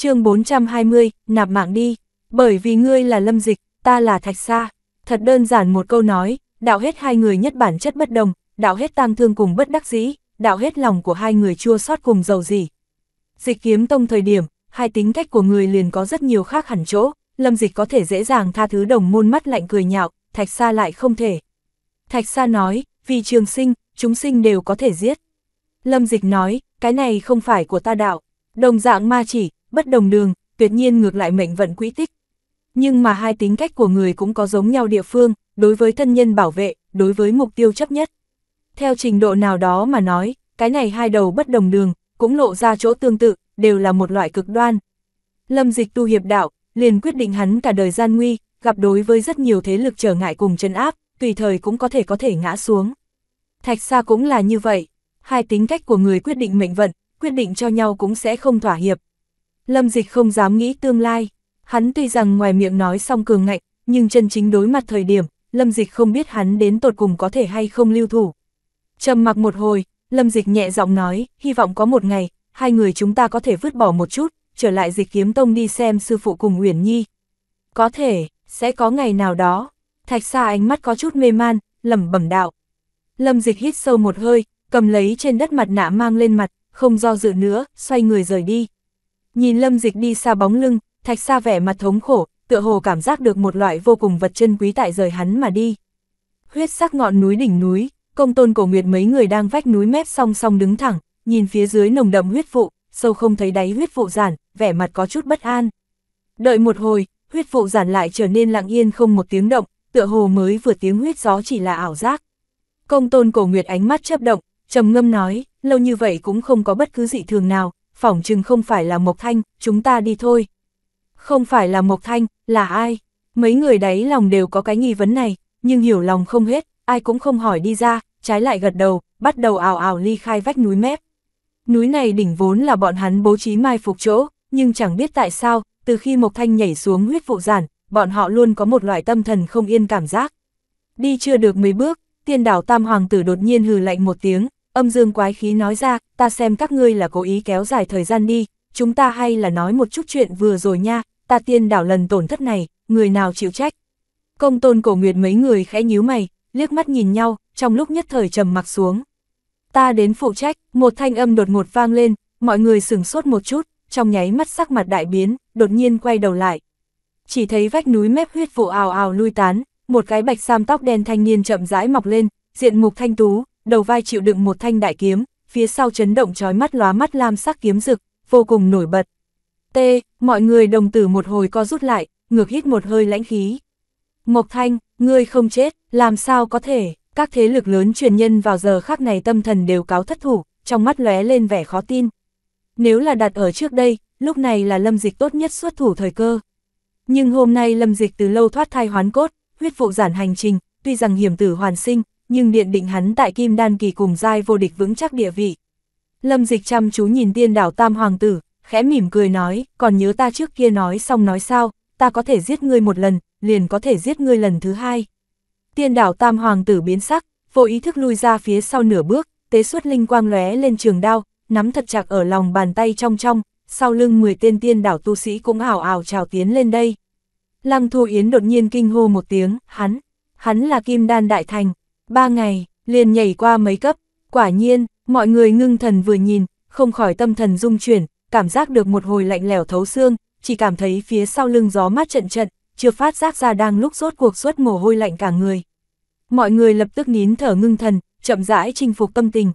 chương 420, nạp mạng đi, bởi vì ngươi là lâm dịch, ta là thạch sa. Thật đơn giản một câu nói, đạo hết hai người nhất bản chất bất đồng, đạo hết tang thương cùng bất đắc dĩ, đạo hết lòng của hai người chua sót cùng giàu gì. Dịch kiếm tông thời điểm, hai tính cách của người liền có rất nhiều khác hẳn chỗ, lâm dịch có thể dễ dàng tha thứ đồng môn mắt lạnh cười nhạo, thạch sa lại không thể. Thạch sa nói, vì trường sinh, chúng sinh đều có thể giết. Lâm dịch nói, cái này không phải của ta đạo, đồng dạng ma chỉ, bất đồng đường, tuyệt nhiên ngược lại mệnh vận quỹ tích. Nhưng mà hai tính cách của người cũng có giống nhau địa phương, đối với thân nhân bảo vệ, đối với mục tiêu chấp nhất. Theo trình độ nào đó mà nói, cái này hai đầu bất đồng đường, cũng lộ ra chỗ tương tự, đều là một loại cực đoan. Lâm dịch tu hiệp đạo, liền quyết định hắn cả đời gian nguy, gặp đối với rất nhiều thế lực trở ngại cùng chân áp, tùy thời cũng có thể có thể ngã xuống. Thạch Sa cũng là như vậy, hai tính cách của người quyết định mệnh vận, quyết định cho nhau cũng sẽ không thỏa hiệp, Lâm Dịch không dám nghĩ tương lai, hắn tuy rằng ngoài miệng nói xong cường ngạnh, nhưng chân chính đối mặt thời điểm, Lâm Dịch không biết hắn đến tột cùng có thể hay không lưu thủ. Trầm mặc một hồi, Lâm Dịch nhẹ giọng nói, hy vọng có một ngày, hai người chúng ta có thể vứt bỏ một chút, trở lại Dịch Kiếm Tông đi xem sư phụ cùng Uyển Nhi. Có thể, sẽ có ngày nào đó. Thạch Sa ánh mắt có chút mê man, lẩm bẩm đạo. Lâm Dịch hít sâu một hơi, cầm lấy trên đất mặt nạ mang lên mặt, không do dự nữa, xoay người rời đi. Nhìn lâm dịch đi xa bóng lưng, thạch xa vẻ mặt thống khổ, tựa hồ cảm giác được một loại vô cùng vật chân quý tại rời hắn mà đi. Huyết sắc ngọn núi đỉnh núi, công tôn cổ nguyệt mấy người đang vách núi mép song song đứng thẳng, nhìn phía dưới nồng đậm huyết vụ, sâu không thấy đáy huyết vụ giản, vẻ mặt có chút bất an. Đợi một hồi, huyết vụ giản lại trở nên lặng yên không một tiếng động, tựa hồ mới vừa tiếng huyết gió chỉ là ảo giác. Công tôn cổ nguyệt ánh mắt chớp động, trầm ngâm nói, lâu như vậy cũng không có bất cứ dị thường nào, phỏng chừng không phải là Mộc Thanh, chúng ta đi thôi. Không phải là Mộc Thanh, là ai? Mấy người đấy lòng đều có cái nghi vấn này, nhưng hiểu lòng không hết, ai cũng không hỏi đi ra, trái lại gật đầu, bắt đầu ảo ảo ly khai vách núi mép. Núi này đỉnh vốn là bọn hắn bố trí mai phục chỗ, nhưng chẳng biết tại sao, từ khi Mộc Thanh nhảy xuống huyết vụ giản, bọn họ luôn có một loại tâm thần không yên cảm giác. Đi chưa được mấy bước, tiên đảo Tam Hoàng tử đột nhiên hừ lạnh một tiếng, âm dương quái khí nói ra, ta xem các ngươi là cố ý kéo dài thời gian đi, chúng ta hay là nói một chút chuyện vừa rồi nha, ta tiên đảo lần tổn thất này, người nào chịu trách. Công tôn cổ nguyệt mấy người khẽ nhíu mày, liếc mắt nhìn nhau, trong lúc nhất thời trầm mặc xuống. Ta đến phụ trách, một thanh âm đột ngột vang lên, mọi người sửng sốt một chút, trong nháy mắt sắc mặt đại biến, đột nhiên quay đầu lại. Chỉ thấy vách núi mép huyết vụ ào ào lui tán, một cái bạch sam tóc đen thanh niên chậm rãi mọc lên, diện mục thanh tú, đầu vai chịu đựng một thanh đại kiếm, phía sau chấn động trói mắt lóa mắt lam sắc kiếm rực, vô cùng nổi bật. T, mọi người đồng tử một hồi co rút lại, ngược hít một hơi lãnh khí. Mộc Thanh, ngươi không chết, làm sao có thể, các thế lực lớn truyền nhân vào giờ khác này tâm thần đều cáo thất thủ, trong mắt lóe lên vẻ khó tin. Nếu là đặt ở trước đây, lúc này là lâm dịch tốt nhất xuất thủ thời cơ. Nhưng hôm nay lâm dịch từ lâu thoát thai hoán cốt, huyết vụ giản hành trình, tuy rằng hiểm tử hoàn sinh, nhưng điện định hắn tại kim đan kỳ cùng giai vô địch vững chắc địa vị. Lâm dịch chăm chú nhìn tiên đảo tam hoàng tử, khẽ mỉm cười nói, còn nhớ ta trước kia nói xong nói sao, ta có thể giết ngươi một lần, liền có thể giết ngươi lần thứ hai. Tiên đảo tam hoàng tử biến sắc, vô ý thức lui ra phía sau nửa bước, tế xuất linh quang lóe lên trường đao, nắm thật chặt ở lòng bàn tay trong trong, sau lưng 10 tên tiên đảo tu sĩ cũng hào ảo trào tiến lên đây. Lăng Thu Yến đột nhiên kinh hô một tiếng, hắn, hắn là kim đan đại thành ba ngày, liền nhảy qua mấy cấp, quả nhiên, mọi người ngưng thần vừa nhìn, không khỏi tâm thần rung chuyển, cảm giác được một hồi lạnh lẽo thấu xương, chỉ cảm thấy phía sau lưng gió mát trận trận, chưa phát giác ra đang lúc rốt cuộc suốt mồ hôi lạnh cả người. Mọi người lập tức nín thở ngưng thần, chậm rãi chinh phục tâm tình.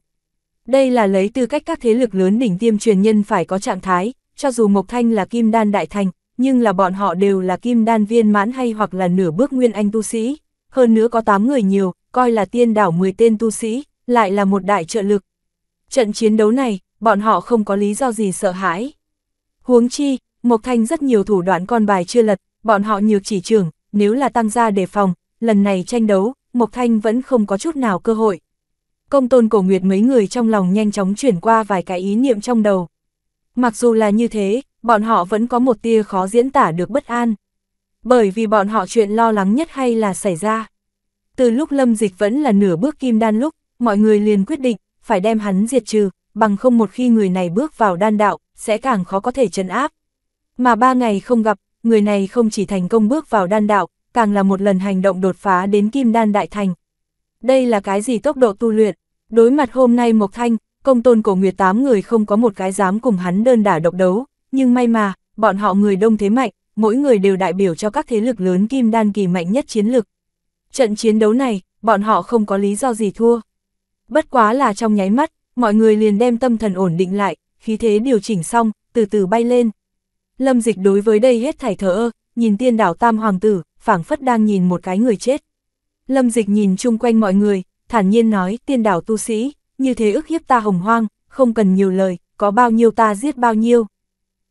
Đây là lấy tư cách các thế lực lớn đỉnh tiêm truyền nhân phải có trạng thái, cho dù Mộc Thanh là kim đan đại thành, nhưng là bọn họ đều là kim đan viên mãn hay hoặc là nửa bước nguyên anh tu sĩ, hơn nữa có 8 người nhiều, coi là tiên đảo 10 tên tu sĩ, lại là một đại trợ lực. Trận chiến đấu này, bọn họ không có lý do gì sợ hãi. Huống chi, Mộc Thanh rất nhiều thủ đoạn con bài chưa lật, bọn họ nhược chỉ trưởng, nếu là tăng gia đề phòng, lần này tranh đấu, Mộc Thanh vẫn không có chút nào cơ hội. Công tôn cổ nguyệt mấy người trong lòng nhanh chóng chuyển qua vài cái ý niệm trong đầu. Mặc dù là như thế, bọn họ vẫn có một tia khó diễn tả được bất an. Bởi vì bọn họ chuyện lo lắng nhất hay là xảy ra. Từ lúc lâm dịch vẫn là nửa bước kim đan lúc, mọi người liền quyết định, phải đem hắn diệt trừ, bằng không một khi người này bước vào đan đạo, sẽ càng khó có thể chấn áp. Mà ba ngày không gặp, người này không chỉ thành công bước vào đan đạo, càng là một lần hành động đột phá đến kim đan đại thành. Đây là cái gì tốc độ tu luyện? Đối mặt hôm nay Mộc Thanh, công tôn cổ nguyệt tám người không có một cái dám cùng hắn đơn đả độc đấu, nhưng may mà, bọn họ người đông thế mạnh, mỗi người đều đại biểu cho các thế lực lớn kim đan kỳ mạnh nhất chiến lực. Trận chiến đấu này, bọn họ không có lý do gì thua. Bất quá là trong nháy mắt, mọi người liền đem tâm thần ổn định lại, khí thế điều chỉnh xong, từ từ bay lên. Lâm dịch đối với đây hết thảy thở ơ, nhìn tiên đảo tam hoàng tử, phảng phất đang nhìn một cái người chết. Lâm dịch nhìn chung quanh mọi người, thản nhiên nói tiên đảo tu sĩ, như thế ức hiếp ta hồng hoang, không cần nhiều lời, có bao nhiêu ta giết bao nhiêu.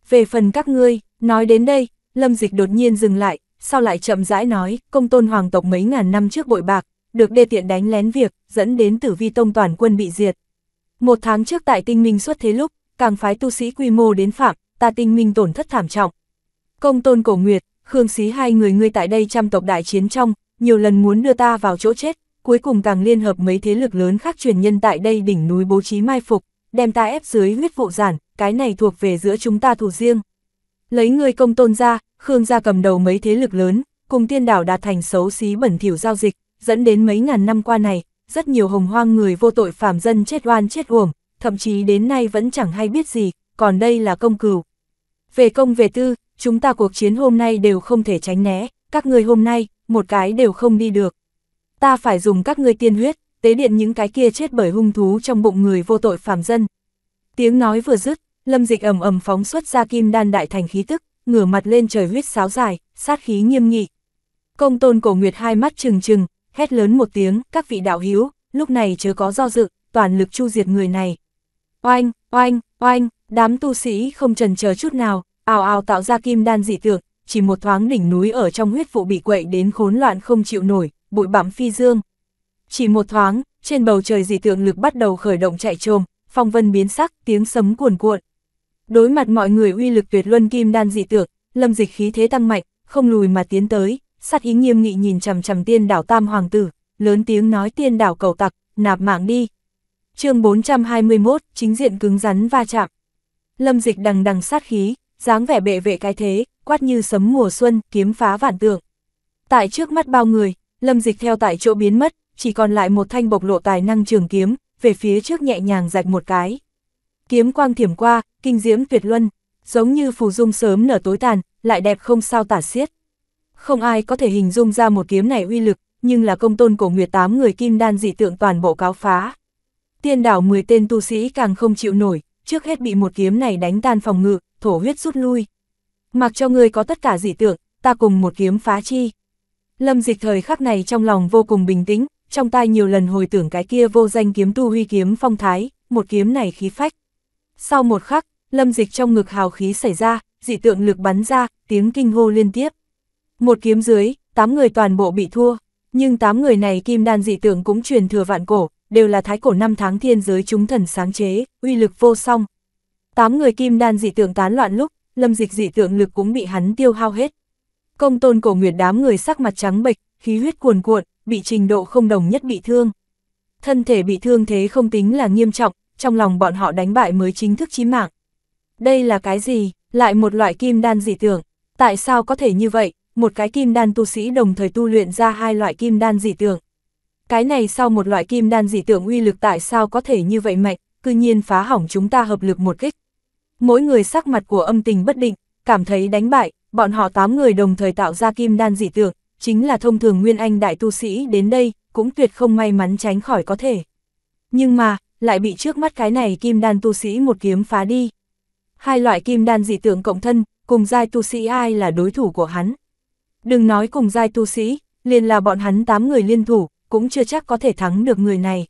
Về phần các ngươi, nói đến đây, lâm dịch đột nhiên dừng lại, sau lại chậm rãi nói, công tôn hoàng tộc mấy ngàn năm trước bội bạc, được đê tiện đánh lén việc, dẫn đến tử vi tông toàn quân bị diệt. Một tháng trước tại tinh minh xuất thế lúc, càng phái tu sĩ quy mô đến phạm, ta tinh minh tổn thất thảm trọng. Công tôn cổ nguyệt, Khương Xí hai người ngươi tại đây trăm tộc đại chiến trong, nhiều lần muốn đưa ta vào chỗ chết, cuối cùng càng liên hợp mấy thế lực lớn khác truyền nhân tại đây đỉnh núi bố trí mai phục, đem ta ép dưới huyết vụ giản, cái này thuộc về giữa chúng ta thủ riêng. Lấy người công tôn ra, Khương gia cầm đầu mấy thế lực lớn, cùng tiên đảo đạt thành xấu xí bẩn thỉu giao dịch, dẫn đến mấy ngàn năm qua này, rất nhiều hồng hoang người vô tội phạm dân chết oan chết uổng, thậm chí đến nay vẫn chẳng hay biết gì, còn đây là công cừu. Về công về tư, chúng ta cuộc chiến hôm nay đều không thể tránh né, các người hôm nay, một cái đều không đi được. Ta phải dùng các ngươi tiên huyết, tế điện những cái kia chết bởi hung thú trong bụng người vô tội phạm dân. Tiếng nói vừa dứt, Lâm dịch ầm ầm phóng xuất ra kim đan đại thành khí tức, ngửa mặt lên trời huyết sáo dài, sát khí nghiêm nghị. Công tôn cổ nguyệt hai mắt trừng trừng, hét lớn một tiếng, các vị đạo hiếu, lúc này chớ có do dự, toàn lực chu diệt người này. Oanh, oanh, oanh, đám tu sĩ không trần chờ chút nào, ào ào tạo ra kim đan dị tượng, chỉ một thoáng đỉnh núi ở trong huyết vụ bị quậy đến khốn loạn không chịu nổi, bụi bặm phi dương. Chỉ một thoáng, trên bầu trời dị tượng lực bắt đầu khởi động chạy trồm, phong vân biến sắc, tiếng sấm cuồn cuộn. Đối mặt mọi người uy lực tuyệt luân kim đan dị tượng, lâm dịch khí thế tăng mạnh, không lùi mà tiến tới, sát ý nghiêm nghị nhìn chằm chằm tiên đảo tam hoàng tử, lớn tiếng nói tiên đảo cầu tặc, nạp mạng đi. chương 421, chính diện cứng rắn va chạm. Lâm dịch đằng đằng sát khí, dáng vẻ bệ vệ cái thế, quát như sấm mùa xuân, kiếm phá vạn tượng. Tại trước mắt bao người, lâm dịch theo tại chỗ biến mất, chỉ còn lại một thanh bộc lộ tài năng trường kiếm, về phía trước nhẹ nhàng rạch một cái kiếm quang thiểm qua, kinh diễm tuyệt luân, giống như phù dung sớm nở tối tàn, lại đẹp không sao tả xiết. Không ai có thể hình dung ra một kiếm này uy lực, nhưng là công tôn cổ nguyệt tám người kim đan dị tượng toàn bộ cáo phá. Tiên đảo 10 tên tu sĩ càng không chịu nổi, trước hết bị một kiếm này đánh tan phòng ngự, thổ huyết rút lui. Mặc cho người có tất cả dị tượng, ta cùng một kiếm phá chi. Lâm dịch thời khắc này trong lòng vô cùng bình tĩnh, trong tai nhiều lần hồi tưởng cái kia vô danh kiếm tu huy kiếm phong thái, một kiếm này khí phách. Sau một khắc, lâm dịch trong ngực hào khí xảy ra, dị tượng lực bắn ra, tiếng kinh hô liên tiếp. Một kiếm dưới, 8 người toàn bộ bị thua, nhưng 8 người này kim đan dị tượng cũng truyền thừa vạn cổ, đều là thái cổ năm tháng thiên giới chúng thần sáng chế, uy lực vô song. 8 người kim đan dị tượng tán loạn lúc, lâm dịch dị tượng lực cũng bị hắn tiêu hao hết. Công tôn cổ nguyệt đám người sắc mặt trắng bệch, khí huyết cuồn cuộn, bị trình độ không đồng nhất bị thương. Thân thể bị thương thế không tính là nghiêm trọng, trong lòng bọn họ đánh bại mới chính thức chí mạng. Đây là cái gì? Lại một loại kim đan dị tưởng. Tại sao có thể như vậy? Một cái kim đan tu sĩ đồng thời tu luyện ra hai loại kim đan dị tưởng. Cái này sau một loại kim đan dị tưởng uy lực tại sao có thể như vậy mạnh, cư nhiên phá hỏng chúng ta hợp lực một kích. Mỗi người sắc mặt của âm tình bất định, cảm thấy đánh bại, bọn họ tám người đồng thời tạo ra kim đan dị tưởng, chính là thông thường nguyên anh đại tu sĩ đến đây, cũng tuyệt không may mắn tránh khỏi có thể. Nhưng mà, lại bị trước mắt cái này kim đan tu sĩ một kiếm phá đi. Hai loại kim đan dị tượng cộng thân, cùng giai tu sĩ ai là đối thủ của hắn. Đừng nói cùng giai tu sĩ, liền là bọn hắn 8 người liên thủ, cũng chưa chắc có thể thắng được người này.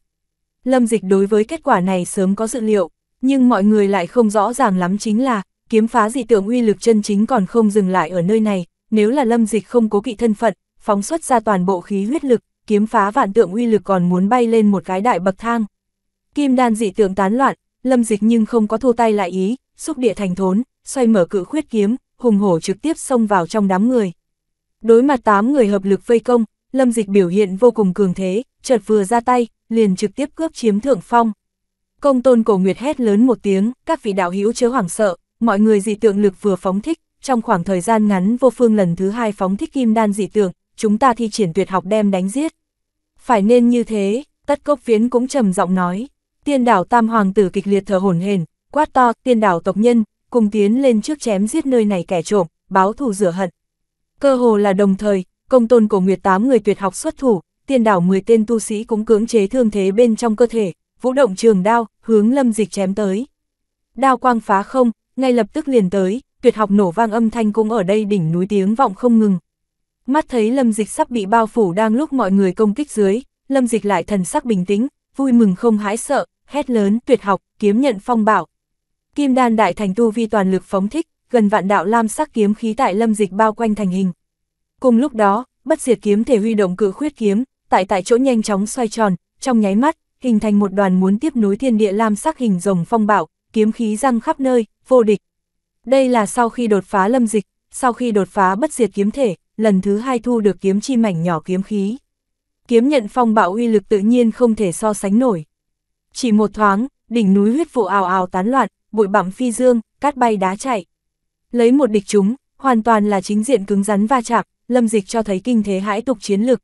Lâm dịch đối với kết quả này sớm có dự liệu, nhưng mọi người lại không rõ ràng lắm chính là, kiếm phá dị tượng uy lực chân chính còn không dừng lại ở nơi này, nếu là lâm dịch không cố kỵ thân phận, phóng xuất ra toàn bộ khí huyết lực, kiếm phá vạn tượng uy lực còn muốn bay lên một cái đại bậc thang. Kim đan dị tượng tán loạn, lâm dịch nhưng không có thua tay lại ý, xúc địa thành thốn, xoay mở cự khuyết kiếm, hùng hổ trực tiếp xông vào trong đám người. Đối mặt tám người hợp lực vây công, lâm dịch biểu hiện vô cùng cường thế, chợt vừa ra tay, liền trực tiếp cướp chiếm thượng phong. Công tôn cổ nguyệt hét lớn một tiếng, các vị đạo hữu chớ hoảng sợ, mọi người dị tượng lực vừa phóng thích, trong khoảng thời gian ngắn vô phương lần thứ hai phóng thích kim đan dị tượng, chúng ta thi triển tuyệt học đem đánh giết. Phải nên như thế, tất cốc phiến cũng trầm giọng nói. Tiên đảo tam hoàng tử kịch liệt thở hổn hển, quát to, tiên đảo tộc nhân, cùng tiến lên trước chém giết nơi này kẻ trộm, báo thù rửa hận. Cơ hồ là đồng thời, công tôn cổ nguyệt tám người tuyệt học xuất thủ, tiên đảo 10 tên tu sĩ cũng cưỡng chế thương thế bên trong cơ thể, vũ động trường đao, hướng lâm dịch chém tới. Đao quang phá không, ngay lập tức liền tới, tuyệt học nổ vang âm thanh cũng ở đây đỉnh núi tiếng vọng không ngừng. Mắt thấy lâm dịch sắp bị bao phủ đang lúc mọi người công kích dưới, lâm dịch lại thần sắc bình tĩnh, vui mừng không hãi sợ, hét lớn, tuyệt học, kiếm nhận phong bảo. Kim đan đại thành tu vi toàn lực phóng thích, gần vạn đạo lam sắc kiếm khí tại lâm dịch bao quanh thành hình. Cùng lúc đó, bất diệt kiếm thể huy động cự khuyết kiếm, tại tại chỗ nhanh chóng xoay tròn, trong nháy mắt, hình thành một đoàn muốn tiếp nối thiên địa lam sắc hình rồng phong bảo, kiếm khí răng khắp nơi, vô địch. Đây là sau khi đột phá lâm dịch, sau khi đột phá bất diệt kiếm thể, lần thứ hai thu được kiếm chi mảnh nhỏ kiếm khí. Kiếm nhận phong bạo uy lực tự nhiên không thể so sánh nổi. Chỉ một thoáng, đỉnh núi huyết vụ ào ào tán loạn, bụi bặm phi dương, cát bay đá chạy. Lấy một địch chúng, hoàn toàn là chính diện cứng rắn va chạm, lâm dịch cho thấy kinh thế hãi tục chiến lực.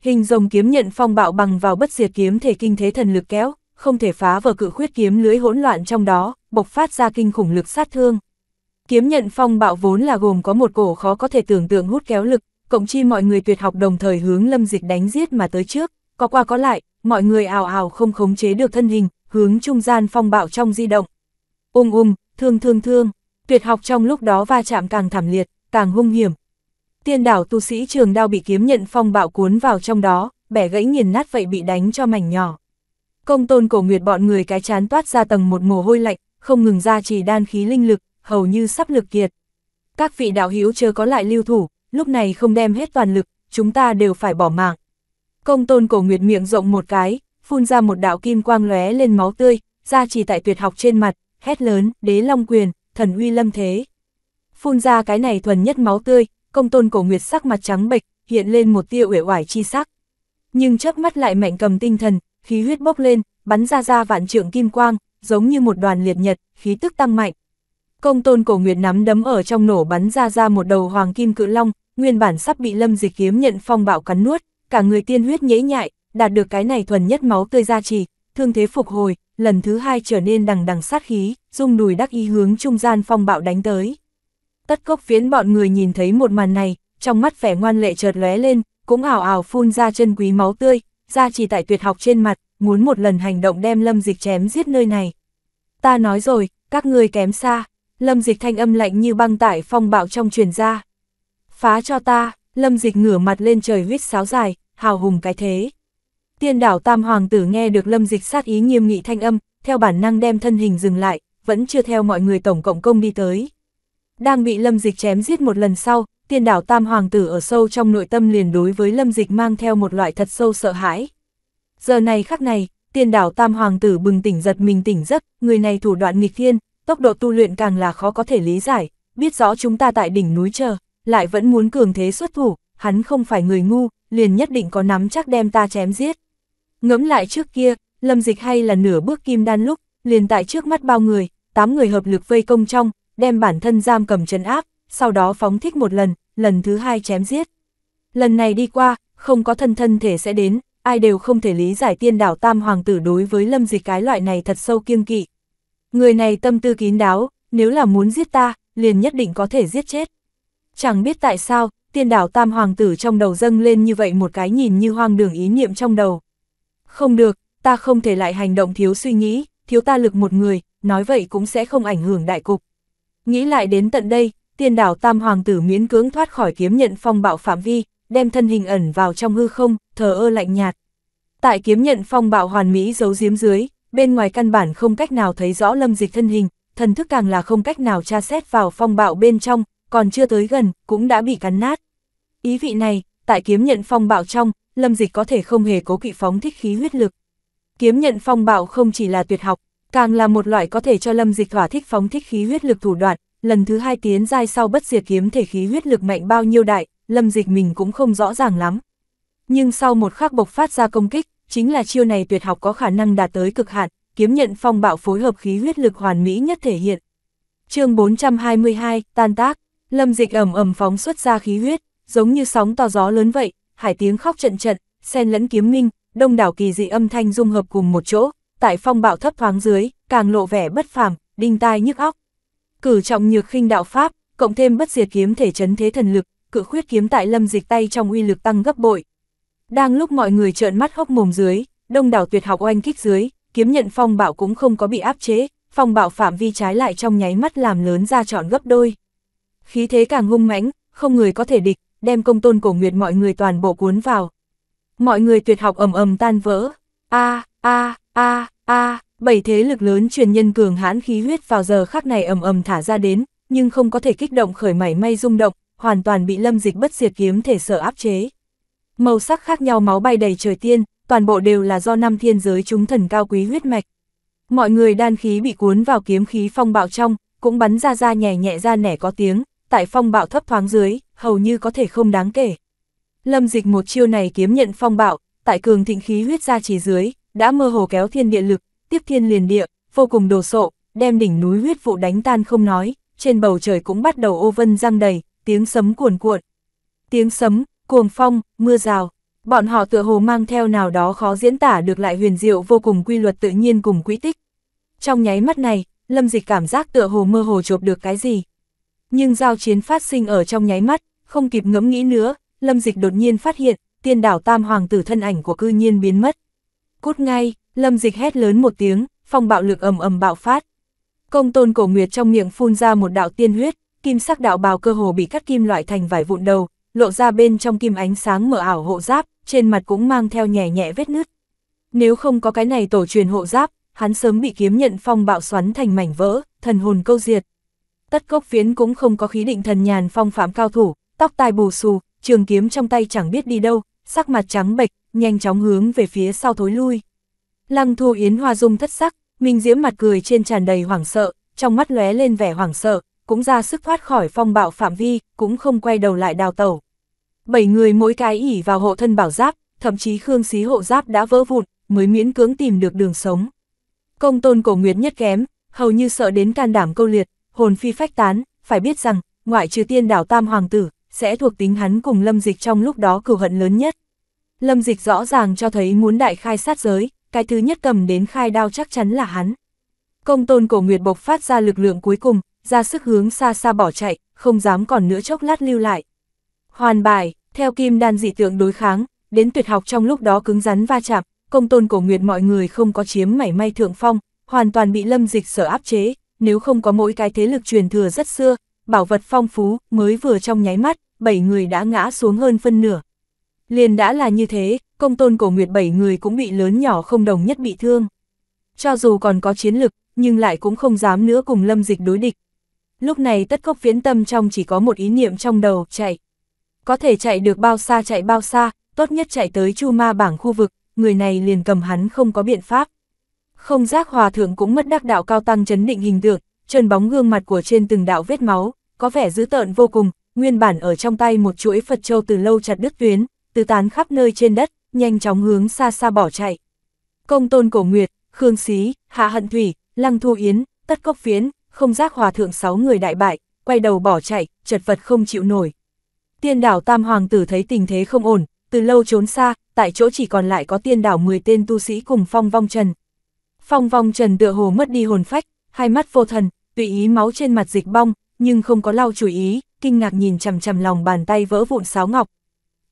Hình rồng kiếm nhận phong bạo bằng vào bất diệt kiếm thể kinh thế thần lực kéo, không thể phá vỡ cự khuyết kiếm lưới hỗn loạn trong đó, bộc phát ra kinh khủng lực sát thương. Kiếm nhận phong bạo vốn là gồm có một cổ khó có thể tưởng tượng hút kéo lực, cộng chi mọi người tuyệt học đồng thời hướng lâm dịch đánh giết mà tới trước, có qua có lại, mọi người ào ào không khống chế được thân hình, hướng trung gian phong bạo trong di động. Ung ung, thương thương thương, tuyệt học trong lúc đó va chạm càng thảm liệt, càng hung hiểm. Tiên đảo tu sĩ trường đao bị kiếm nhận phong bạo cuốn vào trong đó, bẻ gãy nghiền nát vậy bị đánh cho mảnh nhỏ. Công tôn cổ nguyệt bọn người cái chán toát ra tầng một mồ hôi lạnh, không ngừng ra chỉ đan khí linh lực, hầu như sắp lực kiệt. Các vị đạo hữu chưa có lại lưu thủ, lúc này không đem hết toàn lực, chúng ta đều phải bỏ mạng. Công tôn cổ nguyệt miệng rộng một cái, phun ra một đạo kim quang lóe lên máu tươi, ra chỉ tại tuyệt học trên mặt, hét lớn, đế long quyền, thần uy lâm thế. Phun ra cái này thuần nhất máu tươi, công tôn cổ nguyệt sắc mặt trắng bệch, hiện lên một tia uể oải chi sắc. Nhưng chớp mắt lại mạnh cầm tinh thần, khí huyết bốc lên, bắn ra ra vạn trượng kim quang, giống như một đoàn liệt nhật, khí tức tăng mạnh. Công tôn cổ nguyệt nắm đấm ở trong nổ bắn ra ra một đầu hoàng kim cự long, nguyên bản sắp bị lâm dịch kiếm nhận phong bạo cắn nuốt, cả người tiên huyết nhễ nhại, đạt được cái này thuần nhất máu tươi ra trì, thương thế phục hồi, lần thứ hai trở nên đằng đằng sát khí, dung đùi đắc ý hướng trung gian phong bạo đánh tới. Tất cốc phiến bọn người nhìn thấy một màn này, trong mắt vẻ ngoan lệ chợt lóe lên, cũng ảo ảo phun ra chân quý máu tươi, ra trì tại tuyệt học trên mặt, muốn một lần hành động đem lâm dịch chém giết nơi này. Ta nói rồi, các ngươi kém xa, lâm dịch thanh âm lạnh như băng tải phong bạo trong truyền ra. Phá cho ta, Lâm Dịch ngửa mặt lên trời huyết sáo dài, hào hùng cái thế. Tiên đảo Tam Hoàng tử nghe được Lâm Dịch sát ý nghiêm nghị thanh âm, theo bản năng đem thân hình dừng lại, vẫn chưa theo mọi người tổng cộng công đi tới. Đang bị Lâm Dịch chém giết một lần sau, tiên đảo Tam Hoàng tử ở sâu trong nội tâm liền đối với Lâm Dịch mang theo một loại thật sâu sợ hãi. Giờ này khắc này, tiên đảo Tam Hoàng tử bừng tỉnh giật mình tỉnh giấc, người này thủ đoạn nghịch thiên, tốc độ tu luyện càng là khó có thể lý giải, biết rõ chúng ta tại đỉnh núi chờ, lại vẫn muốn cường thế xuất thủ, hắn không phải người ngu, liền nhất định có nắm chắc đem ta chém giết. Ngẫm lại trước kia, lâm dịch hay là nửa bước kim đan lúc, liền tại trước mắt bao người, tám người hợp lực vây công trong, đem bản thân giam cầm chân áp, sau đó phóng thích một lần, lần thứ hai chém giết. Lần này đi qua, không có thân thân thể sẽ đến, ai đều không thể lý giải tiên đảo tam hoàng tử đối với lâm dịch cái loại này thật sâu kiêng kỵ. Người này tâm tư kín đáo, nếu là muốn giết ta, liền nhất định có thể giết chết. Chẳng biết tại sao, tiên đảo tam hoàng tử trong đầu dâng lên như vậy một cái nhìn như hoang đường ý niệm trong đầu. Không được, ta không thể lại hành động thiếu suy nghĩ, thiếu ta lực một người, nói vậy cũng sẽ không ảnh hưởng đại cục. Nghĩ lại đến tận đây, tiên đảo tam hoàng tử miễn cưỡng thoát khỏi kiếm nhận phong bạo phạm vi, đem thân hình ẩn vào trong hư không, thờ ơ lạnh nhạt. Tại kiếm nhận phong bạo hoàn mỹ giấu giếm dưới, bên ngoài căn bản không cách nào thấy rõ lâm dịch thân hình, thần thức càng là không cách nào tra xét vào phong bạo bên trong, còn chưa tới gần, cũng đã bị cắn nát. Ý vị này, tại kiếm nhận phong bạo trong, lâm dịch có thể không hề cố kỵ phóng thích khí huyết lực. Kiếm nhận phong bạo không chỉ là tuyệt học, càng là một loại có thể cho lâm dịch thỏa thích phóng thích khí huyết lực thủ đoạn, lần thứ hai tiến giai sau bất diệt kiếm thể khí huyết lực mạnh bao nhiêu đại, lâm dịch mình cũng không rõ ràng lắm. Nhưng sau một khắc bộc phát ra công kích, chính là chiêu này tuyệt học có khả năng đạt tới cực hạn, kiếm nhận phong bạo phối hợp khí huyết lực hoàn mỹ nhất thể hiện. chương 422, tan tác. Lâm dịch ẩm ẩm phóng xuất ra khí huyết, giống như sóng to gió lớn vậy, hải tiếng khóc trận trận, xen lẫn kiếm minh, đông đảo kỳ dị âm thanh dung hợp cùng một chỗ, tại phong bạo thấp thoáng dưới, càng lộ vẻ bất phàm, đinh tai nhức óc. Cử trọng nhược khinh đạo pháp, cộng thêm bất diệt kiếm thể chấn thế thần lực, cự khuyết kiếm tại lâm dịch tay trong uy lực tăng gấp bội. Đang lúc mọi người trợn mắt hốc mồm dưới, đông đảo tuyệt học oanh kích dưới, kiếm nhận phong bạo cũng không có bị áp chế, phong bạo phạm vi trái lại trong nháy mắt làm lớn ra trọn gấp đôi khí thế càng hung mãnh, không người có thể địch, đem công tôn cổ nguyệt mọi người toàn bộ cuốn vào. Mọi người tuyệt học ầm ầm tan vỡ, a a a a, bảy thế lực lớn truyền nhân cường hãn khí huyết vào giờ khắc này ầm ầm thả ra đến, nhưng không có thể kích động khởi mảy may rung động, hoàn toàn bị lâm dịch bất diệt kiếm thể sở áp chế. Màu sắc khác nhau máu bay đầy trời tiên, toàn bộ đều là do năm thiên giới chúng thần cao quý huyết mạch. Mọi người đan khí bị cuốn vào kiếm khí phong bạo trong, cũng bắn ra ra nhẹ nhẹ ra nẻ có tiếng, tại phong bạo thấp thoáng dưới, hầu như có thể không đáng kể. Lâm dịch một chiêu này kiếm nhận phong bạo, tại cường thịnh khí huyết ra chỉ dưới, đã mơ hồ kéo thiên địa lực, tiếp thiên liền địa, vô cùng đồ sộ, đem đỉnh núi huyết vụ đánh tan không nói, trên bầu trời cũng bắt đầu ô vân răng đầy, tiếng sấm cuồn cuộn. Tiếng sấm, cuồng phong, mưa rào, bọn họ tựa hồ mang theo nào đó khó diễn tả được lại huyền diệu vô cùng quy luật tự nhiên cùng quỹ tích. Trong nháy mắt này, Lâm Dịch cảm giác tựa hồ mơ hồ chộp được cái gì, nhưng giao chiến phát sinh ở trong nháy mắt, không kịp ngẫm nghĩ nữa, Lâm Dịch đột nhiên phát hiện, tiên đảo tam hoàng tử thân ảnh của cư nhiên biến mất. Cút ngay, Lâm Dịch hét lớn một tiếng, phong bạo lực ầm ầm bạo phát. Công tôn cổ nguyệt trong miệng phun ra một đạo tiên huyết, kim sắc đạo bào cơ hồ bị cắt kim loại thành vải vụn đầu, lộ ra bên trong kim ánh sáng mở ảo hộ giáp, trên mặt cũng mang theo nhẹ nhẹ vết nứt. Nếu không có cái này tổ truyền hộ giáp, hắn sớm bị kiếm nhận phong bạo xoắn thành mảnh vỡ, thần hồn câu diệt tất cốc phiến cũng không có khí định thần nhàn phong phạm cao thủ, tóc tai bù xù, trường kiếm trong tay chẳng biết đi đâu, sắc mặt trắng bệch, nhanh chóng hướng về phía sau thối lui. Lăng Thu Yến hoa dung thất sắc, Minh Diễm mặt cười trên tràn đầy hoảng sợ, trong mắt lóe lên vẻ hoảng sợ, cũng ra sức thoát khỏi phong bạo phạm vi, cũng không quay đầu lại đào tẩu. Bảy người mỗi cái ỉ vào hộ thân bảo giáp, thậm chí khương xí hộ giáp đã vỡ vụn, mới miễn cưỡng tìm được đường sống. Công tôn cổ nguyệt nhất kém, hầu như sợ đến can đảm câu liệt, hồn phi phách tán, phải biết rằng, ngoại trừ tiên đảo tam hoàng tử, sẽ thuộc tính hắn cùng lâm dịch trong lúc đó cửu hận lớn nhất. Lâm dịch rõ ràng cho thấy muốn đại khai sát giới, cái thứ nhất cầm đến khai đao chắc chắn là hắn. Công tôn cổ nguyệt bộc phát ra lực lượng cuối cùng, ra sức hướng xa xa bỏ chạy, không dám còn nữa chốc lát lưu lại. Hoàn bài, theo kim đan dị tượng đối kháng, đến tuyệt học trong lúc đó cứng rắn va chạm, công tôn cổ nguyệt mọi người không có chiếm mảy may thượng phong, hoàn toàn bị lâm dịch sở áp chế, nếu không có mỗi cái thế lực truyền thừa rất xưa, bảo vật phong phú mới vừa trong nháy mắt, bảy người đã ngã xuống hơn phân nửa. Liền đã là như thế, công tôn cổ nguyệt bảy người cũng bị lớn nhỏ không đồng nhất bị thương. Cho dù còn có chiến lực, nhưng lại cũng không dám nữa cùng lâm dịch đối địch. Lúc này tất cốc viễn tâm trong chỉ có một ý niệm trong đầu, chạy. Có thể chạy được bao xa chạy bao xa, tốt nhất chạy tới chu ma bảng khu vực, người này liền cầm hắn không có biện pháp. Không giác hòa thượng cũng mất đắc đạo cao tăng chấn định hình tượng, trơn bóng gương mặt của trên từng đạo vết máu, có vẻ dữ tợn vô cùng, nguyên bản ở trong tay một chuỗi Phật châu từ lâu chặt đứt tuyến, tứ tán khắp nơi trên đất, nhanh chóng hướng xa xa bỏ chạy. Công tôn cổ nguyệt, Khương Xí, Hạ Hận Thủy, Lăng Thu Yến, Tất Cốc Phiến, không giác hòa thượng sáu người đại bại, quay đầu bỏ chạy, chật vật không chịu nổi. Tiên đảo Tam Hoàng tử thấy tình thế không ổn, từ lâu trốn xa, tại chỗ chỉ còn lại có tiên đảo 10 tên tu sĩ cùng phong vong trần, Phong vong trần tựa hồ mất đi hồn phách, hai mắt vô thần, tùy ý máu trên mặt dịch bong, nhưng không có lau chủ ý, kinh ngạc nhìn chằm chằm lòng bàn tay vỡ vụn sáo ngọc.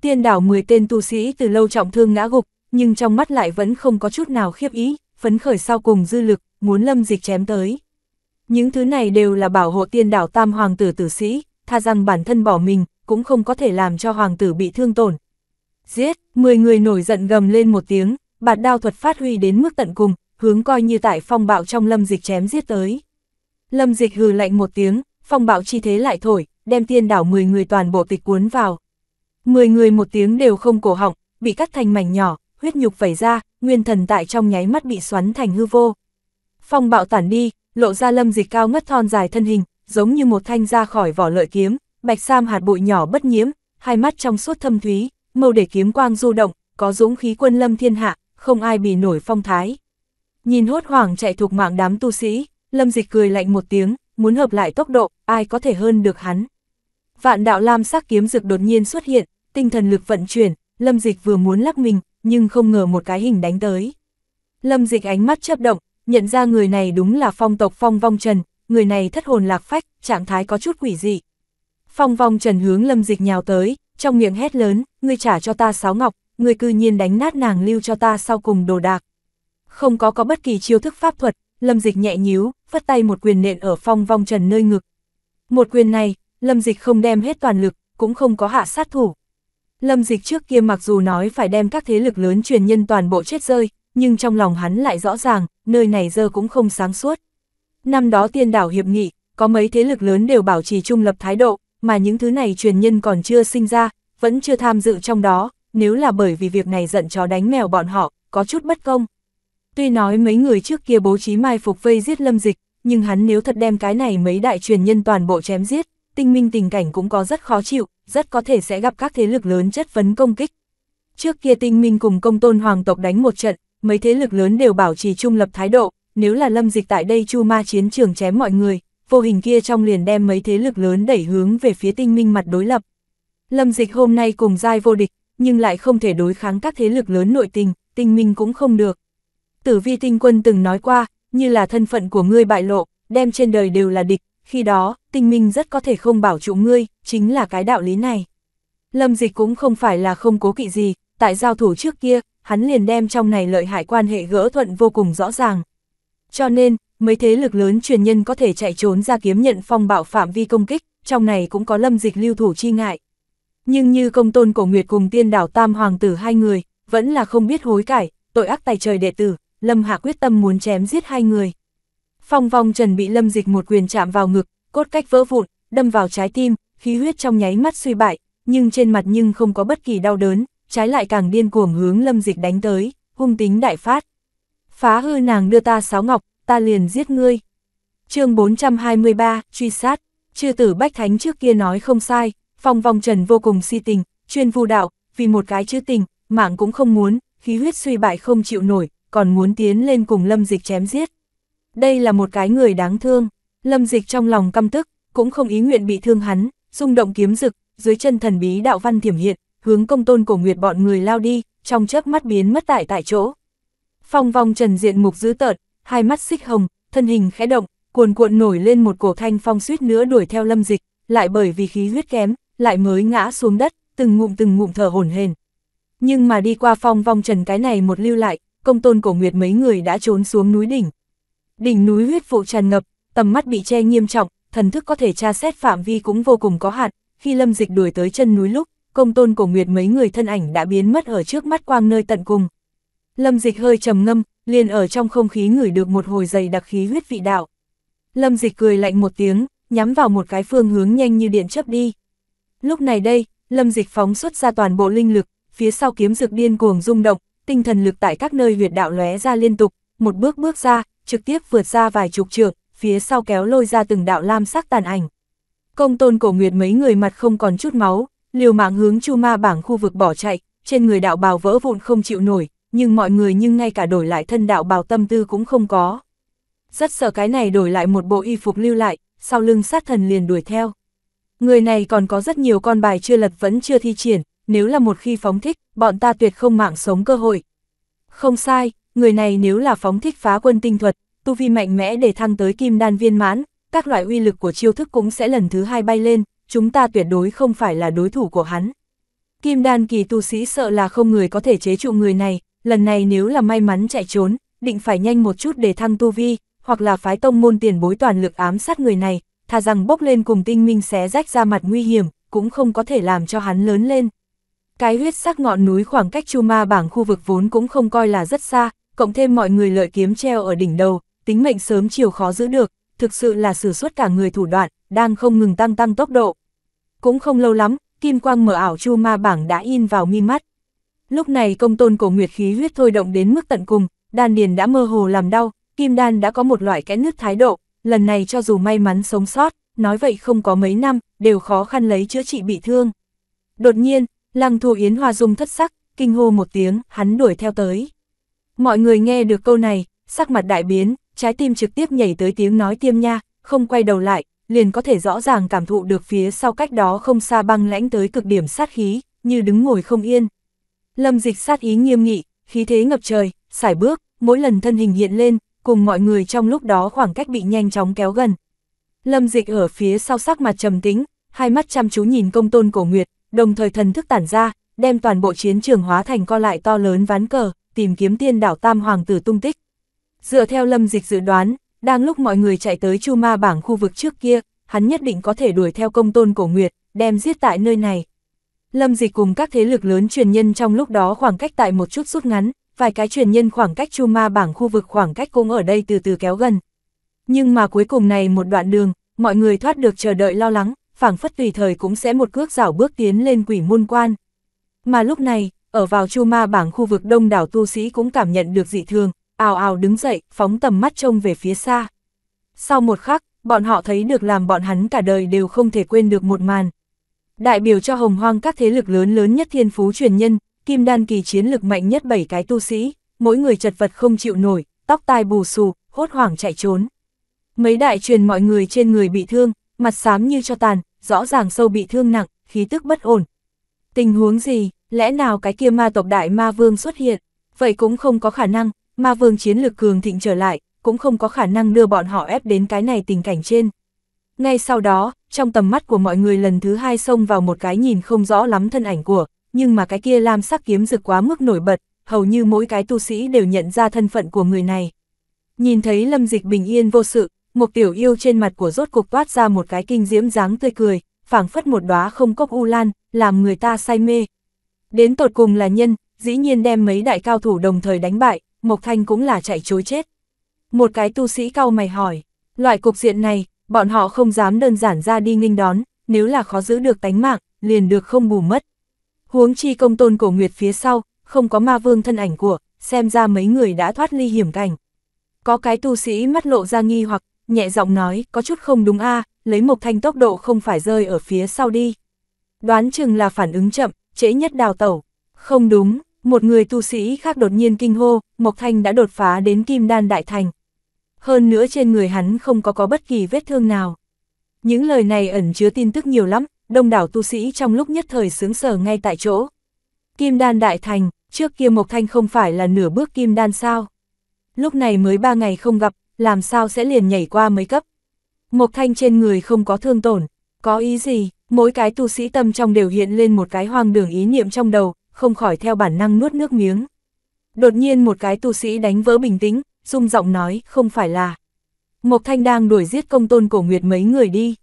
Tiên đảo 10 tên tu sĩ từ lâu trọng thương ngã gục, nhưng trong mắt lại vẫn không có chút nào khiếp ý, phấn khởi sau cùng dư lực, muốn lâm dịch chém tới. Những thứ này đều là bảo hộ tiên đảo tam hoàng tử tử sĩ, tha rằng bản thân bỏ mình, cũng không có thể làm cho hoàng tử bị thương tổn. Giết, 10 người nổi giận gầm lên một tiếng, bạt đao thuật phát huy đến mức tận cùng, hướng coi như tại phong bạo trong lâm dịch chém giết tới. Lâm dịch hừ lạnh một tiếng, phong bạo chi thế lại thổi, đem tiên đảo 10 người toàn bộ tịch cuốn vào. 10 người một tiếng đều không cổ họng, bị cắt thành mảnh nhỏ, huyết nhục vẩy ra, nguyên thần tại trong nháy mắt bị xoắn thành hư vô. Phong bạo tản đi, lộ ra lâm dịch cao ngất thon dài thân hình, giống như một thanh ra khỏi vỏ lợi kiếm, bạch sam hạt bụi nhỏ bất nhiễm, hai mắt trong suốt thâm thúy, mâu để kiếm quang du động, có dũng khí quân lâm thiên hạ, không ai bị nổi phong thái. Nhìn hốt hoảng chạy thuộc mạng đám tu sĩ, Lâm Dịch cười lạnh một tiếng, muốn hợp lại tốc độ, ai có thể hơn được hắn. Vạn đạo lam sắc kiếm dược đột nhiên xuất hiện, tinh thần lực vận chuyển, Lâm Dịch vừa muốn lắc mình, nhưng không ngờ một cái hình đánh tới. Lâm Dịch ánh mắt chớp động, nhận ra người này đúng là phong tộc Phong Vong Trần, người này thất hồn lạc phách, trạng thái có chút quỷ dị. Phong Vong Trần hướng Lâm Dịch nhào tới, trong miệng hét lớn, ngươi trả cho ta sáu ngọc, ngươi cư nhiên đánh nát nàng lưu cho ta sau cùng đồ đạc, không có có bất kỳ chiêu thức pháp thuật, Lâm Dịch nhẹ nhíu, phất tay một quyền nện ở phong vong trần nơi ngực. Một quyền này, Lâm Dịch không đem hết toàn lực, cũng không có hạ sát thủ. Lâm Dịch trước kia mặc dù nói phải đem các thế lực lớn truyền nhân toàn bộ chết rơi, nhưng trong lòng hắn lại rõ ràng, nơi này giờ cũng không sáng suốt. Năm đó tiên đảo hiệp nghị, có mấy thế lực lớn đều bảo trì trung lập thái độ, mà những thứ này truyền nhân còn chưa sinh ra, vẫn chưa tham dự trong đó, nếu là bởi vì việc này giận chó đánh mèo bọn họ, có chút bất công. Tuy nói mấy người trước kia bố trí mai phục vây giết lâm dịch, nhưng hắn nếu thật đem cái này mấy đại truyền nhân toàn bộ chém giết, tinh minh tình cảnh cũng có rất khó chịu, rất có thể sẽ gặp các thế lực lớn chất vấn công kích. Trước kia tinh minh cùng công tôn hoàng tộc đánh một trận, mấy thế lực lớn đều bảo trì trung lập thái độ, nếu là lâm dịch tại đây chu ma chiến trường chém mọi người, vô hình kia trong liền đem mấy thế lực lớn đẩy hướng về phía tinh minh mặt đối lập. Lâm dịch hôm nay cùng giai vô địch, nhưng lại không thể đối kháng các thế lực lớn nội tình, tinh minh cũng không được. Tử vi tinh quân từng nói qua, như là thân phận của ngươi bại lộ, đem trên đời đều là địch, khi đó, tinh minh rất có thể không bảo trụ ngươi, chính là cái đạo lý này. Lâm dịch cũng không phải là không cố kỵ gì, tại giao thủ trước kia, hắn liền đem trong này lợi hại quan hệ gỡ thuận vô cùng rõ ràng. Cho nên, mấy thế lực lớn truyền nhân có thể chạy trốn ra kiếm nhận phong bạo phạm vi công kích, trong này cũng có lâm dịch lưu thủ chi ngại. Nhưng như công tôn cổ nguyệt cùng tiên đảo tam hoàng tử hai người, vẫn là không biết hối cải, tội ác tài trời đệ tử, Lâm Hạ quyết tâm muốn chém giết hai người. Phong vong trần bị Lâm Dịch một quyền chạm vào ngực, cốt cách vỡ vụn, đâm vào trái tim, khí huyết trong nháy mắt suy bại, nhưng trên mặt nhưng không có bất kỳ đau đớn, trái lại càng điên cuồng hướng Lâm Dịch đánh tới, hung tính đại phát. Phá hư nàng đưa ta sáu ngọc, ta liền giết ngươi. chương 423, truy sát, chư tử Bách Thánh trước kia nói không sai, phong vong trần vô cùng si tình, chuyên vu đạo, vì một cái chữ tình, mạng cũng không muốn, khí huyết suy bại không chịu nổi, còn muốn tiến lên cùng Lâm Dịch chém giết. Đây là một cái người đáng thương, Lâm Dịch trong lòng căm tức, cũng không ý nguyện bị thương hắn, rung động kiếm rực, dưới chân thần bí đạo văn thiểm hiện, hướng công tôn cổ nguyệt bọn người lao đi, trong chớp mắt biến mất tại tại chỗ. Phong vong trần diện mục dữ tợn, hai mắt xích hồng, thân hình khẽ động, cuồn cuộn nổi lên một cổ thanh phong suýt nữa đuổi theo lâm dịch, lại bởi vì khí huyết kém, lại mới ngã xuống đất, từng ngụm từng ngụm thở hổn hển. Nhưng mà đi qua phong vong trần cái này một lưu lại, công tôn cổ nguyệt mấy người đã trốn xuống núi đỉnh. Đỉnh núi huyết vụ tràn ngập, tầm mắt bị che nghiêm trọng, thần thức có thể tra xét phạm vi cũng vô cùng có hạn, khi lâm dịch đuổi tới chân núi lúc, công tôn cổ nguyệt mấy người thân ảnh đã biến mất ở trước mắt quang nơi tận cùng. Lâm dịch hơi trầm ngâm, liền ở trong không khí ngửi được một hồi dày đặc khí huyết vị đạo. Lâm dịch cười lạnh một tiếng, nhắm vào một cái phương hướng nhanh như điện chớp đi. Lúc này đây, lâm dịch phóng xuất ra toàn bộ linh lực, phía sau kiếm dược điên cuồng rung động, tinh thần lực tại các nơi huyệt đạo lóe ra liên tục, một bước bước ra, trực tiếp vượt ra vài chục trượng, phía sau kéo lôi ra từng đạo lam sắc tàn ảnh. Công tôn cổ nguyệt mấy người mặt không còn chút máu, liều mạng hướng chu ma bảng khu vực bỏ chạy, trên người đạo bào vỡ vụn không chịu nổi, nhưng mọi người nhưng ngay cả đổi lại thân đạo bào tâm tư cũng không có. Rất sợ cái này đổi lại một bộ y phục lưu lại, sau lưng sát thần liền đuổi theo. Người này còn có rất nhiều con bài chưa lật vẫn chưa thi triển, nếu là một khi phóng thích, bọn ta tuyệt không mạng sống cơ hội. Không sai, người này nếu là phóng thích phá quân tinh thuật, tu vi mạnh mẽ để thăng tới kim đan viên mãn, các loại uy lực của chiêu thức cũng sẽ lần thứ hai bay lên, chúng ta tuyệt đối không phải là đối thủ của hắn. Kim đan kỳ tu sĩ sợ là không người có thể chế trụ người này, lần này nếu là may mắn chạy trốn, định phải nhanh một chút để thăng tu vi, hoặc là phái tông môn tiền bối toàn lực ám sát người này, thà rằng bốc lên cùng tinh minh xé rách ra mặt nguy hiểm, cũng không có thể làm cho hắn lớn lên. Cái huyết sắc ngọn núi khoảng cách Chu Ma bảng khu vực vốn cũng không coi là rất xa, cộng thêm mọi người lợi kiếm treo ở đỉnh đầu, tính mệnh sớm chiều khó giữ được, thực sự là sử xuất cả người thủ đoạn, đang không ngừng tăng tăng tốc độ. Cũng không lâu lắm, kim quang mở ảo Chu Ma bảng đã in vào mi mắt. Lúc này công tôn cổ nguyệt khí huyết thôi động đến mức tận cùng, đan điền đã mơ hồ làm đau, kim đan đã có một loại kẽ nước thái độ, lần này cho dù may mắn sống sót, nói vậy không có mấy năm, đều khó khăn lấy chữa trị bị thương. Đột nhiên, Lăng Thu Yến Hoa Dung thất sắc, kinh hô một tiếng, hắn đuổi theo tới. Mọi người nghe được câu này, sắc mặt đại biến, trái tim trực tiếp nhảy tới tiếng nói tiêm nha, không quay đầu lại, liền có thể rõ ràng cảm thụ được phía sau cách đó không xa băng lãnh tới cực điểm sát khí, như đứng ngồi không yên. Lâm dịch sát ý nghiêm nghị, khí thế ngập trời, sải bước, mỗi lần thân hình hiện lên, cùng mọi người trong lúc đó khoảng cách bị nhanh chóng kéo gần. Lâm dịch ở phía sau sắc mặt trầm tính, hai mắt chăm chú nhìn công tôn cổ nguyệt, đồng thời thần thức tản ra, đem toàn bộ chiến trường hóa thành co lại to lớn ván cờ, tìm kiếm tiên đảo Tam Hoàng tử tung tích. Dựa theo lâm dịch dự đoán, đang lúc mọi người chạy tới Chu Ma bảng khu vực trước kia, hắn nhất định có thể đuổi theo công tôn cổ Nguyệt, đem giết tại nơi này. Lâm dịch cùng các thế lực lớn truyền nhân trong lúc đó khoảng cách tại một chút rút ngắn, vài cái truyền nhân khoảng cách Chu Ma bảng khu vực khoảng cách cũng ở đây từ từ kéo gần. Nhưng mà cuối cùng này một đoạn đường, mọi người thoát được chờ đợi lo lắng, phảng phất tùy thời cũng sẽ một cước rảo bước tiến lên quỷ môn quan. Mà lúc này, ở vào chu ma bảng khu vực đông đảo tu sĩ cũng cảm nhận được dị thường, ào ào đứng dậy, phóng tầm mắt trông về phía xa. Sau một khắc, bọn họ thấy được làm bọn hắn cả đời đều không thể quên được một màn. Đại biểu cho hồng hoang các thế lực lớn lớn nhất thiên phú truyền nhân, kim đan kỳ chiến lực mạnh nhất bảy cái tu sĩ, mỗi người chật vật không chịu nổi, tóc tai bù xù, hốt hoảng chạy trốn. Mấy đại truyền mọi người trên người bị thương, mặt xám như cho tàn, rõ ràng sâu bị thương nặng, khí tức bất ổn. Tình huống gì, lẽ nào cái kia ma tộc đại ma vương xuất hiện, vậy cũng không có khả năng, ma vương chiến lực cường thịnh trở lại, cũng không có khả năng đưa bọn họ ép đến cái này tình cảnh trên. Ngay sau đó, trong tầm mắt của mọi người lần thứ hai xông vào một cái nhìn không rõ lắm thân ảnh của, nhưng mà cái kia lam sắc kiếm rực quá mức nổi bật, hầu như mỗi cái tu sĩ đều nhận ra thân phận của người này. Nhìn thấy lâm dịch bình yên vô sự, một tiểu yêu trên mặt của rốt cục toát ra một cái kinh diễm dáng tươi cười, phảng phất một đóa không cốc u lan, làm người ta say mê. Đến tột cùng là nhân, dĩ nhiên đem mấy đại cao thủ đồng thời đánh bại, Mộc Thanh cũng là chạy chối chết. Một cái tu sĩ cao mày hỏi, loại cục diện này, bọn họ không dám đơn giản ra đi nghênh đón, nếu là khó giữ được tánh mạng, liền được không bù mất. Huống chi công tôn cổ nguyệt phía sau, không có ma vương thân ảnh của, xem ra mấy người đã thoát ly hiểm cảnh. Có cái tu sĩ mắt lộ ra nghi hoặc, nhẹ giọng nói, có chút không đúng a lấy Mộc Thanh tốc độ không phải rơi ở phía sau đi. Đoán chừng là phản ứng chậm, trễ nhất đào tẩu. Không đúng, một người tu sĩ khác đột nhiên kinh hô, Mộc Thanh đã đột phá đến Kim Đan Đại Thành. Hơn nữa trên người hắn không có có bất kỳ vết thương nào. Những lời này ẩn chứa tin tức nhiều lắm, đông đảo tu sĩ trong lúc nhất thời sướng sở ngay tại chỗ. Kim Đan Đại Thành, trước kia Mộc Thanh không phải là nửa bước Kim Đan sao? Lúc này mới ba ngày không gặp, làm sao sẽ liền nhảy qua mấy cấp. Mộc thanh trên người không có thương tổn, có ý gì, mỗi cái tu sĩ tâm trong đều hiện lên một cái hoang đường ý niệm trong đầu, không khỏi theo bản năng nuốt nước miếng. Đột nhiên một cái tu sĩ đánh vỡ bình tĩnh, rung giọng nói, không phải là. Mộc thanh đang đuổi giết công tôn cổ nguyệt mấy người đi.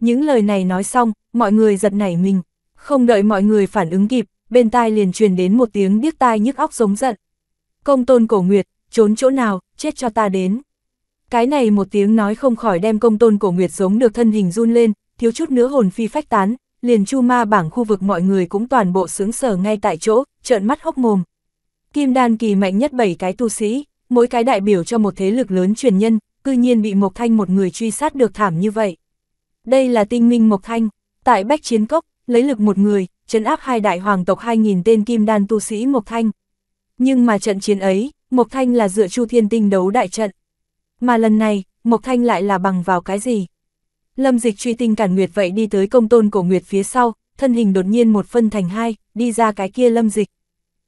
Những lời này nói xong, mọi người giật nảy mình, không đợi mọi người phản ứng kịp, bên tai liền truyền đến một tiếng điếc tai nhức óc giống giận. Công tôn cổ nguyệt, trốn chỗ nào, chết cho ta đến. Cái này một tiếng nói không khỏi đem công tôn cổ nguyệt giống được thân hình run lên, thiếu chút nữa hồn phi phách tán, liền chu ma bảng khu vực mọi người cũng toàn bộ sướng sở ngay tại chỗ, trợn mắt hốc mồm. Kim đan kỳ mạnh nhất 7 cái tu sĩ, mỗi cái đại biểu cho một thế lực lớn truyền nhân, cư nhiên bị Mộc Thanh một người truy sát được thảm như vậy. Đây là tinh minh Mộc Thanh, tại Bách Chiến Cốc, lấy lực một người, trấn áp hai đại hoàng tộc 2.000 tên kim đan tu sĩ Mộc Thanh. Nhưng mà trận chiến ấy, Mộc Thanh là dựa Chu Thiên Tinh đấu đại trận. Mà lần này, Mộc Thanh lại là bằng vào cái gì? Lâm dịch truy tinh cản Nguyệt vậy đi tới công tôn cổ Nguyệt phía sau, thân hình đột nhiên một phân thành hai, đi ra cái kia lâm dịch.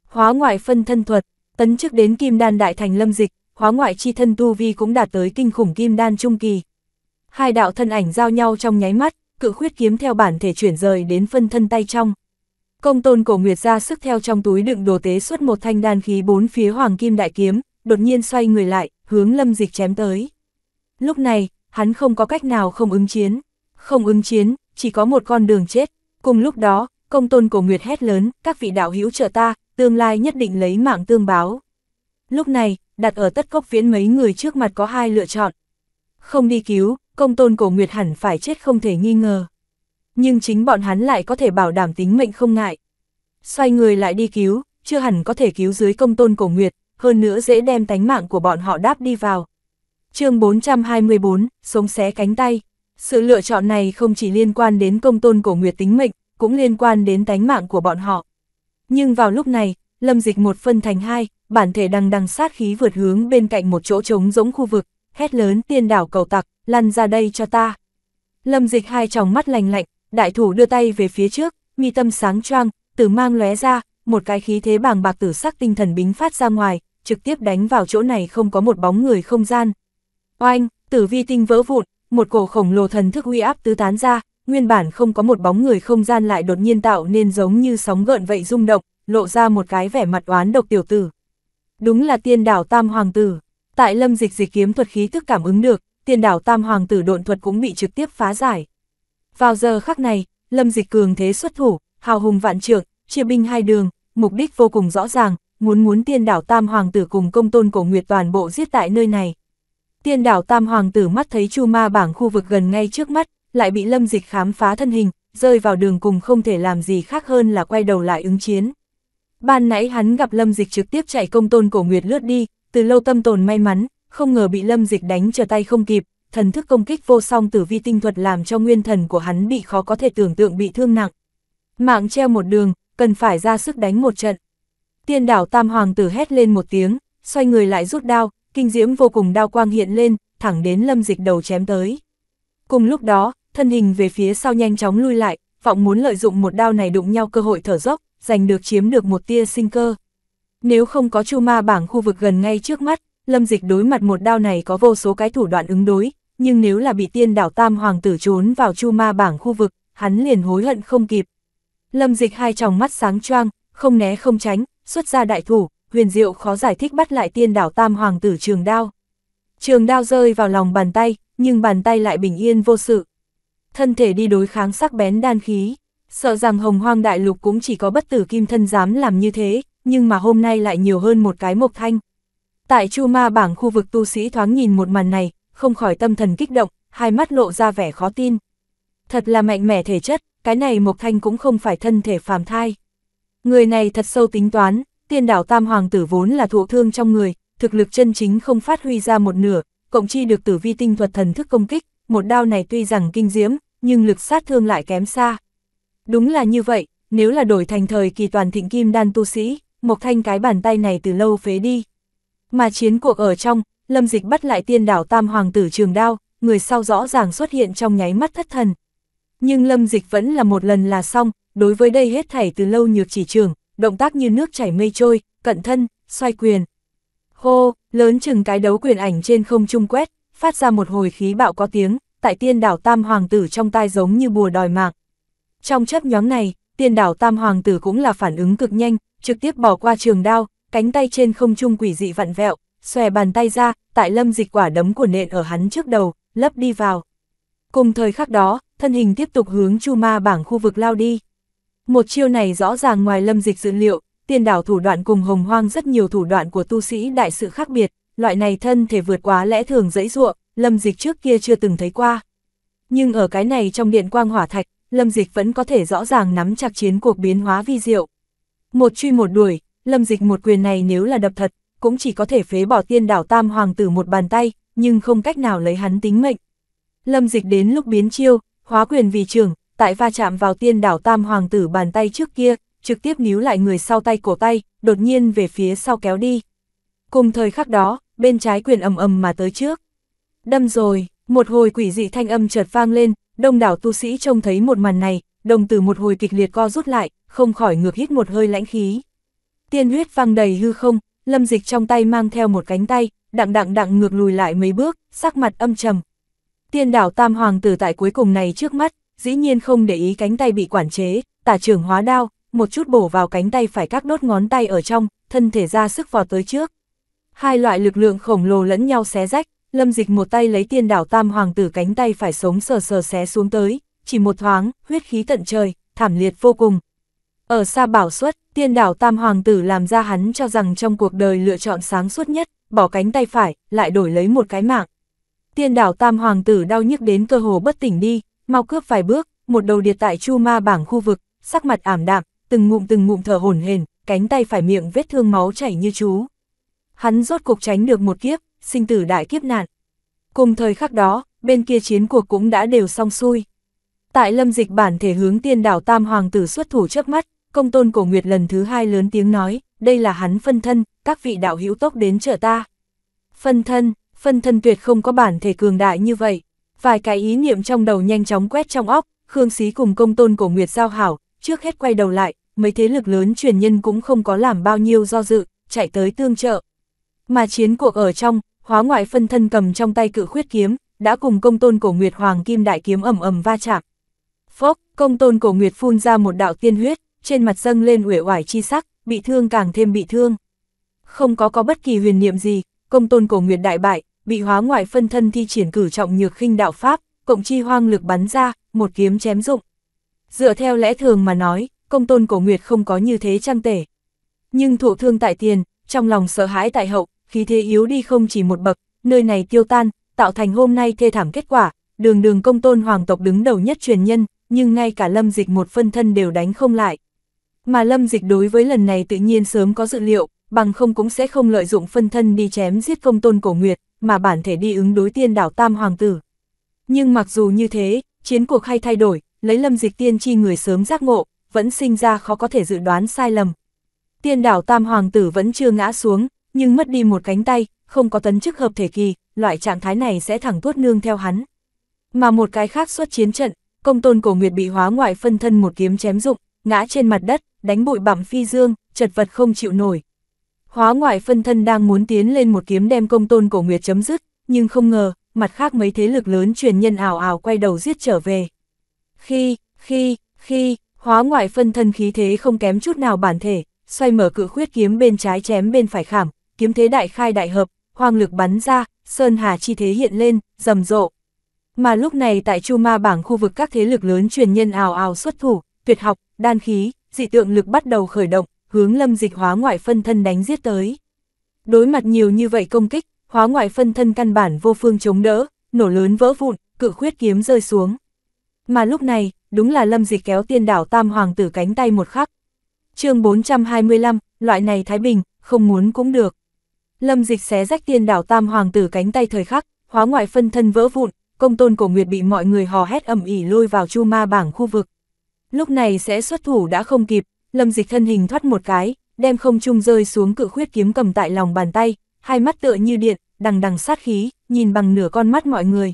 Hóa ngoại phân thân thuật, tấn chức đến kim đan đại thành lâm dịch, hóa ngoại chi thân tu vi cũng đạt tới kinh khủng kim đan trung kỳ. Hai đạo thân ảnh giao nhau trong nháy mắt, cự khuyết kiếm theo bản thể chuyển rời đến phân thân tay trong. Công tôn cổ Nguyệt ra sức theo trong túi đựng đồ tế xuất một thanh đan khí bốn phía hoàng kim đại kiếm, đột nhiên xoay người lại, hướng lâm dịch chém tới. Lúc này, hắn không có cách nào không ứng chiến. Không ứng chiến, chỉ có một con đường chết. Cùng lúc đó, công tôn cổ nguyệt hét lớn, các vị đạo hữu trợ ta, tương lai nhất định lấy mạng tương báo. Lúc này, đặt ở tất cốc phiến mấy người trước mặt có hai lựa chọn. Không đi cứu, công tôn cổ nguyệt hẳn phải chết không thể nghi ngờ. Nhưng chính bọn hắn lại có thể bảo đảm tính mệnh không ngại. Xoay người lại đi cứu, chưa hẳn có thể cứu dưới công tôn cổ nguyệt, hơn nữa dễ đem tánh mạng của bọn họ đáp đi vào. chương 424, sống xé cánh tay. Sự lựa chọn này không chỉ liên quan đến công tôn cổ nguyệt tính mệnh, cũng liên quan đến tánh mạng của bọn họ. Nhưng vào lúc này, lâm dịch một phân thành hai, bản thể đằng đằng sát khí vượt hướng bên cạnh một chỗ trống rỗng khu vực, hét lớn tiên đảo cầu tặc, lăn ra đây cho ta. Lâm dịch hai tròng mắt lành lạnh, đại thủ đưa tay về phía trước, mi tâm sáng choang, tử mang lóe ra, một cái khí thế bàng bạc tử sắc tinh thần bính phát ra ngoài, trực tiếp đánh vào chỗ này không có một bóng người không gian. Oanh, tử vi tinh vỡ vụn, một cổ khổng lồ thần thức uy áp tứ tán ra, nguyên bản không có một bóng người không gian lại đột nhiên tạo nên giống như sóng gợn vậy rung động, lộ ra một cái vẻ mặt oán độc tiểu tử. Đúng là tiên đảo tam hoàng tử, tại lâm dịch dịch kiếm thuật khí thức cảm ứng được, tiên đảo tam hoàng tử độn thuật cũng bị trực tiếp phá giải. Vào giờ khắc này, lâm dịch cường thế xuất thủ, hào hùng vạn trượng, chia binh hai đường, mục đích vô cùng rõ ràng, muốn muốn tiên đảo tam hoàng tử cùng công tôn cổ nguyệt toàn bộ giết tại nơi này. Tiên đảo tam hoàng tử mắt thấy chu ma bảng khu vực gần ngay trước mắt, lại bị lâm dịch khám phá thân hình, rơi vào đường cùng không thể làm gì khác hơn là quay đầu lại ứng chiến. Ban nãy hắn gặp lâm dịch trực tiếp chạy công tôn cổ nguyệt lướt đi, từ lâu tâm tồn may mắn, không ngờ bị lâm dịch đánh trở tay không kịp, thần thức công kích vô song tử vi tinh thuật làm cho nguyên thần của hắn bị khó có thể tưởng tượng bị thương nặng. Mạng treo một đường, cần phải ra sức đánh một trận. Tiên đảo tam hoàng tử hét lên một tiếng, xoay người lại rút đao, kinh diễm vô cùng đao quang hiện lên, thẳng đến lâm dịch đầu chém tới. Cùng lúc đó, thân hình về phía sau nhanh chóng lui lại, vọng muốn lợi dụng một đao này đụng nhau cơ hội thở dốc, giành được chiếm được một tia sinh cơ. Nếu không có chu ma bảng khu vực gần ngay trước mắt, lâm dịch đối mặt một đao này có vô số cái thủ đoạn ứng đối, nhưng nếu là bị tiên đảo tam hoàng tử trốn vào chu ma bảng khu vực, hắn liền hối hận không kịp. Lâm dịch hai tròng mắt sáng choang, không né không tránh, xuất ra đại thủ, huyền diệu khó giải thích bắt lại tiên đảo tam hoàng tử trường đao. Trường đao rơi vào lòng bàn tay, nhưng bàn tay lại bình yên vô sự. Thân thể đi đối kháng sắc bén đan khí, sợ rằng hồng hoang đại lục cũng chỉ có bất tử kim thân dám làm như thế, nhưng mà hôm nay lại nhiều hơn một cái mộc thanh. Tại Chu Ma bảng khu vực tu sĩ thoáng nhìn một màn này, không khỏi tâm thần kích động, hai mắt lộ ra vẻ khó tin. Thật là mạnh mẽ thể chất, cái này mộc thanh cũng không phải thân thể phàm thai. Người này thật sâu tính toán, tiên đảo tam hoàng tử vốn là thụ thương trong người, thực lực chân chính không phát huy ra một nửa, cộng chi được tử vi tinh thuật thần thức công kích, một đao này tuy rằng kinh diễm, nhưng lực sát thương lại kém xa. Đúng là như vậy, nếu là đổi thành thời kỳ toàn thịnh kim đan tu sĩ, một Thanh cái bàn tay này từ lâu phế đi. Mà chiến cuộc ở trong, Lâm Dịch bắt lại tiên đảo tam hoàng tử trường đao, người sau rõ ràng xuất hiện trong nháy mắt thất thần. Nhưng Lâm Dịch vẫn là một lần là xong, đối với đây hết thảy từ lâu nhược chỉ trường, động tác như nước chảy mây trôi, cận thân, xoay quyền. Hô, lớn chừng cái đấu quyền ảnh trên không trung quét, phát ra một hồi khí bạo có tiếng, tại tiên đảo Tam Hoàng tử trong tai giống như bùa đòi mạng. Trong chấp nhóm này, tiên đảo Tam Hoàng tử cũng là phản ứng cực nhanh, trực tiếp bỏ qua trường đao, cánh tay trên không trung quỷ dị vặn vẹo, xòe bàn tay ra, tại lâm dịch quả đấm của nện ở hắn trước đầu, lấp đi vào. Cùng thời khắc đó, thân hình tiếp tục hướng chu ma bảng khu vực lao đi. Một chiêu này rõ ràng ngoài lâm dịch dự liệu, tiền đảo thủ đoạn cùng hồng hoang rất nhiều thủ đoạn của tu sĩ đại sự khác biệt, loại này thân thể vượt quá lẽ thường dễ ruộng, lâm dịch trước kia chưa từng thấy qua. Nhưng ở cái này trong điện quang hỏa thạch, lâm dịch vẫn có thể rõ ràng nắm chặt chiến cuộc biến hóa vi diệu. Một truy một đuổi, lâm dịch một quyền này nếu là đập thật, cũng chỉ có thể phế bỏ tiên đảo tam hoàng tử một bàn tay, nhưng không cách nào lấy hắn tính mệnh. Lâm dịch đến lúc biến chiêu, hóa quyền vì trường, tại va chạm vào tiên đảo tam hoàng tử bàn tay trước kia, trực tiếp níu lại người sau tay cổ tay, đột nhiên về phía sau kéo đi. Cùng thời khắc đó, bên trái quyền ầm ầm mà tới trước. Đâm rồi, một hồi quỷ dị thanh âm chợt vang lên, đông đảo tu sĩ trông thấy một màn này, đồng tử một hồi kịch liệt co rút lại, không khỏi ngược hít một hơi lãnh khí. Tiên huyết vang đầy hư không, lâm dịch trong tay mang theo một cánh tay, đặng đặng đặng ngược lùi lại mấy bước, sắc mặt âm trầm. Tiên đảo tam hoàng tử tại cuối cùng này trước mắt, dĩ nhiên không để ý cánh tay bị quản chế, tả trưởng hóa đao, một chút bổ vào cánh tay phải các đốt ngón tay ở trong, thân thể ra sức vò tới trước. Hai loại lực lượng khổng lồ lẫn nhau xé rách, lâm dịch một tay lấy tiên đảo tam hoàng tử cánh tay phải sống sờ sờ xé xuống tới, chỉ một thoáng, huyết khí tận trời, thảm liệt vô cùng. Ở xa bảo suất, tiên đảo tam hoàng tử làm ra hắn cho rằng trong cuộc đời lựa chọn sáng suốt nhất, bỏ cánh tay phải, lại đổi lấy một cái mạng. Tiên đảo tam hoàng tử đau nhức đến cơ hồ bất tỉnh đi, mau cướp vài bước, một đầu điệt tại chu ma bảng khu vực, sắc mặt ảm đạm, từng ngụm từng ngụm thở hổn hển, cánh tay phải miệng vết thương máu chảy như chú. Hắn rốt cục tránh được một kiếp, sinh tử đại kiếp nạn. Cùng thời khắc đó, bên kia chiến cuộc cũng đã đều xong xuôi. Tại lâm dịch bản thể hướng tiên đảo Tam Hoàng tử xuất thủ trước mắt, công tôn cổ nguyệt lần thứ hai lớn tiếng nói, đây là hắn phân thân, các vị đạo hữu tốc đến chợ ta. Phân thân, phân thân tuyệt không có bản thể cường đại như vậy. Vài cái ý niệm trong đầu nhanh chóng quét trong óc, Khương Xí cùng công tôn cổ Nguyệt giao hảo, trước hết quay đầu lại, mấy thế lực lớn truyền nhân cũng không có làm bao nhiêu do dự, chạy tới tương trợ. Mà chiến cuộc ở trong, hóa ngoại phân thân cầm trong tay cự khuyết kiếm, đã cùng công tôn cổ Nguyệt Hoàng Kim Đại Kiếm ẩm ẩm va chạm. Phốc, công tôn cổ Nguyệt phun ra một đạo tiên huyết, trên mặt dâng lên uể oải chi sắc, bị thương càng thêm bị thương. Không có có bất kỳ huyền niệm gì, công tôn cổ Nguyệt đại bại, bị hóa ngoại phân thân thi triển cử trọng nhược khinh đạo pháp, cộng chi hoang lực bắn ra, một kiếm chém dụng. Dựa theo lẽ thường mà nói, công tôn cổ nguyệt không có như thế trang tể. Nhưng thụ thương tại tiền, trong lòng sợ hãi tại hậu, khí thế yếu đi không chỉ một bậc, nơi này tiêu tan, tạo thành hôm nay thê thảm kết quả, đường đường công tôn hoàng tộc đứng đầu nhất truyền nhân, nhưng ngay cả lâm dịch một phân thân đều đánh không lại. Mà lâm dịch đối với lần này tự nhiên sớm có dự liệu, bằng không cũng sẽ không lợi dụng phân thân đi chém giết công tôn cổ nguyệt, mà bản thể đi ứng đối tiên đảo Tam Hoàng Tử. Nhưng mặc dù như thế, chiến cuộc hay thay đổi, lấy lâm dịch tiên chi người sớm giác ngộ, vẫn sinh ra khó có thể dự đoán sai lầm. Tiên đảo Tam Hoàng Tử vẫn chưa ngã xuống, nhưng mất đi một cánh tay, không có tấn chức hợp thể kỳ, loại trạng thái này sẽ thẳng tuốt nương theo hắn. Mà một cái khác xuất chiến trận, công tôn cổ nguyệt bị hóa ngoại phân thân một kiếm chém dụng, ngã trên mặt đất, đánh bụi bặm phi dương, chật vật không chịu nổi, Hóa ngoại phân thân đang muốn tiến lên một kiếm đem công tôn cổ nguyệt chấm dứt, nhưng không ngờ, mặt khác mấy thế lực lớn truyền nhân ảo ảo quay đầu giết trở về. Khi, khi, khi, hóa ngoại phân thân khí thế không kém chút nào bản thể, xoay mở cự khuyết kiếm bên trái chém bên phải khảm, kiếm thế đại khai đại hợp, hoang lực bắn ra, sơn hà chi thế hiện lên, rầm rộ. Mà lúc này tại Chu Ma bảng khu vực các thế lực lớn truyền nhân ảo ảo xuất thủ, tuyệt học, đan khí, dị tượng lực bắt đầu khởi động, hướng lâm dịch hóa ngoại phân thân đánh giết tới. Đối mặt nhiều như vậy công kích, hóa ngoại phân thân căn bản vô phương chống đỡ, nổ lớn vỡ vụn, cự khuyết kiếm rơi xuống. Mà lúc này, đúng là lâm dịch kéo tiên đảo tam hoàng tử cánh tay một khắc. chương 425, loại này Thái Bình, không muốn cũng được. Lâm dịch xé rách tiên đảo tam hoàng tử cánh tay thời khắc, hóa ngoại phân thân vỡ vụn, công tôn cổ nguyệt bị mọi người hò hét ầm ỉ lôi vào chu ma bảng khu vực. Lúc này sẽ xuất thủ đã không kịp, Lâm dịch thân hình thoát một cái, đem không trung rơi xuống cự khuyết kiếm cầm tại lòng bàn tay, hai mắt tựa như điện, đằng đằng sát khí, nhìn bằng nửa con mắt mọi người.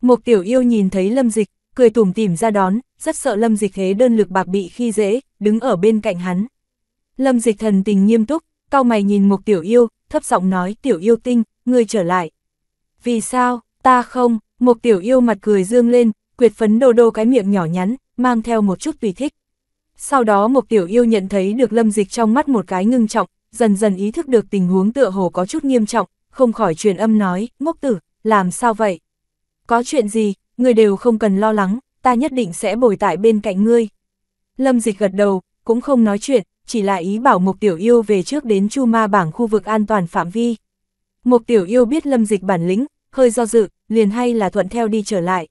Một tiểu yêu nhìn thấy lâm dịch, cười tủm tỉm ra đón, rất sợ lâm dịch thế đơn lực bạc bị khi dễ, đứng ở bên cạnh hắn. Lâm dịch thần tình nghiêm túc, cao mày nhìn một tiểu yêu, thấp giọng nói tiểu yêu tinh, ngươi trở lại. Vì sao, ta không, một tiểu yêu mặt cười dương lên, quyệt phấn đồ đô cái miệng nhỏ nhắn, mang theo một chút tùy thích. Sau đó một tiểu yêu nhận thấy được lâm dịch trong mắt một cái ngưng trọng, dần dần ý thức được tình huống tựa hồ có chút nghiêm trọng, không khỏi truyền âm nói, ngốc tử, làm sao vậy? Có chuyện gì, người đều không cần lo lắng, ta nhất định sẽ bồi tại bên cạnh ngươi. Lâm dịch gật đầu, cũng không nói chuyện, chỉ là ý bảo Mục Tiểu Yêu về trước đến Chu Ma bảng khu vực an toàn phạm vi. Mục Tiểu Yêu biết Lâm Dịch bản lĩnh, hơi do dự, liền hay là thuận theo đi trở lại.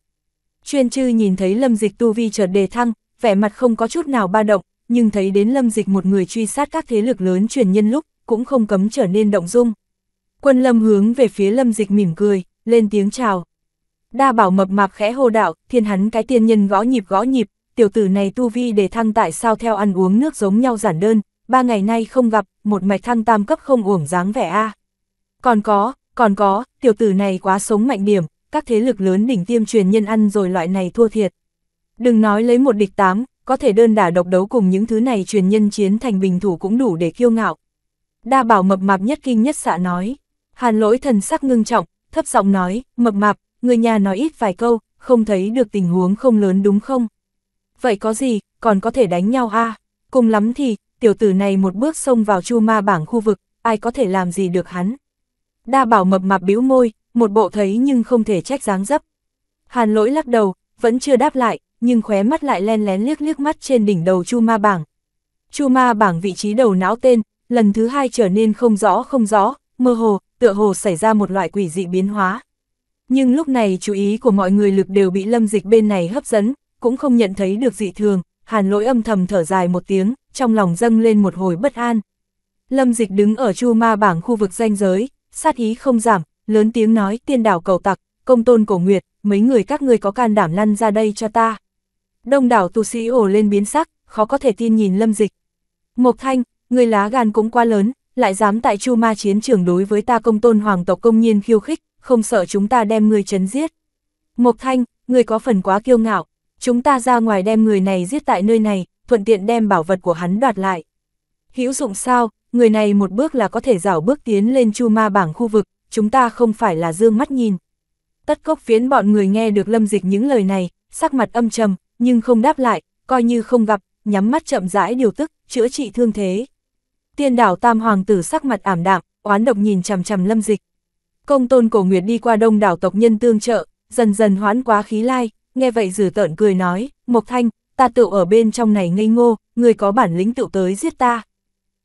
Chuyên chư nhìn thấy Lâm Dịch tu vi chợt đề thăng, vẻ mặt không có chút nào ba động, nhưng thấy đến lâm dịch một người truy sát các thế lực lớn truyền nhân lúc, cũng không cấm trở nên động dung. Quân lâm hướng về phía lâm dịch mỉm cười, lên tiếng chào. Đa bảo mập mạp khẽ hô đạo, thiên hắn cái tiên nhân gõ nhịp gõ nhịp, tiểu tử này tu vi để thăng tại sao theo ăn uống nước giống nhau giản đơn, ba ngày nay không gặp, một mạch thăng tam cấp không uổng dáng vẻ a. Còn có, còn có, tiểu tử này quá sống mạnh điểm, các thế lực lớn đỉnh tiêm truyền nhân ăn rồi loại này thua thiệt. Đừng nói lấy một địch tám, có thể đơn đả độc đấu cùng những thứ này truyền nhân chiến thành bình thủ cũng đủ để kiêu ngạo. Đa bảo mập mạp nhất kinh nhất xạ nói. Hàn lỗi thần sắc ngưng trọng, thấp giọng nói, mập mạp, người nhà nói ít vài câu, không thấy được tình huống không lớn đúng không? Vậy có gì, còn có thể đánh nhau a Cùng lắm thì, tiểu tử này một bước xông vào chu ma bảng khu vực, ai có thể làm gì được hắn? Đa bảo mập mạp bĩu môi, một bộ thấy nhưng không thể trách dáng dấp. Hàn lỗi lắc đầu, vẫn chưa đáp lại, nhưng khóe mắt lại len lén liếc liếc mắt trên đỉnh đầu Chu Ma Bảng. Chu Ma Bảng vị trí đầu não tên, lần thứ hai trở nên không rõ không rõ, mơ hồ, tựa hồ xảy ra một loại quỷ dị biến hóa. Nhưng lúc này chú ý của mọi người lực đều bị lâm dịch bên này hấp dẫn, cũng không nhận thấy được dị thường, hàn lỗi âm thầm thở dài một tiếng, trong lòng dâng lên một hồi bất an. Lâm dịch đứng ở chu ma bảng khu vực danh giới, sát ý không giảm, lớn tiếng nói tiên đảo cầu tặc, công tôn cổ nguyệt, mấy người các ngươi có can đảm lăn ra đây cho ta. Đông đảo tu sĩ ổ lên biến sắc, khó có thể tin nhìn lâm dịch. Mộc thanh, người lá gan cũng quá lớn, lại dám tại chu ma chiến trường đối với ta công tôn hoàng tộc công nhiên khiêu khích, không sợ chúng ta đem người chấn giết. Mộc thanh, người có phần quá kiêu ngạo, chúng ta ra ngoài đem người này giết tại nơi này, thuận tiện đem bảo vật của hắn đoạt lại. Hữu dụng sao, người này một bước là có thể rảo bước tiến lên chu ma bảng khu vực, chúng ta không phải là dương mắt nhìn. Tất cốc phiến bọn người nghe được lâm dịch những lời này, sắc mặt âm trầm, nhưng không đáp lại, coi như không gặp, nhắm mắt chậm rãi điều tức, chữa trị thương thế. Tiên đảo tam hoàng tử sắc mặt ảm đạm, oán độc nhìn chằm chằm lâm dịch. Công tôn cổ nguyệt đi qua đông đảo tộc nhân tương trợ, dần dần hoãn quá khí lai, nghe vậy rử tợn cười nói, Mộc Thanh, ta tự ở bên trong này ngây ngô, người có bản lĩnh tự tới giết ta.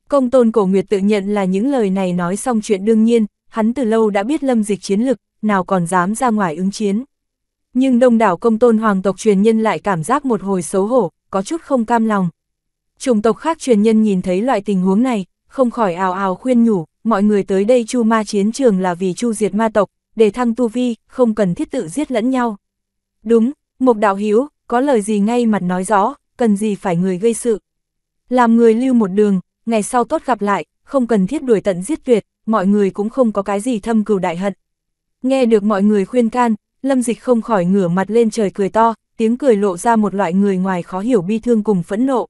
Công tôn cổ nguyệt tự nhận là những lời này nói xong chuyện đương nhiên, hắn từ lâu đã biết lâm dịch chiến lực, nào còn dám ra ngoài ứng chiến. Nhưng đông đảo công tôn hoàng tộc truyền nhân lại cảm giác một hồi xấu hổ, có chút không cam lòng. Chủng tộc khác truyền nhân nhìn thấy loại tình huống này, không khỏi ào ào khuyên nhủ, mọi người tới đây chu ma chiến trường là vì chu diệt ma tộc, để thăng tu vi, không cần thiết tự giết lẫn nhau. Đúng, mục đạo hiếu, có lời gì ngay mặt nói rõ, cần gì phải người gây sự. Làm người lưu một đường, ngày sau tốt gặp lại, không cần thiết đuổi tận giết tuyệt, mọi người cũng không có cái gì thâm cừu đại hận. Nghe được mọi người khuyên can, Lâm Dịch không khỏi ngửa mặt lên trời cười to, tiếng cười lộ ra một loại người ngoài khó hiểu bi thương cùng phẫn nộ.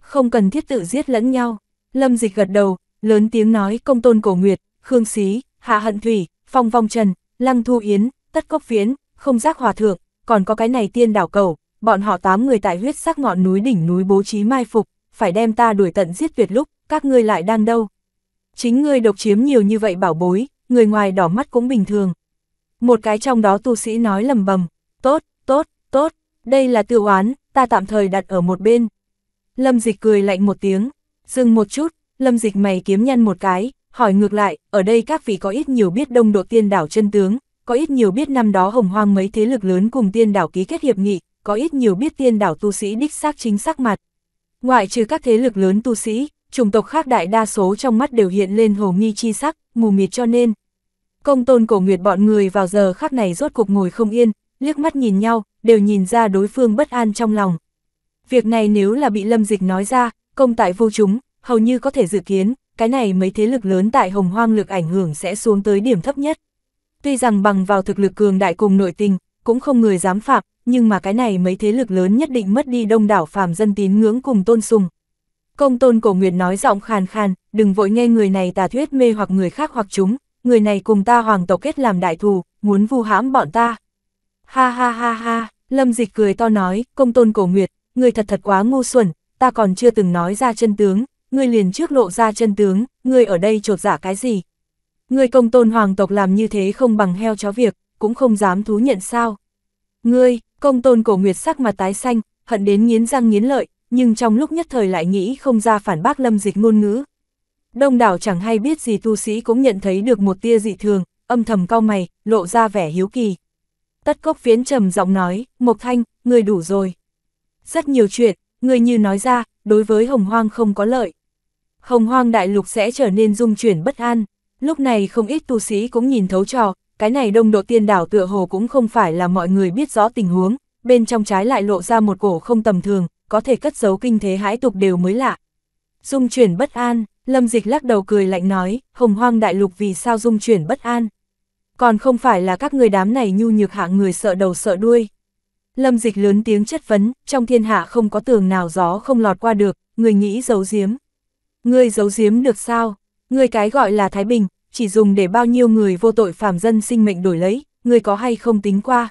Không cần thiết tự giết lẫn nhau, Lâm Dịch gật đầu, lớn tiếng nói công tôn cổ nguyệt, khương xí, hạ hận thủy, phong vong trần, lăng thu yến, tất cốc viễn, không giác hòa thượng, còn có cái này tiên đảo cầu, bọn họ tám người tại huyết sắc ngọn núi đỉnh núi bố trí mai phục, phải đem ta đuổi tận giết tuyệt lúc, các ngươi lại đang đâu. Chính ngươi độc chiếm nhiều như vậy bảo bối, người ngoài đỏ mắt cũng bình thường, một cái trong đó tu sĩ nói lầm bầm, tốt, tốt, tốt, đây là tiêu oán, ta tạm thời đặt ở một bên. Lâm dịch cười lạnh một tiếng, dừng một chút, lâm dịch mày kiếm nhăn một cái, hỏi ngược lại, ở đây các vị có ít nhiều biết đông độ tiên đảo chân tướng, có ít nhiều biết năm đó hồng hoang mấy thế lực lớn cùng tiên đảo ký kết hiệp nghị, có ít nhiều biết tiên đảo tu sĩ đích xác chính xác mặt. Ngoại trừ các thế lực lớn tu sĩ, chủng tộc khác đại đa số trong mắt đều hiện lên hồ nghi chi sắc, mù mịt cho nên, Công tôn cổ nguyệt bọn người vào giờ khắc này rốt cuộc ngồi không yên, liếc mắt nhìn nhau, đều nhìn ra đối phương bất an trong lòng. Việc này nếu là bị lâm dịch nói ra, công tại vô chúng, hầu như có thể dự kiến, cái này mấy thế lực lớn tại hồng hoang lực ảnh hưởng sẽ xuống tới điểm thấp nhất. Tuy rằng bằng vào thực lực cường đại cùng nội tình, cũng không người dám phạm, nhưng mà cái này mấy thế lực lớn nhất định mất đi đông đảo phàm dân tín ngưỡng cùng tôn sùng. Công tôn cổ nguyệt nói giọng khàn khàn, đừng vội nghe người này tà thuyết mê hoặc người khác hoặc chúng, người này cùng ta hoàng tộc kết làm đại thù, muốn vu hãm bọn ta. Ha ha ha ha, Lâm Dịch cười to nói, công tôn cổ nguyệt, người thật thật quá ngu xuẩn, ta còn chưa từng nói ra chân tướng, người liền trước lộ ra chân tướng, người ở đây trột giả dạ cái gì? người công tôn hoàng tộc làm như thế không bằng heo chó việc, cũng không dám thú nhận sao? Ngươi, công tôn cổ nguyệt sắc mặt tái xanh, hận đến nghiến răng nghiến lợi, nhưng trong lúc nhất thời lại nghĩ không ra phản bác lâm dịch ngôn ngữ, Đông đảo chẳng hay biết gì tu sĩ cũng nhận thấy được một tia dị thường, âm thầm cau mày, lộ ra vẻ hiếu kỳ. Tất cốc phiến trầm giọng nói, Mộc Thanh, người đủ rồi. Rất nhiều chuyện, người như nói ra, đối với hồng hoang không có lợi. Hồng hoang đại lục sẽ trở nên dung chuyển bất an. Lúc này không ít tu sĩ cũng nhìn thấu trò, cái này đông độ tiên đảo tựa hồ cũng không phải là mọi người biết rõ tình huống, bên trong trái lại lộ ra một cổ không tầm thường, có thể cất giấu kinh thế hãi tục đều mới lạ. Dung chuyển bất an, Lâm Dịch lắc đầu cười lạnh nói, hồng hoang đại lục vì sao dung chuyển bất an. Còn không phải là các người đám này nhu nhược hạng người sợ đầu sợ đuôi. Lâm Dịch lớn tiếng chất vấn, trong thiên hạ không có tường nào gió không lọt qua được, người nghĩ giấu giếm. Người giấu giếm được sao? Người cái gọi là Thái Bình, chỉ dùng để bao nhiêu người vô tội phàm dân sinh mệnh đổi lấy, người có hay không tính qua.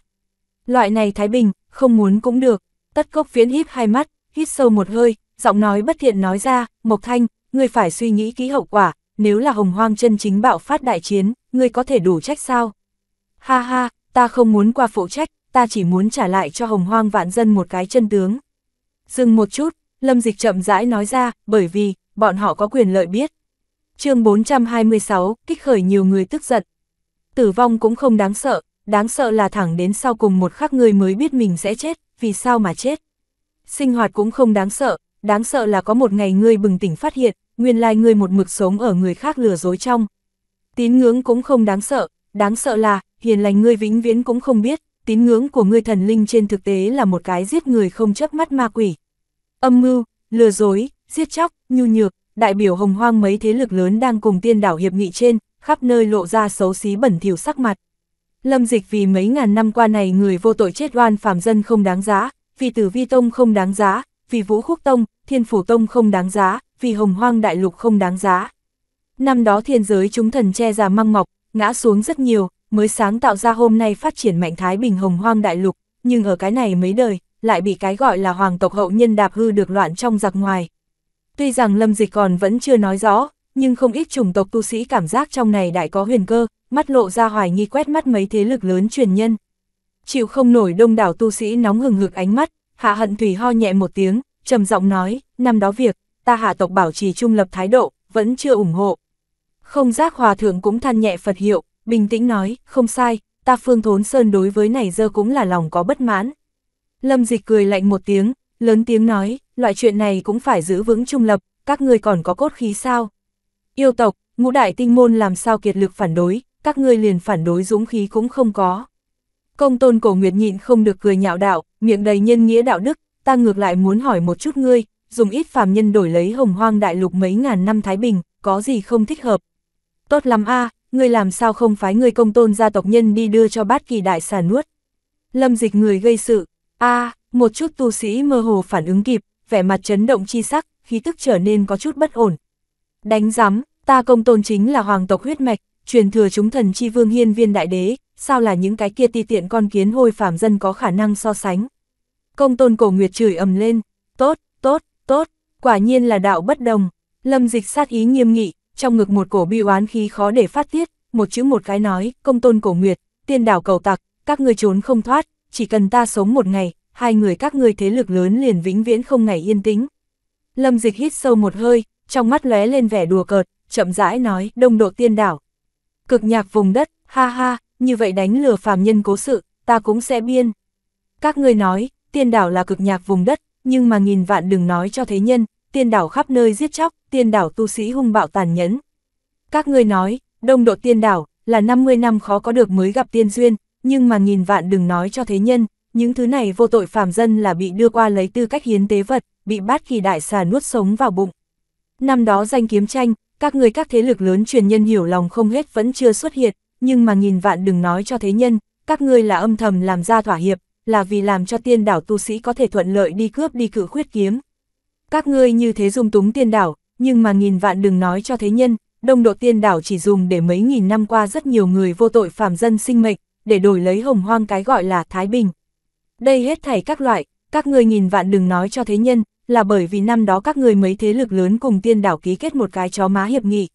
Loại này Thái Bình, không muốn cũng được. Tất cốc viễn híp hai mắt, hít sâu một hơi, giọng nói bất thiện nói ra, Mộc Thanh, ngươi phải suy nghĩ kỹ hậu quả, nếu là hồng hoang chân chính bạo phát đại chiến, ngươi có thể đủ trách sao? Ha ha, ta không muốn qua phụ trách, ta chỉ muốn trả lại cho hồng hoang vạn dân một cái chân tướng. Dừng một chút, Lâm Dịch chậm rãi nói ra, bởi vì, bọn họ có quyền lợi biết. chương 426, kích khởi nhiều người tức giận. Tử vong cũng không đáng sợ, đáng sợ là thẳng đến sau cùng một khắc người mới biết mình sẽ chết, vì sao mà chết. Sinh hoạt cũng không đáng sợ, đáng sợ là có một ngày ngươi bừng tỉnh phát hiện, nguyên lai like ngươi một mực sống ở người khác lừa dối trong. Tín ngưỡng cũng không đáng sợ, đáng sợ là, hiền lành ngươi vĩnh viễn cũng không biết, tín ngưỡng của ngươi thần linh trên thực tế là một cái giết người không chấp mắt ma quỷ. Âm mưu, lừa dối, giết chóc, nhu nhược, đại biểu hồng hoang mấy thế lực lớn đang cùng tiên đảo hiệp nghị trên, khắp nơi lộ ra xấu xí bẩn thỉu sắc mặt. Lâm dịch vì mấy ngàn năm qua này người vô tội chết oan phàm dân không đáng giá, vì tử vi tông không đáng giá, vì vũ khúc tông, thiên phủ tông không đáng giá, vì hồng hoang đại lục không đáng giá. Năm đó thiên giới chúng thần che ra măng mọc, ngã xuống rất nhiều, mới sáng tạo ra hôm nay phát triển mạnh thái bình hồng hoang đại lục, nhưng ở cái này mấy đời, lại bị cái gọi là hoàng tộc hậu nhân đạp hư được loạn trong giặc ngoài. Tuy rằng lâm dịch còn vẫn chưa nói rõ, nhưng không ít chủng tộc tu sĩ cảm giác trong này đại có huyền cơ, mắt lộ ra hoài nghi quét mắt mấy thế lực lớn truyền nhân. Chịu không nổi đông đảo tu sĩ nóng hừng hực ánh mắt, hạ hận thủy ho nhẹ một tiếng, trầm giọng nói, năm đó việc, ta hạ tộc bảo trì trung lập thái độ, vẫn chưa ủng hộ. Không giác hòa thượng cũng than nhẹ Phật hiệu, bình tĩnh nói, không sai, ta phương thốn sơn đối với này giờ cũng là lòng có bất mãn. Lâm dịch cười lạnh một tiếng, lớn tiếng nói, loại chuyện này cũng phải giữ vững trung lập, các ngươi còn có cốt khí sao? Yêu tộc, ngũ đại tinh môn làm sao kiệt lực phản đối, các ngươi liền phản đối dũng khí cũng không có. Công tôn cổ nguyệt nhịn không được cười nhạo đạo, miệng đầy nhân nghĩa đạo đức, ta ngược lại muốn hỏi một chút ngươi, dùng ít phàm nhân đổi lấy hồng hoang đại lục mấy ngàn năm Thái Bình, có gì không thích hợp? Tốt lắm a ngươi làm sao không phái ngươi công tôn gia tộc nhân đi đưa cho bát kỳ đại xà nuốt? Lâm dịch người gây sự, a một chút tu sĩ mơ hồ phản ứng kịp, vẻ mặt chấn động chi sắc, khí tức trở nên có chút bất ổn. Đánh giám, ta công tôn chính là hoàng tộc huyết mạch, truyền thừa chúng thần chi vương hiên viên đại đế, sao là những cái kia ti tiện con kiến hôi phàm dân có khả năng so sánh. Công tôn cổ nguyệt chửi ầm lên, tốt, tốt, tốt, quả nhiên là đạo bất đồng. Lâm dịch sát ý nghiêm nghị, trong ngực một cổ bi oán khí khó để phát tiết, một chữ một cái nói, công tôn cổ nguyệt, tiên đảo cầu tặc, các ngươi trốn không thoát, chỉ cần ta sống một ngày, hai người các ngươi thế lực lớn liền vĩnh viễn không ngày yên tĩnh. Lâm dịch hít sâu một hơi, trong mắt lóe lên vẻ đùa cợt, chậm rãi nói, đông độ tiên đảo. Cực nhạc vùng đất, ha ha, như vậy đánh lừa phàm nhân cố sự, ta cũng sẽ biên. Các ngươi nói, tiên đảo là cực nhạc vùng đất, nhưng mà nghìn vạn đừng nói cho thế nhân, tiên đảo khắp nơi giết chóc, tiên đảo tu sĩ hung bạo tàn nhẫn. Các ngươi nói, đông độ tiên đảo, là 50 năm khó có được mới gặp tiên duyên, nhưng mà nghìn vạn đừng nói cho thế nhân, những thứ này vô tội phàm dân là bị đưa qua lấy tư cách hiến tế vật, bị bát kỳ đại xà nuốt sống vào bụng. Năm đó danh kiếm tranh, các người các thế lực lớn truyền nhân hiểu lòng không hết vẫn chưa xuất hiện, nhưng mà nghìn vạn đừng nói cho thế nhân, các ngươi là âm thầm làm ra thỏa hiệp, là vì làm cho tiên đảo tu sĩ có thể thuận lợi đi cướp đi cự khuyết kiếm. Các ngươi như thế dùng túng tiên đảo, nhưng mà nghìn vạn đừng nói cho thế nhân, đông độ tiên đảo chỉ dùng để mấy nghìn năm qua rất nhiều người vô tội phàm dân sinh mệnh, để đổi lấy hồng hoang cái gọi là Thái Bình. Đây hết thảy các loại, các ngươi nghìn vạn đừng nói cho thế nhân, là bởi vì năm đó các ngươi mấy thế lực lớn cùng tiên đảo ký kết một cái chó má hiệp nghị.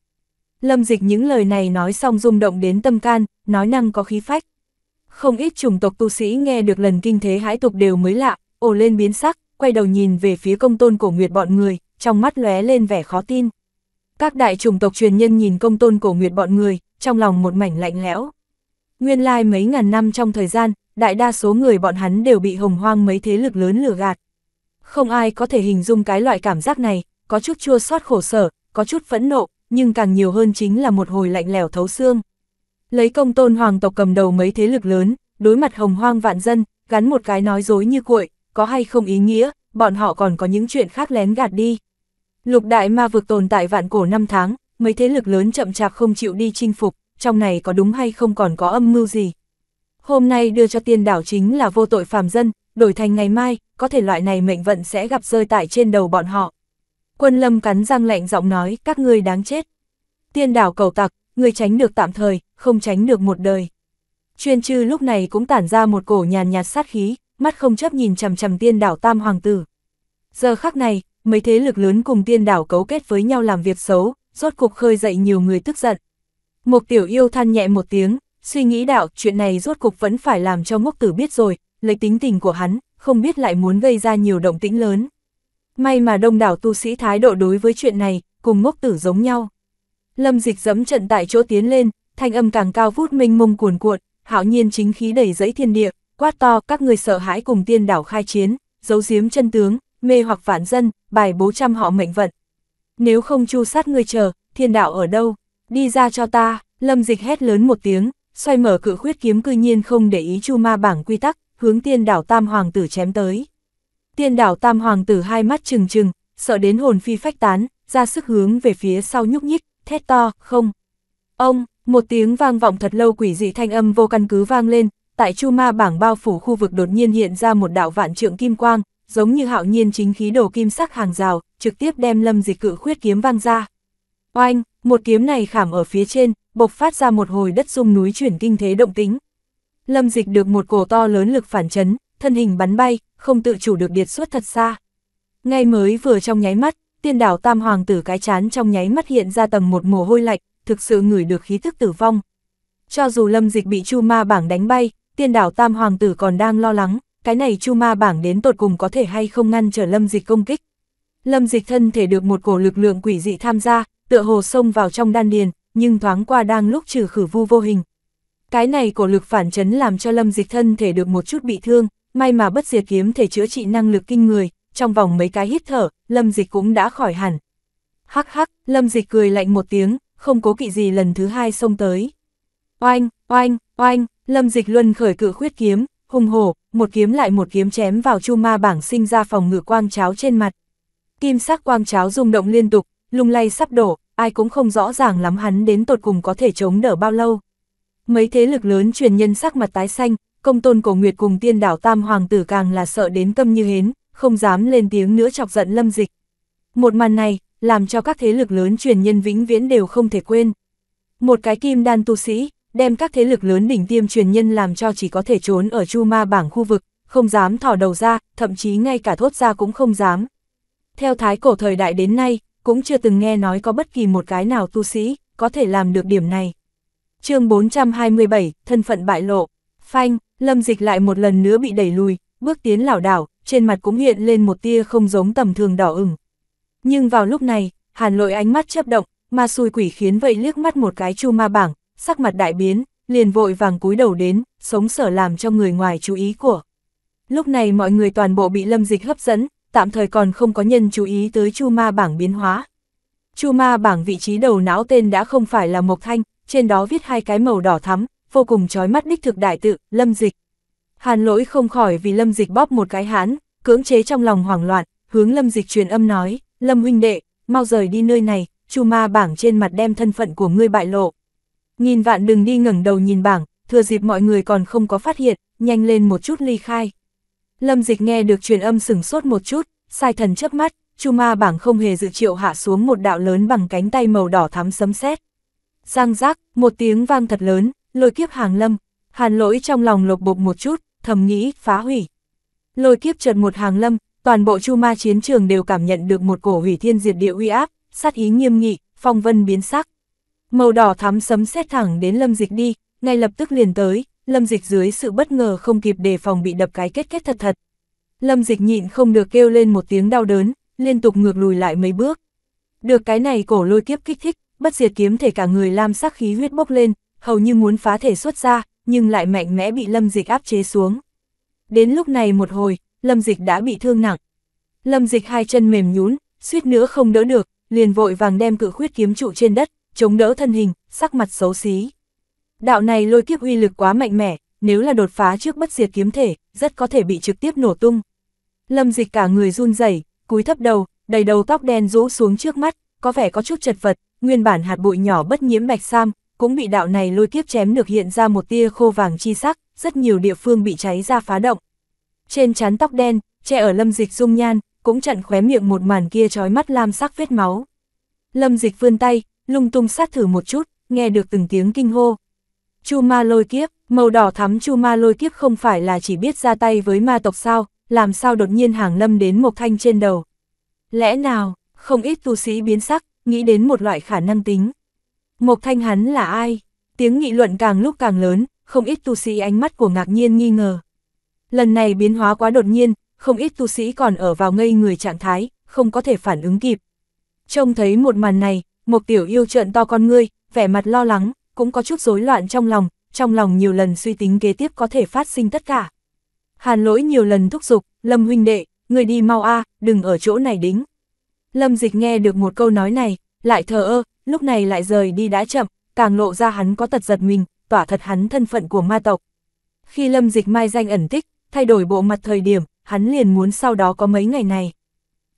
Lâm dịch những lời này nói xong rung động đến tâm can, nói năng có khí phách. Không ít chủng tộc tu sĩ nghe được lần kinh thế hãi tục đều mới lạ, ồ lên biến sắc, quay đầu nhìn về phía công tôn cổ nguyệt bọn người, trong mắt lóe lên vẻ khó tin. Các đại chủng tộc truyền nhân nhìn công tôn cổ nguyệt bọn người, trong lòng một mảnh lạnh lẽo. Nguyên lai mấy ngàn năm trong thời gian, đại đa số người bọn hắn đều bị hồng hoang mấy thế lực lớn lừa gạt. Không ai có thể hình dung cái loại cảm giác này, có chút chua xót khổ sở, có chút phẫn nộ, nhưng càng nhiều hơn chính là một hồi lạnh lẽo thấu xương. Lấy công tôn hoàng tộc cầm đầu mấy thế lực lớn, đối mặt hồng hoang vạn dân, gắn một cái nói dối như cuội, có hay không ý nghĩa, bọn họ còn có những chuyện khác lén gạt đi. Lục đại ma vực tồn tại vạn cổ năm tháng, mấy thế lực lớn chậm chạp không chịu đi chinh phục, trong này có đúng hay không còn có âm mưu gì. Hôm nay đưa cho tiên đảo chính là vô tội phàm dân, đổi thành ngày mai, có thể loại này mệnh vận sẽ gặp rơi tại trên đầu bọn họ. Quân lâm cắn răng lạnh giọng nói, các ngươi đáng chết. Tiên đảo cầu tặc, người tránh được tạm thời, không tránh được một đời. Chuyên chư lúc này cũng tản ra một cổ nhàn nhạt sát khí, mắt không chấp nhìn chằm chằm tiên đảo tam hoàng tử. Giờ khắc này, mấy thế lực lớn cùng tiên đảo cấu kết với nhau làm việc xấu, rốt cục khơi dậy nhiều người tức giận. Một tiểu yêu than nhẹ một tiếng, suy nghĩ đạo chuyện này rốt cục vẫn phải làm cho ngốc tử biết rồi, lấy tính tình của hắn, không biết lại muốn gây ra nhiều động tĩnh lớn. May mà đông đảo tu sĩ thái độ đối với chuyện này, cùng ngốc tử giống nhau. Lâm dịch dẫm trận tại chỗ tiến lên, thanh âm càng cao vút minh mông cuồn cuộn, hạo nhiên chính khí đẩy dẫy thiên địa, quát to các người sợ hãi cùng tiên đảo khai chiến, giấu giếm chân tướng, mê hoặc vạn dân, bài bố trăm họ mệnh vận. Nếu không chu sát người chờ, thiên đạo ở đâu, đi ra cho ta, lâm dịch hét lớn một tiếng, xoay mở cự khuyết kiếm cư nhiên không để ý chu ma bảng quy tắc, hướng tiên đảo tam hoàng tử chém tới. Tiên đảo tam hoàng tử hai mắt trừng trừng, sợ đến hồn phi phách tán, ra sức hướng về phía sau nhúc nhích, thét to, không. Ông, một tiếng vang vọng thật lâu quỷ dị thanh âm vô căn cứ vang lên, tại chu ma bảng bao phủ khu vực đột nhiên hiện ra một đạo vạn trượng kim quang, giống như hạo nhiên chính khí đồ kim sắc hàng rào, trực tiếp đem lâm dịch cự khuyết kiếm vang ra. Oanh, một kiếm này khảm ở phía trên, bộc phát ra một hồi đất rung núi chuyển kinh thế động tính. Lâm dịch được một cổ to lớn lực phản chấn, thân hình bắn bay, không tự chủ được điệt suốt thật xa. Ngay mới vừa trong nháy mắt, tiên đảo tam hoàng tử cái chán trong nháy mắt hiện ra tầng một mồ hôi lạnh, thực sự ngửi được khí thức tử vong. Cho dù lâm dịch bị chu ma bảng đánh bay, tiên đảo tam hoàng tử còn đang lo lắng, cái này chu ma bảng đến tột cùng có thể hay không ngăn trở lâm dịch công kích. Lâm dịch thân thể được một cổ lực lượng quỷ dị tham gia, tựa hồ sông vào trong đan điền, nhưng thoáng qua đang lúc trừ khử vu vô hình. Cái này cổ lực phản chấn làm cho lâm dịch thân thể được một chút bị thương, may mà bất diệt kiếm thể chữa trị năng lực kinh người, trong vòng mấy cái hít thở, lâm dịch cũng đã khỏi hẳn. Hắc hắc, lâm dịch cười lạnh một tiếng, không cố kỵ gì lần thứ hai xông tới. Oanh, oanh, oanh, Lâm Dịch Luân khởi cự khuyết kiếm, hùng hổ, một kiếm lại một kiếm chém vào chu ma bảng sinh ra phòng ngự quang cháo trên mặt. Kim sắc quang cháo rung động liên tục, lung lay sắp đổ, ai cũng không rõ ràng lắm hắn đến tột cùng có thể chống đỡ bao lâu. Mấy thế lực lớn truyền nhân sắc mặt tái xanh, công tôn cổ nguyệt cùng tiên đảo tam hoàng tử càng là sợ đến tâm như hến, không dám lên tiếng nữa chọc giận lâm dịch. Một màn này, làm cho các thế lực lớn truyền nhân vĩnh viễn đều không thể quên. Một cái kim đan tu sĩ, đem các thế lực lớn đỉnh tiêm truyền nhân làm cho chỉ có thể trốn ở chu ma bảng khu vực, không dám thỏ đầu ra, thậm chí ngay cả thốt ra cũng không dám. Theo thái cổ thời đại đến nay, cũng chưa từng nghe nói có bất kỳ một cái nào tu sĩ có thể làm được điểm này. chương 427, thân phận bại lộ, phanh, lâm dịch lại một lần nữa bị đẩy lùi, bước tiến lảo đảo, trên mặt cũng hiện lên một tia không giống tầm thường đỏ ửng, nhưng vào lúc này, hàn lỗi ánh mắt chấp động, ma xui quỷ khiến vậy liếc mắt một cái chu ma bảng, sắc mặt đại biến, liền vội vàng cúi đầu đến, sống sở làm cho người ngoài chú ý của. Lúc này mọi người toàn bộ bị lâm dịch hấp dẫn, tạm thời còn không có nhân chú ý tới chu ma bảng biến hóa. Chu ma bảng vị trí đầu não tên đã không phải là Mộc Thanh, trên đó viết hai cái màu đỏ thắm, vô cùng chói mắt đích thực đại tự, lâm dịch. Hàn lỗi không khỏi vì lâm dịch bóp một cái hán, cưỡng chế trong lòng hoảng loạn, hướng lâm dịch truyền âm nói. Lâm huynh đệ, mau rời đi nơi này, chu ma bảng trên mặt đem thân phận của ngươi bại lộ. Nghìn vạn đừng đi ngẩng đầu nhìn bảng, thừa dịp mọi người còn không có phát hiện, nhanh lên một chút ly khai. Lâm dịch nghe được truyền âm sửng sốt một chút, sai thần chớp mắt, chu ma bảng không hề dự triệu hạ xuống một đạo lớn bằng cánh tay màu đỏ thắm sấm sét. Giang giác, một tiếng vang thật lớn, lôi kiếp hàng lâm, hàn lỗi trong lòng lột bột một chút, thầm nghĩ, phá hủy. Lôi kiếp chợt một hàng lâm, toàn bộ Chu Ma chiến trường đều cảm nhận được một cổ hủy thiên diệt địa uy áp, sát ý nghiêm nghị, phong vân biến sắc. Màu đỏ thắm sấm xét thẳng đến Lâm Dịch đi, ngay lập tức liền tới, Lâm Dịch dưới sự bất ngờ không kịp đề phòng bị đập cái kết kết thật thật. Lâm Dịch nhịn không được kêu lên một tiếng đau đớn, liên tục ngược lùi lại mấy bước. Được cái này cổ lôi kiếp kích thích, bất diệt kiếm thể cả người lam sắc khí huyết bốc lên, hầu như muốn phá thể xuất ra, nhưng lại mạnh mẽ bị Lâm Dịch áp chế xuống. Đến lúc này một hồi, Lâm Dịch đã bị thương nặng. Lâm Dịch hai chân mềm nhún, suýt nữa không đỡ được, liền vội vàng đem cự khuyết kiếm trụ trên đất, chống đỡ thân hình, sắc mặt xấu xí. Đạo này lôi kiếp uy lực quá mạnh mẽ, nếu là đột phá trước bất diệt kiếm thể, rất có thể bị trực tiếp nổ tung. Lâm Dịch cả người run rẩy, cúi thấp đầu, đầy đầu tóc đen rũ xuống trước mắt, có vẻ có chút chật vật, nguyên bản hạt bụi nhỏ bất nhiễm bạch sam, cũng bị đạo này lôi kiếp chém được hiện ra một tia khô vàng chi sắc, rất nhiều địa phương bị cháy ra phá động trên trán tóc đen, che ở lâm dịch dung nhan, cũng chặn khóe miệng một màn kia trói mắt lam sắc vết máu. Lâm dịch vươn tay, lung tung sát thử một chút, nghe được từng tiếng kinh hô. Chu ma lôi kiếp, màu đỏ thắm chu ma lôi kiếp không phải là chỉ biết ra tay với ma tộc sao, làm sao đột nhiên hàng lâm đến một thanh trên đầu. Lẽ nào, không ít tu sĩ biến sắc, nghĩ đến một loại khả năng tính. Mộc thanh hắn là ai? Tiếng nghị luận càng lúc càng lớn, không ít tu sĩ ánh mắt của ngạc nhiên nghi ngờ. Lần này biến hóa quá đột nhiên, không ít tu sĩ còn ở vào ngây người trạng thái, không có thể phản ứng kịp. Trông thấy một màn này, một tiểu yêu trợn to con ngươi, vẻ mặt lo lắng, cũng có chút rối loạn trong lòng, trong lòng nhiều lần suy tính kế tiếp có thể phát sinh tất cả. Hàn lỗi nhiều lần thúc giục, Lâm huynh đệ, người đi mau a, đừng ở chỗ này đính. Lâm dịch nghe được một câu nói này, lại thờ ơ, lúc này lại rời đi đã chậm, càng lộ ra hắn có tật giật mình, tỏa thật hắn thân phận của ma tộc. Khi Lâm dịch mai danh ẩn tích, thay đổi bộ mặt thời điểm, hắn liền muốn sau đó có mấy ngày này.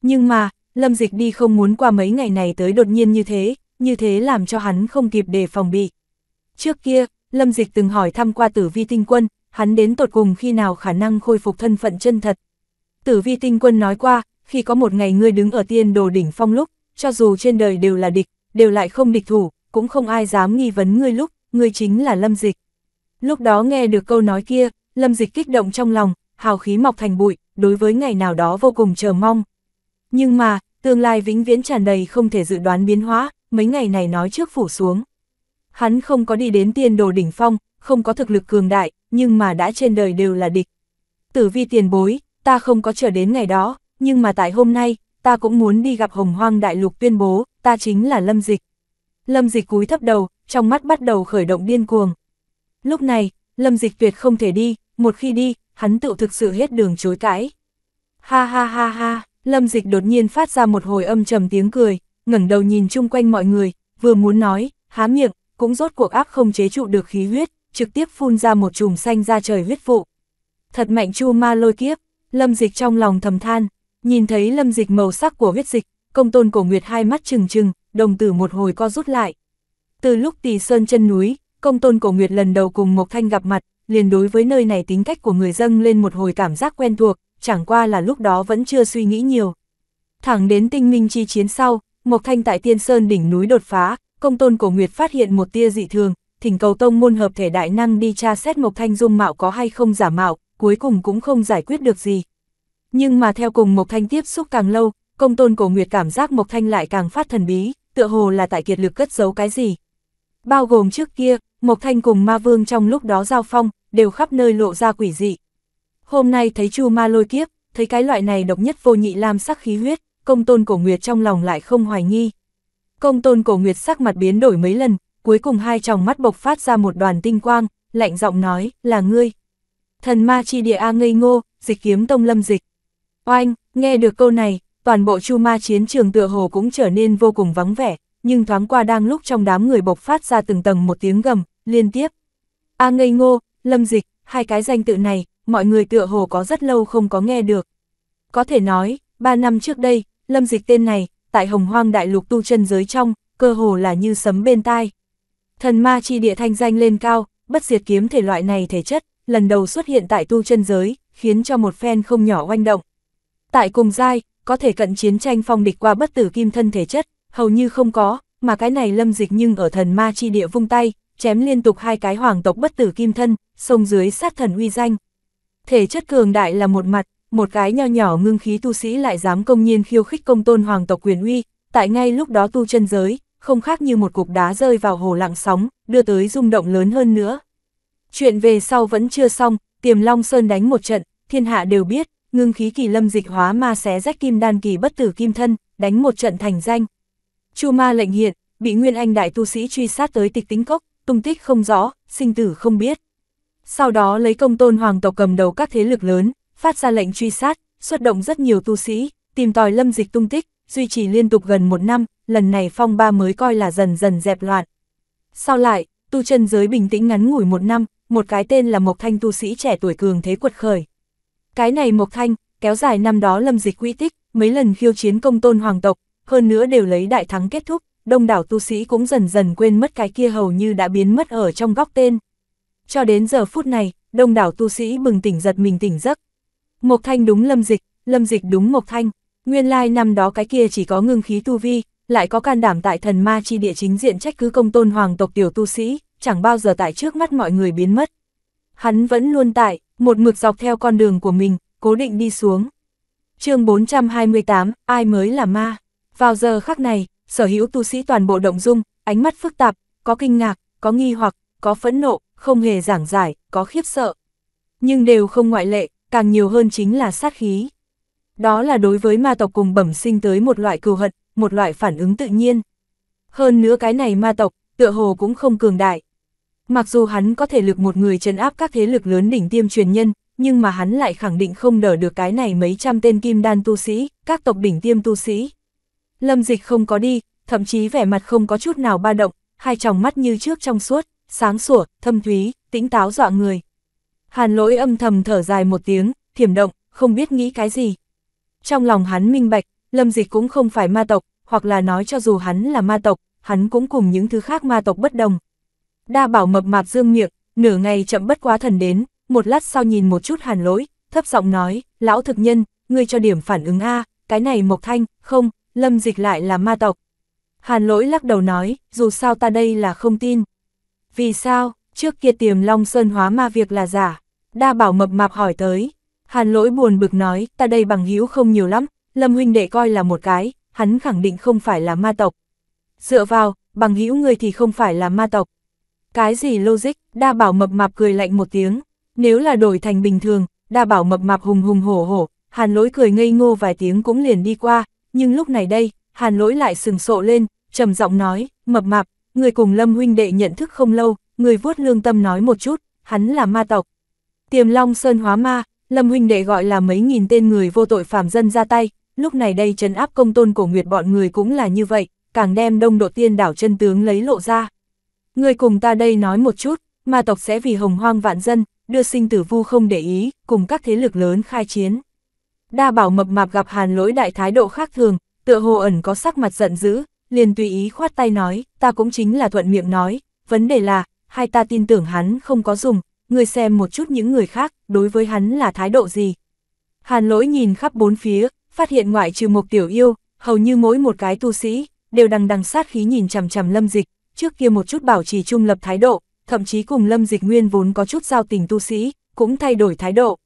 Nhưng mà, Lâm Dịch đi không muốn qua mấy ngày này tới đột nhiên như thế, như thế làm cho hắn không kịp để phòng bị. Trước kia, Lâm Dịch từng hỏi thăm qua tử vi tinh quân, hắn đến tột cùng khi nào khả năng khôi phục thân phận chân thật. Tử vi tinh quân nói qua, khi có một ngày ngươi đứng ở tiên đồ đỉnh phong lúc, cho dù trên đời đều là địch, đều lại không địch thủ, cũng không ai dám nghi vấn ngươi lúc, ngươi chính là Lâm Dịch. Lúc đó nghe được câu nói kia, Lâm Dịch kích động trong lòng, hào khí mọc thành bụi, đối với ngày nào đó vô cùng chờ mong. Nhưng mà, tương lai vĩnh viễn tràn đầy không thể dự đoán biến hóa, mấy ngày này nói trước phủ xuống. Hắn không có đi đến tiên đồ đỉnh phong, không có thực lực cường đại, nhưng mà đã trên đời đều là địch. Tử vi tiền bối, ta không có chờ đến ngày đó, nhưng mà tại hôm nay, ta cũng muốn đi gặp hồng hoang đại lục tuyên bố, ta chính là Lâm Dịch. Lâm Dịch cúi thấp đầu, trong mắt bắt đầu khởi động điên cuồng. Lúc này, Lâm Dịch tuyệt không thể đi, một khi đi, hắn tự thực sự hết đường chối cãi. Ha ha ha ha, lâm dịch đột nhiên phát ra một hồi âm trầm tiếng cười, ngẩng đầu nhìn chung quanh mọi người, vừa muốn nói, há miệng, cũng rốt cuộc áp không chế trụ được khí huyết, trực tiếp phun ra một chùm xanh ra trời huyết vụ. Thật mạnh chu ma lôi kiếp, lâm dịch trong lòng thầm than, nhìn thấy lâm dịch màu sắc của huyết dịch, công tôn cổ nguyệt hai mắt trừng trừng, đồng tử một hồi co rút lại. Từ lúc tỳ sơn chân núi, công tôn cổ nguyệt lần đầu cùng Mộc Thanh gặp mặt, liền đối với nơi này tính cách của người dân lên một hồi cảm giác quen thuộc, chẳng qua là lúc đó vẫn chưa suy nghĩ nhiều. Thẳng đến tinh minh chi chiến sau, Mộc Thanh tại Tiên Sơn đỉnh núi đột phá, công tôn cổ Nguyệt phát hiện một tia dị thường, thỉnh cầu tông môn hợp thể đại năng đi tra xét Mộc Thanh dung mạo có hay không giả mạo, cuối cùng cũng không giải quyết được gì. Nhưng mà theo cùng Mộc Thanh tiếp xúc càng lâu, công tôn cổ Nguyệt cảm giác Mộc Thanh lại càng phát thần bí, tựa hồ là tại kiệt lực cất giấu cái gì. Bao gồm trước kia, Mộc Thanh cùng Ma Vương trong lúc đó giao phong, đều khắp nơi lộ ra quỷ dị. Hôm nay thấy Chu Ma lôi kiếp, thấy cái loại này độc nhất vô nhị lam sắc khí huyết, công tôn cổ nguyệt trong lòng lại không hoài nghi. Công tôn cổ nguyệt sắc mặt biến đổi mấy lần, cuối cùng hai tròng mắt bộc phát ra một đoàn tinh quang, lạnh giọng nói, là ngươi. Thần ma chi địa A ngây ngô, dịch kiếm tông lâm dịch. Oanh, nghe được câu này, toàn bộ chu ma chiến trường tựa hồ cũng trở nên vô cùng vắng vẻ, nhưng thoáng qua đang lúc trong đám người bộc phát ra từng tầng một tiếng gầm, liên tiếp. A ngây ngô, Lâm Dịch, hai cái danh tự này, mọi người tựa hồ có rất lâu không có nghe được. Có thể nói, ba năm trước đây, Lâm Dịch tên này, tại hồng hoang đại lục tu chân giới trong, cơ hồ là như sấm bên tai. Thần ma chi địa thanh danh lên cao, bất diệt kiếm thể loại này thể chất, lần đầu xuất hiện tại tu chân giới, khiến cho một phen không nhỏ oanh động. Tại cùng giai, có thể cận chiến tranh phong địch qua bất tử kim thân thể chất, hầu như không có, mà cái này lâm dịch nhưng ở thần ma chi địa vung tay, chém liên tục hai cái hoàng tộc bất tử kim thân, sông dưới sát thần uy danh. Thể chất cường đại là một mặt, một cái nho nhỏ ngưng khí tu sĩ lại dám công nhiên khiêu khích công tôn hoàng tộc quyền uy, tại ngay lúc đó tu chân giới, không khác như một cục đá rơi vào hồ lặng sóng, đưa tới rung động lớn hơn nữa. Chuyện về sau vẫn chưa xong, tiềm long sơn đánh một trận, thiên hạ đều biết, ngưng khí kỳ lâm dịch hóa ma xé rách kim đan kỳ bất tử kim thân, đánh một trận thành danh. Chu ma lệnh hiện, bị Nguyên Anh đại tu sĩ truy sát tới tịch tính cốc, tung tích không rõ, sinh tử không biết. Sau đó lấy công tôn hoàng tộc cầm đầu các thế lực lớn, phát ra lệnh truy sát, xuất động rất nhiều tu sĩ, tìm tòi lâm dịch tung tích, duy trì liên tục gần một năm, lần này phong ba mới coi là dần dần dẹp loạn. Sau lại, tu chân giới bình tĩnh ngắn ngủi một năm, một cái tên là Mộc Thanh tu sĩ trẻ tuổi cường thế quật khởi. Cái này Mộc Thanh, kéo dài năm đó lâm dịch quy tích, mấy lần khiêu chiến công tôn hoàng tộc, hơn nữa đều lấy đại thắng kết thúc, đông đảo tu sĩ cũng dần dần quên mất cái kia hầu như đã biến mất ở trong góc tên. Cho đến giờ phút này, đông đảo tu sĩ bừng tỉnh giật mình tỉnh giấc. Mộc Thanh đúng Lâm Dịch, Lâm Dịch đúng Mộc Thanh, nguyên lai năm đó cái kia chỉ có ngưng khí tu vi, lại có can đảm tại thần ma chi địa chính diện trách cứ công tôn hoàng tộc tiểu tu sĩ, chẳng bao giờ tại trước mắt mọi người biến mất. Hắn vẫn luôn tại, một mực dọc theo con đường của mình, cố định đi xuống. chương 428, ai mới là ma? Vào giờ khắc này, sở hữu tu sĩ toàn bộ động dung, ánh mắt phức tạp, có kinh ngạc, có nghi hoặc, có phẫn nộ, không hề giảng giải, có khiếp sợ. Nhưng đều không ngoại lệ, càng nhiều hơn chính là sát khí. Đó là đối với ma tộc cùng bẩm sinh tới một loại cừu hận, một loại phản ứng tự nhiên. Hơn nữa cái này ma tộc, tựa hồ cũng không cường đại. Mặc dù hắn có thể lực một người trấn áp các thế lực lớn đỉnh tiêm truyền nhân, nhưng mà hắn lại khẳng định không đỡ được cái này mấy trăm tên kim đan tu sĩ, các tộc đỉnh tiêm tu sĩ. Lâm Dịch không có đi, thậm chí vẻ mặt không có chút nào ba động, hai tròng mắt như trước trong suốt, sáng sủa, thâm thúy, tĩnh táo dọa người. Hàn lỗi âm thầm thở dài một tiếng, thiểm động, không biết nghĩ cái gì. Trong lòng hắn minh bạch, Lâm Dịch cũng không phải ma tộc, hoặc là nói cho dù hắn là ma tộc, hắn cũng cùng những thứ khác ma tộc bất đồng. Đa bảo mập mạp dương miệng, nửa ngày chậm bất quá thần đến, một lát sau nhìn một chút hàn lỗi, thấp giọng nói, lão thực nhân, ngươi cho điểm phản ứng A, cái này mộc thanh, không, lâm dịch lại là ma tộc. Hàn lỗi lắc đầu nói, dù sao ta đây là không tin. Vì sao, trước kia tiềm long sơn hóa ma việc là giả, đa bảo mập mạp hỏi tới. Hàn lỗi buồn bực nói, ta đây bằng hữu không nhiều lắm, lâm huynh đệ coi là một cái, hắn khẳng định không phải là ma tộc. Dựa vào, bằng hữu người thì không phải là ma tộc. Cái gì logic, đa bảo mập mạp cười lạnh một tiếng, nếu là đổi thành bình thường, đa bảo mập mạp hùng hùng hổ hổ, hàn lỗi cười ngây ngô vài tiếng cũng liền đi qua, nhưng lúc này đây, hàn lỗi lại sừng sộ lên, trầm giọng nói, mập mạp, người cùng lâm huynh đệ nhận thức không lâu, người vuốt lương tâm nói một chút, hắn là ma tộc. Tiềm long sơn hóa ma, lâm huynh đệ gọi là mấy nghìn tên người vô tội phạm dân ra tay, lúc này đây trấn áp công tôn cổ nguyệt bọn người cũng là như vậy, càng đem đông độ tiên đảo chân tướng lấy lộ ra. Người cùng ta đây nói một chút, ma tộc sẽ vì hồng hoang vạn dân, đưa sinh tử vu không để ý, cùng các thế lực lớn khai chiến đa bảo mập mạp gặp hàn lỗi đại thái độ khác thường, tựa hồ ẩn có sắc mặt giận dữ, liền tùy ý khoát tay nói, ta cũng chính là thuận miệng nói, vấn đề là, hai ta tin tưởng hắn không có dùng, người xem một chút những người khác, đối với hắn là thái độ gì. Hàn lỗi nhìn khắp bốn phía, phát hiện ngoại trừ một tiểu yêu, hầu như mỗi một cái tu sĩ, đều đằng đằng sát khí nhìn chằm chằm lâm dịch, trước kia một chút bảo trì trung lập thái độ, thậm chí cùng lâm dịch nguyên vốn có chút giao tình tu sĩ, cũng thay đổi thái độ.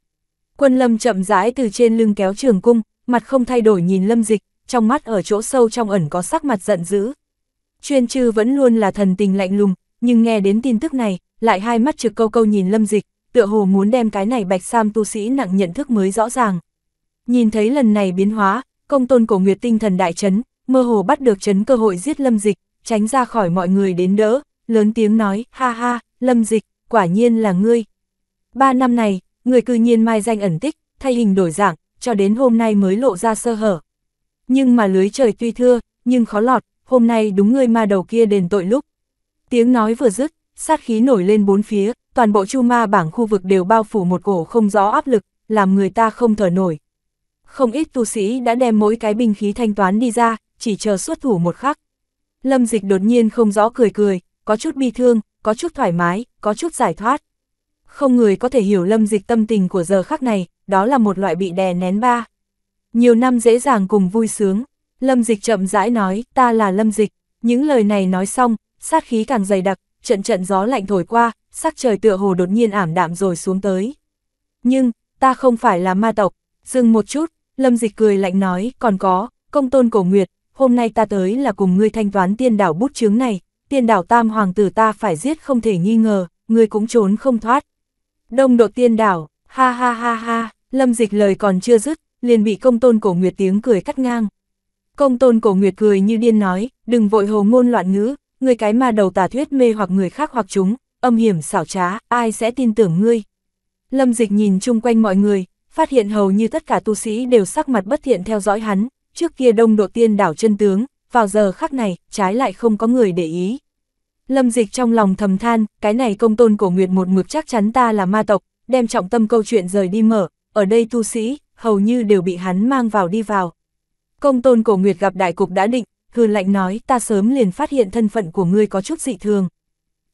Quân lâm chậm rãi từ trên lưng kéo trường cung, mặt không thay đổi nhìn lâm dịch, trong mắt ở chỗ sâu trong ẩn có sắc mặt giận dữ. Chuyên Trư vẫn luôn là thần tình lạnh lùng, nhưng nghe đến tin tức này, lại hai mắt trực câu câu nhìn lâm dịch, tựa hồ muốn đem cái này bạch sam tu sĩ nặng nhận thức mới rõ ràng. Nhìn thấy lần này biến hóa, công tôn cổ nguyệt tinh thần đại chấn, mơ hồ bắt được chấn cơ hội giết lâm dịch, tránh ra khỏi mọi người đến đỡ, lớn tiếng nói, ha ha, lâm dịch, quả nhiên là ngươi. Ba năm này, Người cư nhiên mai danh ẩn tích, thay hình đổi dạng, cho đến hôm nay mới lộ ra sơ hở. Nhưng mà lưới trời tuy thưa, nhưng khó lọt, hôm nay đúng người ma đầu kia đền tội lúc. Tiếng nói vừa dứt, sát khí nổi lên bốn phía, toàn bộ chu ma bảng khu vực đều bao phủ một cổ không rõ áp lực, làm người ta không thở nổi. Không ít tu sĩ đã đem mỗi cái binh khí thanh toán đi ra, chỉ chờ xuất thủ một khắc. Lâm dịch đột nhiên không rõ cười cười, có chút bi thương, có chút thoải mái, có chút giải thoát không người có thể hiểu lâm dịch tâm tình của giờ khắc này, đó là một loại bị đè nén ba. Nhiều năm dễ dàng cùng vui sướng, lâm dịch chậm rãi nói, ta là lâm dịch, những lời này nói xong, sát khí càng dày đặc, trận trận gió lạnh thổi qua, sắc trời tựa hồ đột nhiên ảm đạm rồi xuống tới. Nhưng, ta không phải là ma tộc, dừng một chút, lâm dịch cười lạnh nói, còn có, công tôn cổ nguyệt, hôm nay ta tới là cùng ngươi thanh toán tiên đảo bút chướng này, tiên đảo tam hoàng tử ta phải giết không thể nghi ngờ, ngươi cũng trốn không thoát. Đông độ tiên đảo, ha ha ha ha, lâm dịch lời còn chưa dứt, liền bị công tôn cổ nguyệt tiếng cười cắt ngang. Công tôn cổ nguyệt cười như điên nói, đừng vội hồ ngôn loạn ngữ, người cái mà đầu tà thuyết mê hoặc người khác hoặc chúng, âm hiểm xảo trá, ai sẽ tin tưởng ngươi. Lâm dịch nhìn chung quanh mọi người, phát hiện hầu như tất cả tu sĩ đều sắc mặt bất thiện theo dõi hắn, trước kia đông độ tiên đảo chân tướng, vào giờ khắc này, trái lại không có người để ý. Lâm Dịch trong lòng thầm than, cái này công tôn cổ nguyệt một mực chắc chắn ta là ma tộc, đem trọng tâm câu chuyện rời đi mở, ở đây tu sĩ, hầu như đều bị hắn mang vào đi vào. Công tôn cổ nguyệt gặp đại cục đã định, hư lạnh nói ta sớm liền phát hiện thân phận của ngươi có chút dị thường.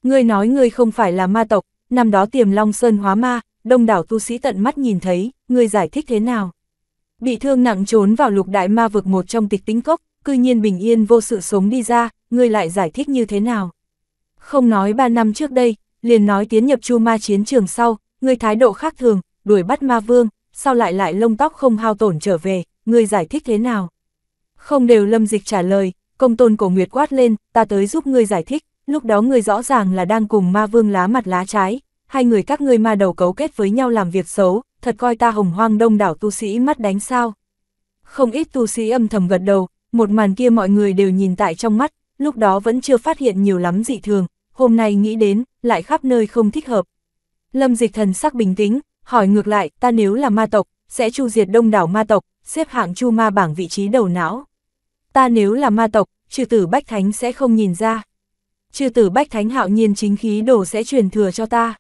Ngươi nói ngươi không phải là ma tộc, năm đó tiềm long sơn hóa ma, đông đảo tu sĩ tận mắt nhìn thấy, ngươi giải thích thế nào? Bị thương nặng trốn vào lục đại ma vực một trong tịch tính cốc, cư nhiên bình yên vô sự sống đi ra, ngươi lại giải thích như thế nào? Không nói ba năm trước đây, liền nói tiến nhập chu ma chiến trường sau, người thái độ khác thường, đuổi bắt ma vương, sau lại lại lông tóc không hao tổn trở về, người giải thích thế nào? Không đều lâm dịch trả lời, công tôn cổ nguyệt quát lên, ta tới giúp ngươi giải thích, lúc đó ngươi rõ ràng là đang cùng ma vương lá mặt lá trái, hai người các ngươi ma đầu cấu kết với nhau làm việc xấu, thật coi ta hồng hoang đông đảo tu sĩ mắt đánh sao. Không ít tu sĩ âm thầm gật đầu, một màn kia mọi người đều nhìn tại trong mắt, lúc đó vẫn chưa phát hiện nhiều lắm dị thường, hôm nay nghĩ đến, lại khắp nơi không thích hợp. Lâm dịch thần sắc bình tĩnh, hỏi ngược lại, ta nếu là ma tộc, sẽ chu diệt đông đảo ma tộc, xếp hạng chu ma bảng vị trí đầu não. Ta nếu là ma tộc, trừ tử Bách Thánh sẽ không nhìn ra. Trừ tử Bách Thánh hạo nhiên chính khí đồ sẽ truyền thừa cho ta.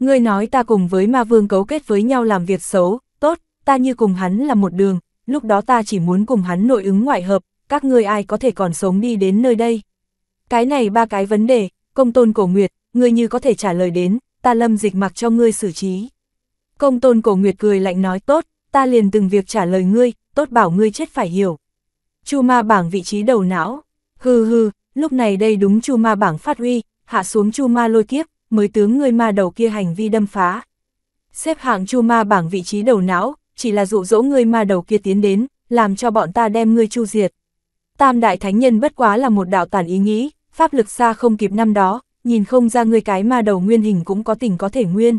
Ngươi nói ta cùng với ma vương cấu kết với nhau làm việc xấu, tốt, ta như cùng hắn là một đường, lúc đó ta chỉ muốn cùng hắn nội ứng ngoại hợp, các ngươi ai có thể còn sống đi đến nơi đây? Cái này ba cái vấn đề, công tôn cổ nguyệt, ngươi như có thể trả lời đến, ta lâm dịch mặc cho ngươi xử trí. Công tôn cổ nguyệt cười lạnh nói tốt, ta liền từng việc trả lời ngươi, tốt bảo ngươi chết phải hiểu. Chu ma bảng vị trí đầu não, hừ hừ, lúc này đây đúng chu ma bảng phát huy, hạ xuống chu ma lôi kiếp, mới tướng ngươi ma đầu kia hành vi đâm phá. Xếp hạng chu ma bảng vị trí đầu não, chỉ là dụ dỗ ngươi ma đầu kia tiến đến, làm cho bọn ta đem ngươi chu diệt. Tam đại thánh nhân bất quá là một đạo tản ý nghĩ, pháp lực xa không kịp năm đó, nhìn không ra ngươi cái ma đầu nguyên hình cũng có tình có thể nguyên.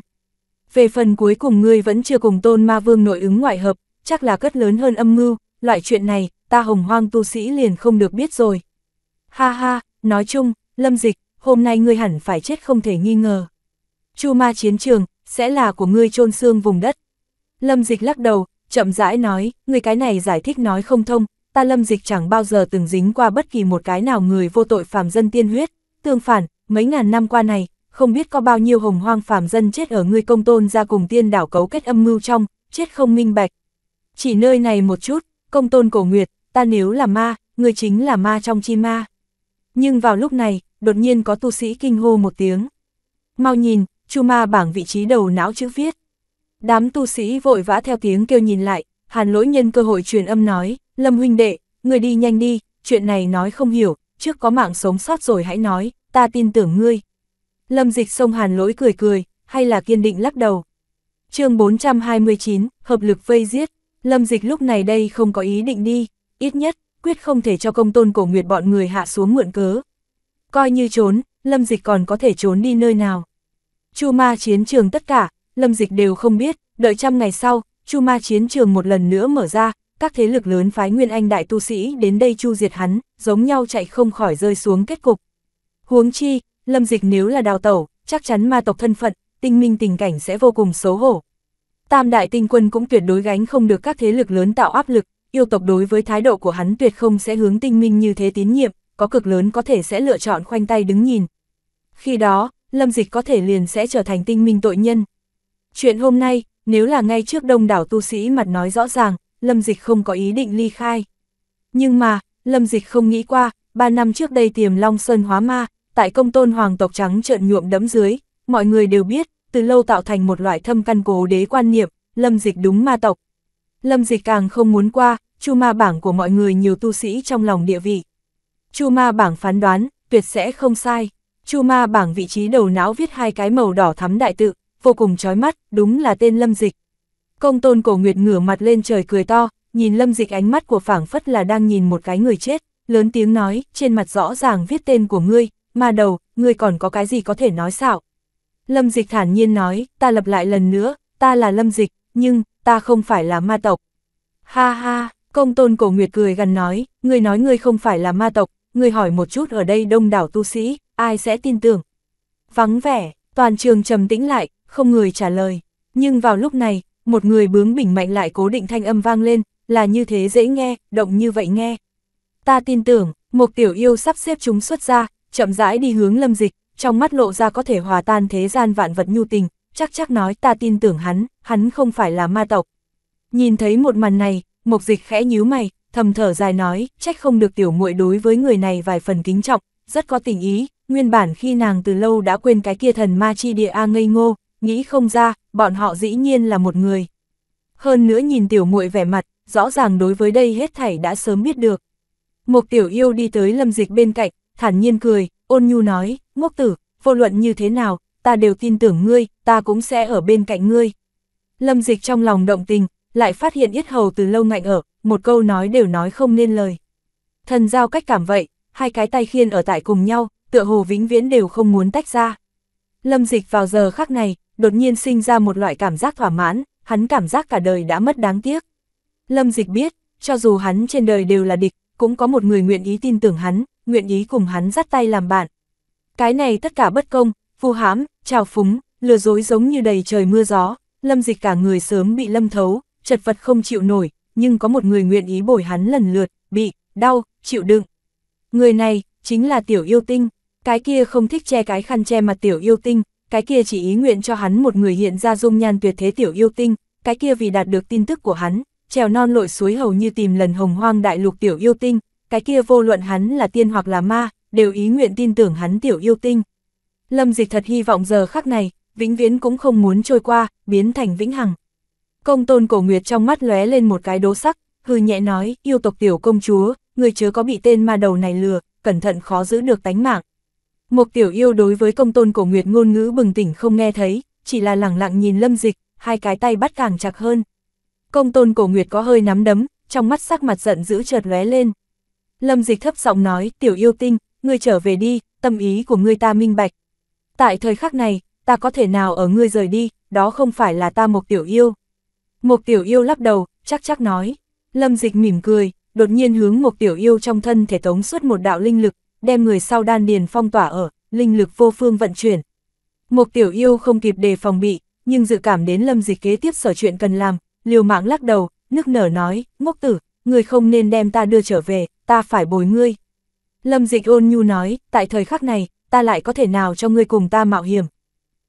Về phần cuối cùng ngươi vẫn chưa cùng tôn ma vương nội ứng ngoại hợp, chắc là cất lớn hơn âm mưu, loại chuyện này, ta hồng hoang tu sĩ liền không được biết rồi. Ha ha, nói chung, lâm dịch, hôm nay ngươi hẳn phải chết không thể nghi ngờ. Chu ma chiến trường, sẽ là của ngươi chôn xương vùng đất. Lâm dịch lắc đầu, chậm rãi nói, người cái này giải thích nói không thông, ta lâm dịch chẳng bao giờ từng dính qua bất kỳ một cái nào người vô tội phàm dân tiên huyết, tương phản, mấy ngàn năm qua này, không biết có bao nhiêu hồng hoang phàm dân chết ở ngươi công tôn ra cùng tiên đảo cấu kết âm mưu trong, chết không minh bạch. Chỉ nơi này một chút, công tôn cổ nguyệt, ta nếu là ma, người chính là ma trong chi ma. Nhưng vào lúc này, đột nhiên có tu sĩ kinh hô một tiếng. Mau nhìn, chu ma bảng vị trí đầu não chữ viết. Đám tu sĩ vội vã theo tiếng kêu nhìn lại, hàn lỗi nhân cơ hội truyền âm nói, Lâm huynh đệ, người đi nhanh đi, chuyện này nói không hiểu, trước có mạng sống sót rồi hãy nói, ta tin tưởng ngươi. Lâm dịch sông hàn lỗi cười cười, hay là kiên định lắc đầu. chương 429, hợp lực vây giết, Lâm dịch lúc này đây không có ý định đi, ít nhất, quyết không thể cho công tôn cổ nguyệt bọn người hạ xuống mượn cớ. Coi như trốn, Lâm dịch còn có thể trốn đi nơi nào. Chu ma chiến trường tất cả, Lâm dịch đều không biết, đợi trăm ngày sau, Chu ma chiến trường một lần nữa mở ra, các thế lực lớn phái Nguyên Anh đại tu sĩ đến đây chu diệt hắn, giống nhau chạy không khỏi rơi xuống kết cục. Huống chi, Lâm Dịch nếu là đào tẩu, chắc chắn ma tộc thân phận, tinh minh tình cảnh sẽ vô cùng xấu hổ. Tam đại tinh quân cũng tuyệt đối gánh không được các thế lực lớn tạo áp lực, yêu tộc đối với thái độ của hắn tuyệt không sẽ hướng tinh minh như thế tín nhiệm, có cực lớn có thể sẽ lựa chọn khoanh tay đứng nhìn. Khi đó, Lâm Dịch có thể liền sẽ trở thành tinh minh tội nhân. Chuyện hôm nay, nếu là ngay trước đông đảo tu sĩ mặt nói rõ ràng, Lâm Dịch không có ý định ly khai. Nhưng mà, Lâm Dịch không nghĩ qua, ba năm trước đây tiềm Long Sơn hóa ma, tại công tôn hoàng tộc trắng trợn nhuộm đẫm dưới, mọi người đều biết, từ lâu tạo thành một loại thâm căn cố đế quan niệm, Lâm Dịch đúng ma tộc. Lâm Dịch càng không muốn qua, chu ma bảng của mọi người nhiều tu sĩ trong lòng địa vị. Chu ma bảng phán đoán, tuyệt sẽ không sai. Chu ma bảng vị trí đầu não viết hai cái màu đỏ thắm đại tự, vô cùng chói mắt, đúng là tên Lâm Dịch. Công tôn cổ nguyệt ngửa mặt lên trời cười to, nhìn lâm dịch ánh mắt của phảng phất là đang nhìn một cái người chết, lớn tiếng nói, trên mặt rõ ràng viết tên của ngươi, mà đầu, ngươi còn có cái gì có thể nói xạo. Lâm dịch thản nhiên nói, ta lặp lại lần nữa, ta là lâm dịch, nhưng, ta không phải là ma tộc. Ha ha, công tôn cổ nguyệt cười gần nói, ngươi nói ngươi không phải là ma tộc, ngươi hỏi một chút ở đây đông đảo tu sĩ, ai sẽ tin tưởng. Vắng vẻ, toàn trường trầm tĩnh lại, không người trả lời. Nhưng vào lúc này, một người bướng bỉnh mạnh lại cố định thanh âm vang lên, là như thế dễ nghe, động như vậy nghe. Ta tin tưởng, một tiểu yêu sắp xếp chúng xuất ra, chậm rãi đi hướng lâm dịch, trong mắt lộ ra có thể hòa tan thế gian vạn vật nhu tình, chắc chắc nói ta tin tưởng hắn, hắn không phải là ma tộc. Nhìn thấy một màn này, mộc dịch khẽ nhíu mày, thầm thở dài nói, trách không được tiểu muội đối với người này vài phần kính trọng, rất có tình ý, nguyên bản khi nàng từ lâu đã quên cái kia thần ma chi địa A ngây ngô, nghĩ không ra, bọn họ dĩ nhiên là một người. Hơn nữa nhìn tiểu muội vẻ mặt, rõ ràng đối với đây hết thảy đã sớm biết được. Một tiểu yêu đi tới lâm dịch bên cạnh, thản nhiên cười, ôn nhu nói, ngốc tử, vô luận như thế nào, ta đều tin tưởng ngươi, ta cũng sẽ ở bên cạnh ngươi. Lâm dịch trong lòng động tình, lại phát hiện yết hầu từ lâu ngạnh ở, một câu nói đều nói không nên lời. Thần giao cách cảm vậy, hai cái tay khiên ở tại cùng nhau, tựa hồ vĩnh viễn đều không muốn tách ra. Lâm dịch vào giờ khắc này, đột nhiên sinh ra một loại cảm giác thỏa mãn, hắn cảm giác cả đời đã mất đáng tiếc. Lâm Dịch biết, cho dù hắn trên đời đều là địch, cũng có một người nguyện ý tin tưởng hắn, nguyện ý cùng hắn dắt tay làm bạn. Cái này tất cả bất công, vu hãm, trào phúng, lừa dối giống như đầy trời mưa gió, Lâm Dịch cả người sớm bị lâm thấu, chật vật không chịu nổi, nhưng có một người nguyện ý bồi hắn lần lượt, bị, đau, chịu đựng. Người này, chính là tiểu yêu tinh, cái kia không thích che cái khăn che mặt tiểu yêu tinh, cái kia chỉ ý nguyện cho hắn một người hiện ra dung nhan tuyệt thế tiểu yêu tinh, cái kia vì đạt được tin tức của hắn, trèo non lội suối hầu như tìm lần hồng hoang đại lục tiểu yêu tinh, cái kia vô luận hắn là tiên hoặc là ma, đều ý nguyện tin tưởng hắn tiểu yêu tinh. Lâm dịch thật hy vọng giờ khắc này, vĩnh viễn cũng không muốn trôi qua, biến thành vĩnh hằng. Công tôn cổ nguyệt trong mắt lóe lên một cái đố sắc, hư nhẹ nói, yêu tộc tiểu công chúa, người chớ có bị tên ma đầu này lừa, cẩn thận khó giữ được tánh mạng. Một tiểu yêu đối với công tôn cổ nguyệt ngôn ngữ bừng tỉnh không nghe thấy, chỉ là lẳng lặng nhìn lâm dịch, hai cái tay bắt càng chặt hơn. Công tôn cổ nguyệt có hơi nắm đấm, trong mắt sắc mặt giận dữ chợt lóe lên. Lâm dịch thấp giọng nói, tiểu yêu tinh, ngươi trở về đi, tâm ý của ngươi ta minh bạch. Tại thời khắc này, ta có thể nào ở ngươi rời đi, đó không phải là ta một tiểu yêu. Một tiểu yêu lắc đầu, chắc chắc nói. Lâm dịch mỉm cười, đột nhiên hướng một tiểu yêu trong thân thể tống suốt một đạo linh lực, đem người sau đan điền phong tỏa ở, linh lực vô phương vận chuyển. Một tiểu yêu không kịp đề phòng bị, nhưng dự cảm đến lâm dịch kế tiếp sở chuyện cần làm, liều mạng lắc đầu, nước nở nói, ngốc tử, người không nên đem ta đưa trở về, ta phải bồi ngươi. Lâm dịch ôn nhu nói, tại thời khắc này, ta lại có thể nào cho ngươi cùng ta mạo hiểm.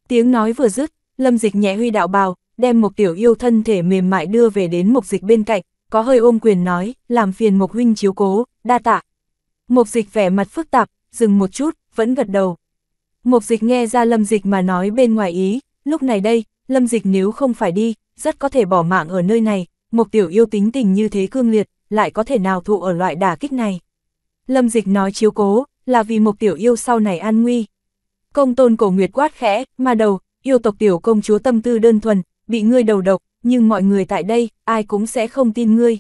Tiếng nói vừa dứt, lâm dịch nhẹ huy đạo bào, đem một tiểu yêu thân thể mềm mại đưa về đến mục dịch bên cạnh, có hơi ôm quyền nói, làm phiền mục huynh chiếu cố, đa tạ. Mộc dịch vẻ mặt phức tạp, dừng một chút, vẫn gật đầu. Mộc dịch nghe ra lâm dịch mà nói bên ngoài ý, lúc này đây, lâm dịch nếu không phải đi, rất có thể bỏ mạng ở nơi này, mục tiểu yêu tính tình như thế cương liệt, lại có thể nào thụ ở loại đả kích này. Lâm dịch nói chiếu cố, là vì mục tiểu yêu sau này an nguy. Công tôn cổ nguyệt quát khẽ, mà đầu, yêu tộc tiểu công chúa tâm tư đơn thuần, bị ngươi đầu độc, nhưng mọi người tại đây, ai cũng sẽ không tin ngươi.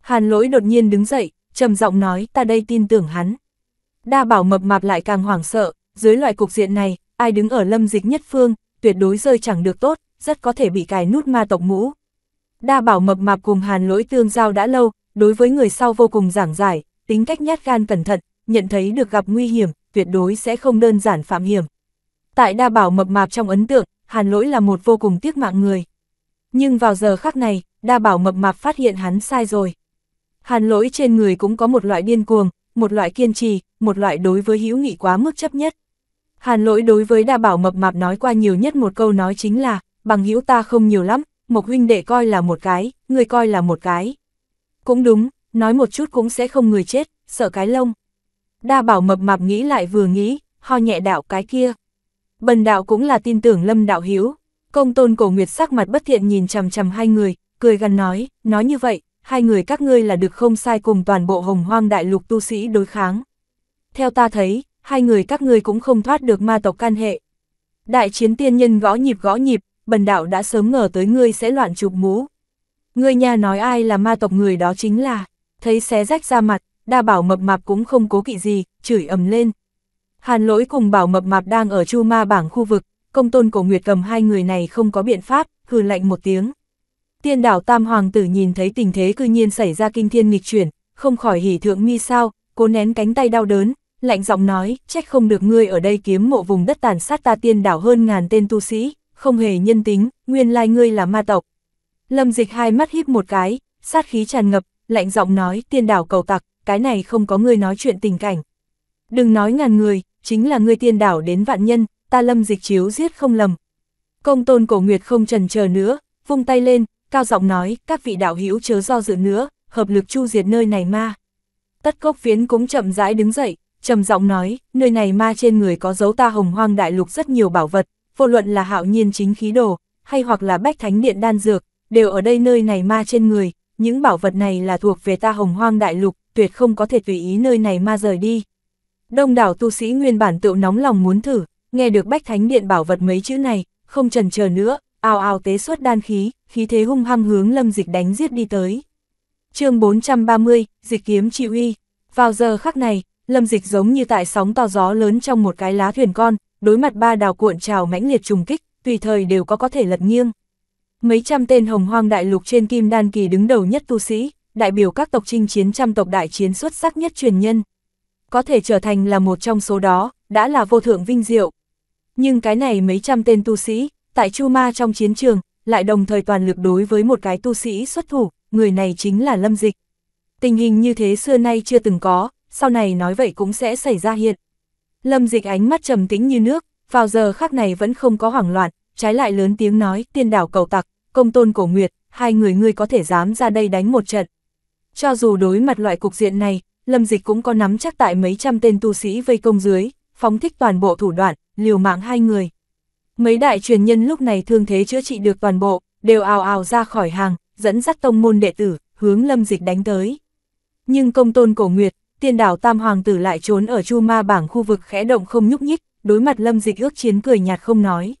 Hàn lỗi đột nhiên đứng dậy, trầm giọng nói ta đây tin tưởng hắn. Đa bảo mập mạp lại càng hoảng sợ, dưới loại cục diện này, ai đứng ở lâm dịch nhất phương, tuyệt đối rơi chẳng được tốt, rất có thể bị cài nút ma tộc mũ. Đa bảo mập mạp cùng hàn lỗi tương giao đã lâu, đối với người sau vô cùng giảng giải, tính cách nhát gan cẩn thận, nhận thấy được gặp nguy hiểm, tuyệt đối sẽ không đơn giản phạm hiểm. Tại đa bảo mập mạp trong ấn tượng, hàn lỗi là một vô cùng tiếc mạng người. Nhưng vào giờ khắc này, đa bảo mập mạp phát hiện hắn sai rồi. Hàn lỗi trên người cũng có một loại điên cuồng, một loại kiên trì, một loại đối với hữu nghị quá mức chấp nhất. Hàn lỗi đối với đa bảo mập mạp nói qua nhiều nhất một câu nói chính là, bằng hữu ta không nhiều lắm, một huynh đệ coi là một cái, người coi là một cái. Cũng đúng, nói một chút cũng sẽ không người chết, sợ cái lông. Đa bảo mập mạp nghĩ lại vừa nghĩ, ho nhẹ đạo cái kia. Bần đạo cũng là tin tưởng lâm đạo hiếu. Công tôn cổ nguyệt sắc mặt bất thiện nhìn chằm chằm hai người, cười gần nói, nói như vậy, hai người các ngươi là được không sai cùng toàn bộ hồng hoang đại lục tu sĩ đối kháng. Theo ta thấy, hai người các ngươi cũng không thoát được ma tộc can hệ. Đại chiến tiên nhân gõ nhịp gõ nhịp, bần đạo đã sớm ngờ tới ngươi sẽ loạn chụp mũ. Ngươi nhà nói ai là ma tộc người đó chính là, thấy xé rách ra mặt, đa bảo mập mạp cũng không cố kỵ gì, chửi ầm lên. Hàn lỗi cùng bảo mập mạp đang ở chu ma bảng khu vực, công tôn cổ nguyệt cầm hai người này không có biện pháp, hừ lạnh một tiếng. Tiên đảo Tam Hoàng tử nhìn thấy tình thế cư nhiên xảy ra kinh thiên nghịch chuyển, không khỏi hỉ thượng mi sao, cố nén cánh tay đau đớn, lạnh giọng nói, trách không được ngươi ở đây kiếm mộ vùng đất tàn sát ta tiên đảo hơn ngàn tên tu sĩ, không hề nhân tính, nguyên lai ngươi là ma tộc. Lâm dịch hai mắt híp một cái, sát khí tràn ngập, lạnh giọng nói, tiên đảo cầu tặc, cái này không có ngươi nói chuyện tình cảnh. Đừng nói ngàn người, chính là ngươi tiên đảo đến vạn nhân, ta lâm dịch chiếu giết không lầm. Công tôn cổ nguyệt không trần chờ nữa, vung tay lên, cao giọng nói, các vị đạo hữu chớ do dự nữa, hợp lực chu diệt nơi này ma. Tất cốc phiến cũng chậm rãi đứng dậy, trầm giọng nói, nơi này ma trên người có dấu ta hồng hoang đại lục rất nhiều bảo vật, vô luận là hạo nhiên chính khí đồ, hay hoặc là bách thánh điện đan dược, đều ở đây nơi này ma trên người, những bảo vật này là thuộc về ta hồng hoang đại lục, tuyệt không có thể tùy ý nơi này ma rời đi. Đông đảo tu sĩ nguyên bản tựu nóng lòng muốn thử, nghe được bách thánh điện bảo vật mấy chữ này, không trần chờ nữa, ào ào tế xuất đan khí, khí thế hung hăng hướng lâm dịch đánh giết đi tới. chương 430, dịch kiếm trị uy. Vào giờ khắc này, lâm dịch giống như tại sóng to gió lớn trong một cái lá thuyền con, đối mặt ba đào cuộn trào mãnh liệt trùng kích, tùy thời đều có có thể lật nghiêng. Mấy trăm tên hồng hoang đại lục trên kim đan kỳ đứng đầu nhất tu sĩ, đại biểu các tộc chinh chiến trăm tộc đại chiến xuất sắc nhất truyền nhân. Có thể trở thành là một trong số đó, đã là vô thượng vinh diệu. Nhưng cái này mấy trăm tên tu sĩ, tại Chu Ma trong chiến trường, lại đồng thời toàn lực đối với một cái tu sĩ xuất thủ, người này chính là Lâm Dịch. Tình hình như thế xưa nay chưa từng có, sau này nói vậy cũng sẽ xảy ra hiện. Lâm Dịch ánh mắt trầm tĩnh như nước, vào giờ khác này vẫn không có hoảng loạn, trái lại lớn tiếng nói, tiên đảo cầu tặc, công tôn cổ nguyệt, hai người ngươi có thể dám ra đây đánh một trận. Cho dù đối mặt loại cục diện này, Lâm Dịch cũng có nắm chắc tại mấy trăm tên tu sĩ vây công dưới, phóng thích toàn bộ thủ đoạn, liều mạng hai người. Mấy đại truyền nhân lúc này thương thế chữa trị được toàn bộ, đều ào ào ra khỏi hàng, dẫn dắt tông môn đệ tử, hướng lâm dịch đánh tới. Nhưng công tôn cổ nguyệt, tiên đảo tam hoàng tử lại trốn ở chu ma bảng khu vực khẽ động không nhúc nhích, đối mặt lâm dịch ước chiến cười nhạt không nói.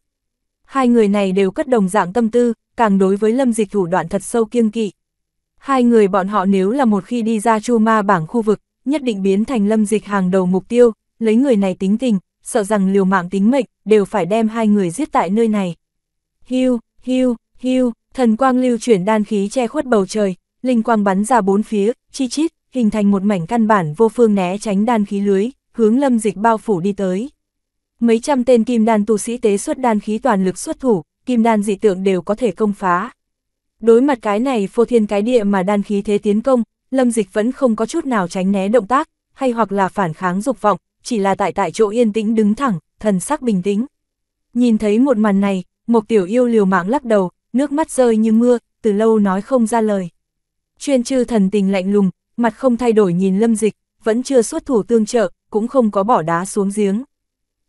Hai người này đều cất đồng dạng tâm tư, càng đối với lâm dịch thủ đoạn thật sâu kiêng kỵ. Hai người bọn họ nếu là một khi đi ra chu ma bảng khu vực, nhất định biến thành lâm dịch hàng đầu mục tiêu, lấy người này tính tình, sợ rằng liều mạng tính mệnh, đều phải đem hai người giết tại nơi này. Hiu hiu hiu, thần quang lưu chuyển đan khí che khuất bầu trời, linh quang bắn ra bốn phía, chi chít, hình thành một mảnh căn bản vô phương né tránh đan khí lưới, hướng lâm dịch bao phủ đi tới. Mấy trăm tên kim đan tu sĩ tế xuất đan khí toàn lực xuất thủ, kim đan dị tượng đều có thể công phá. Đối mặt cái này phô thiên cái địa mà đan khí thế tiến công, lâm dịch vẫn không có chút nào tránh né động tác, hay hoặc là phản kháng dục vọng, chỉ là tại tại chỗ yên tĩnh đứng thẳng, thần sắc bình tĩnh. Nhìn thấy một màn này, một tiểu yêu liều mạng lắc đầu, nước mắt rơi như mưa, từ lâu nói không ra lời. Chuyên chư thần tình lạnh lùng, mặt không thay đổi nhìn lâm dịch, vẫn chưa xuất thủ tương trợ, cũng không có bỏ đá xuống giếng.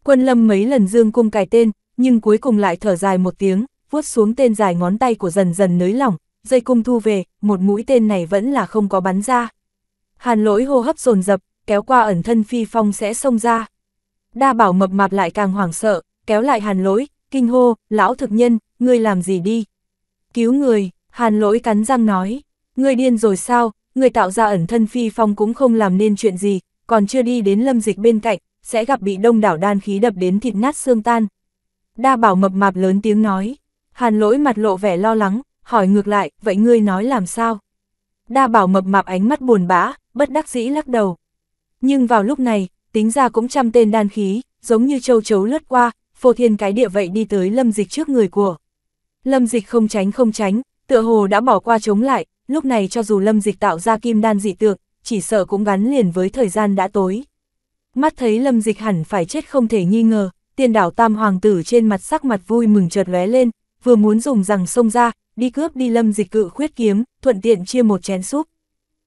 Quân lâm mấy lần dương cung cài tên, nhưng cuối cùng lại thở dài một tiếng, vuốt xuống tên dài ngón tay của dần dần nới lỏng, dây cung thu về, một mũi tên này vẫn là không có bắn ra. Hàn lỗi hô hấp dồn dập kéo qua ẩn thân phi phong sẽ xông ra. Đa bảo mập mạp lại càng hoảng sợ, kéo lại hàn lỗi, kinh hô, lão thực nhân, ngươi làm gì đi? Cứu người, hàn lỗi cắn răng nói, ngươi điên rồi sao, ngươi tạo ra ẩn thân phi phong cũng không làm nên chuyện gì, còn chưa đi đến lâm dịch bên cạnh, sẽ gặp bị đông đảo đan khí đập đến thịt nát xương tan. Đa bảo mập mạp lớn tiếng nói, hàn lỗi mặt lộ vẻ lo lắng, hỏi ngược lại, vậy ngươi nói làm sao? Đa bảo mập mạp ánh mắt buồn bã, bất đắc dĩ lắc đầu. Nhưng vào lúc này, tính ra cũng trăm tên đan khí, giống như châu chấu lướt qua, phô thiên cái địa vậy đi tới lâm dịch trước người của. Lâm dịch không tránh không tránh, tựa hồ đã bỏ qua chống lại, lúc này cho dù lâm dịch tạo ra kim đan dị tượng, chỉ sợ cũng gắn liền với thời gian đã tối. Mắt thấy lâm dịch hẳn phải chết không thể nghi ngờ, tiền đảo tam hoàng tử trên mặt sắc mặt vui mừng chợt lóe lên, vừa muốn dùng rằng xông ra, đi cướp đi lâm dịch cự khuyết kiếm, thuận tiện chia một chén súp.